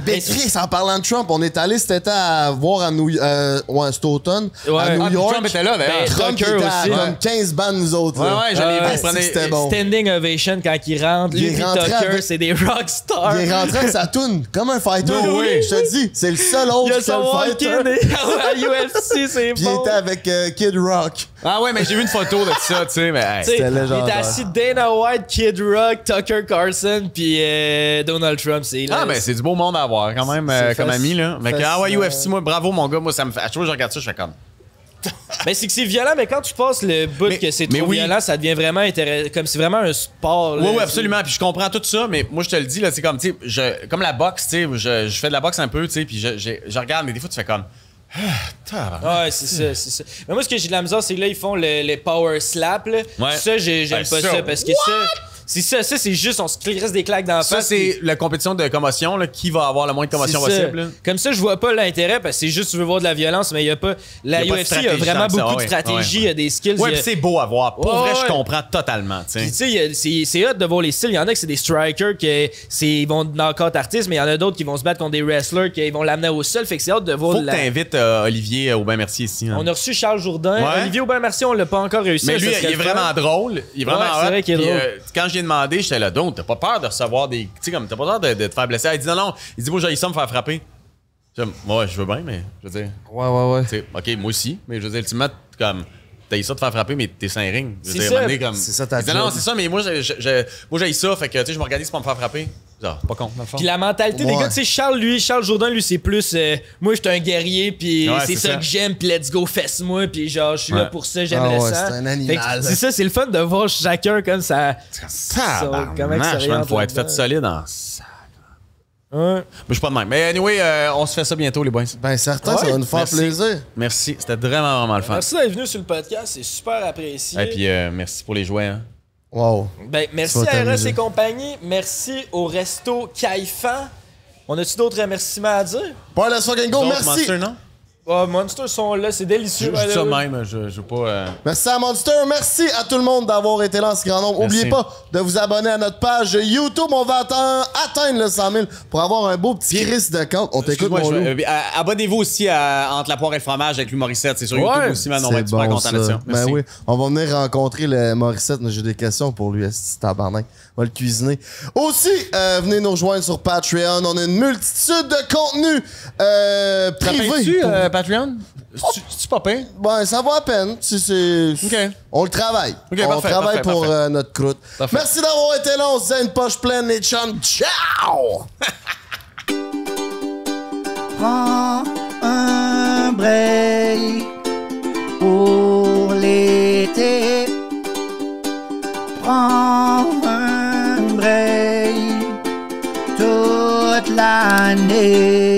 ben, ben Chris, en parlant de Trump, on est allé cet été à voir à New, euh, ouais, cet à New ah, York. Trump était là, mais... ben, ben Trump était aussi. comme ouais. 15 bandes, nous autres. Ouais, ouais, j'allais euh, C'était bon. Standing ovation quand il rentre. Il Tucker, c'est des rock stars. Il est rentré avec sa toune, comme un fighter. Ben Je te dis, c'est le seul autre qui fighter. Il à UFC, c'est bon. Puis il était avec euh, Kid Rock. Ah ouais, mais j'ai vu une photo de ça, tu sais, mais c'était légendaire. Il était assis Dana White, Kid Rock, Tucker Carlson, puis euh, Donald Trump. C'est ah, mais c'est du beau monde à avoir quand même euh, comme ami. Là. Mais ah ouais, euh, UFC, moi, bravo mon gars, moi, ça me fait. À chaque fois que je regarde ça, je fais comme. mais ben, c'est que c'est violent, mais quand tu passes le but que c'est trop oui. violent, ça devient vraiment intéressant. Comme c'est vraiment un sport. ouais oui, absolument. Puis je comprends tout ça, mais moi, je te le dis, là, c'est comme, tu sais, comme la boxe, tu sais, je, je, fais de la boxe un peu, tu sais, puis je, je, regarde, mais des fois, tu fais comme. Ah, ouais, c'est Mais moi, ce que j'ai de la misère, c'est que là, ils font les power slap, là. Ça, j'aime ben, pas ça, parce que ça. C'est ça, c'est juste, on se crisse des claques dans la Ça, c'est la compétition de commotion, qui va avoir le moins de commotion possible. Comme ça, je vois pas l'intérêt parce que c'est juste tu veux voir de la violence, mais il y a pas. La UFC, a vraiment beaucoup de stratégie, il y a des skills. Ouais, puis c'est beau à voir. Pour vrai, je comprends totalement. tu sais. c'est hot de voir les styles. Il y en a qui c'est des strikers qui ils vont le out artistes, mais il y en a d'autres qui vont se battre contre des wrestlers, qui vont l'amener au sol. Fait que c'est hot de voir. Faut que euh, Olivier euh, Aubin Mercier ici. Hein. On a reçu Charles Jourdain. Olivier aubin Mercier, on l'a pas encore réussi. mais lui, il est vraiment drôle. Il est vraiment drôle. Euh, demander, demandé, j'étais là, donc, t'as pas peur de recevoir des. Tu sais, comme, t'as pas peur de, te faire blesser. Elle dit non, non. Il dit, moi, j'ai ça me faire frapper. moi je veux bien, mais je veux dire. Ouais, ouais, ouais. ok, moi aussi, mais je veux dire, ultimement, comme t'as ça de faire frapper, mais t'es sans ring. C'est ça, comme... c'est ça Non, c'est ça, mais moi, j'ai moi, ça, fait que tu sais, je m'organise pour me faire frapper. Genre, pas con, dans Puis la mentalité des gars, tu sais, Charles, lui, Charles Jourdain, lui, c'est plus. Euh, moi, j'étais un guerrier, puis c'est ça, que j'aime, pis let's go, fesse-moi, puis genre, je suis là pour ça, j'aimerais ah ça. C'est un animal. C'est ça, c'est le fun de voir chacun comme ça. Ça, ça comment ça, Il faut être fait solide en ça. Mais je suis pas de même. Mais anyway, euh, on se fait ça bientôt, les boys. Ben, certain, ça va nous faire plaisir. Merci, c'était vraiment, vraiment le fun. Merci d'être venu sur le podcast, c'est super apprécié. Et puis, euh, merci pour les jouets. Hein. Wow. Ben, merci à RS et compagnie. Merci au resto Kaifan. On a-tu d'autres remerciements à dire? fucking go merci. go, non? Oh, Monster sont là, c'est délicieux. Je ça même, je, je veux pas. Euh, merci à Monster. Merci à tout le monde d'avoir été là en ce grand nombre. Oubliez N'oubliez pas de vous abonner à notre page YouTube. On va atteindre le 100 000 pour avoir un beau petit Chris de compte. On t'écoute, mon euh, Abonnez-vous aussi à Entre la poire et le fromage avec lui, Morissette. C'est sur YouTube aussi, man. On va être super content de ben oui, on va venir rencontrer le Morissette. J'ai des questions pour lui, c'est tabarnak. On va le cuisiner. Aussi, euh, venez nous rejoindre sur Patreon. On a une multitude de contenus euh, privés. tu euh, Patreon? Oh, c'est pas peint? Ben, ça va à peine. On le travaille. on travaille pour euh, notre croûte. Merci d'avoir été là. On se une poche pleine, les chums. Ciao! Prends un pour l'été. Prends my name.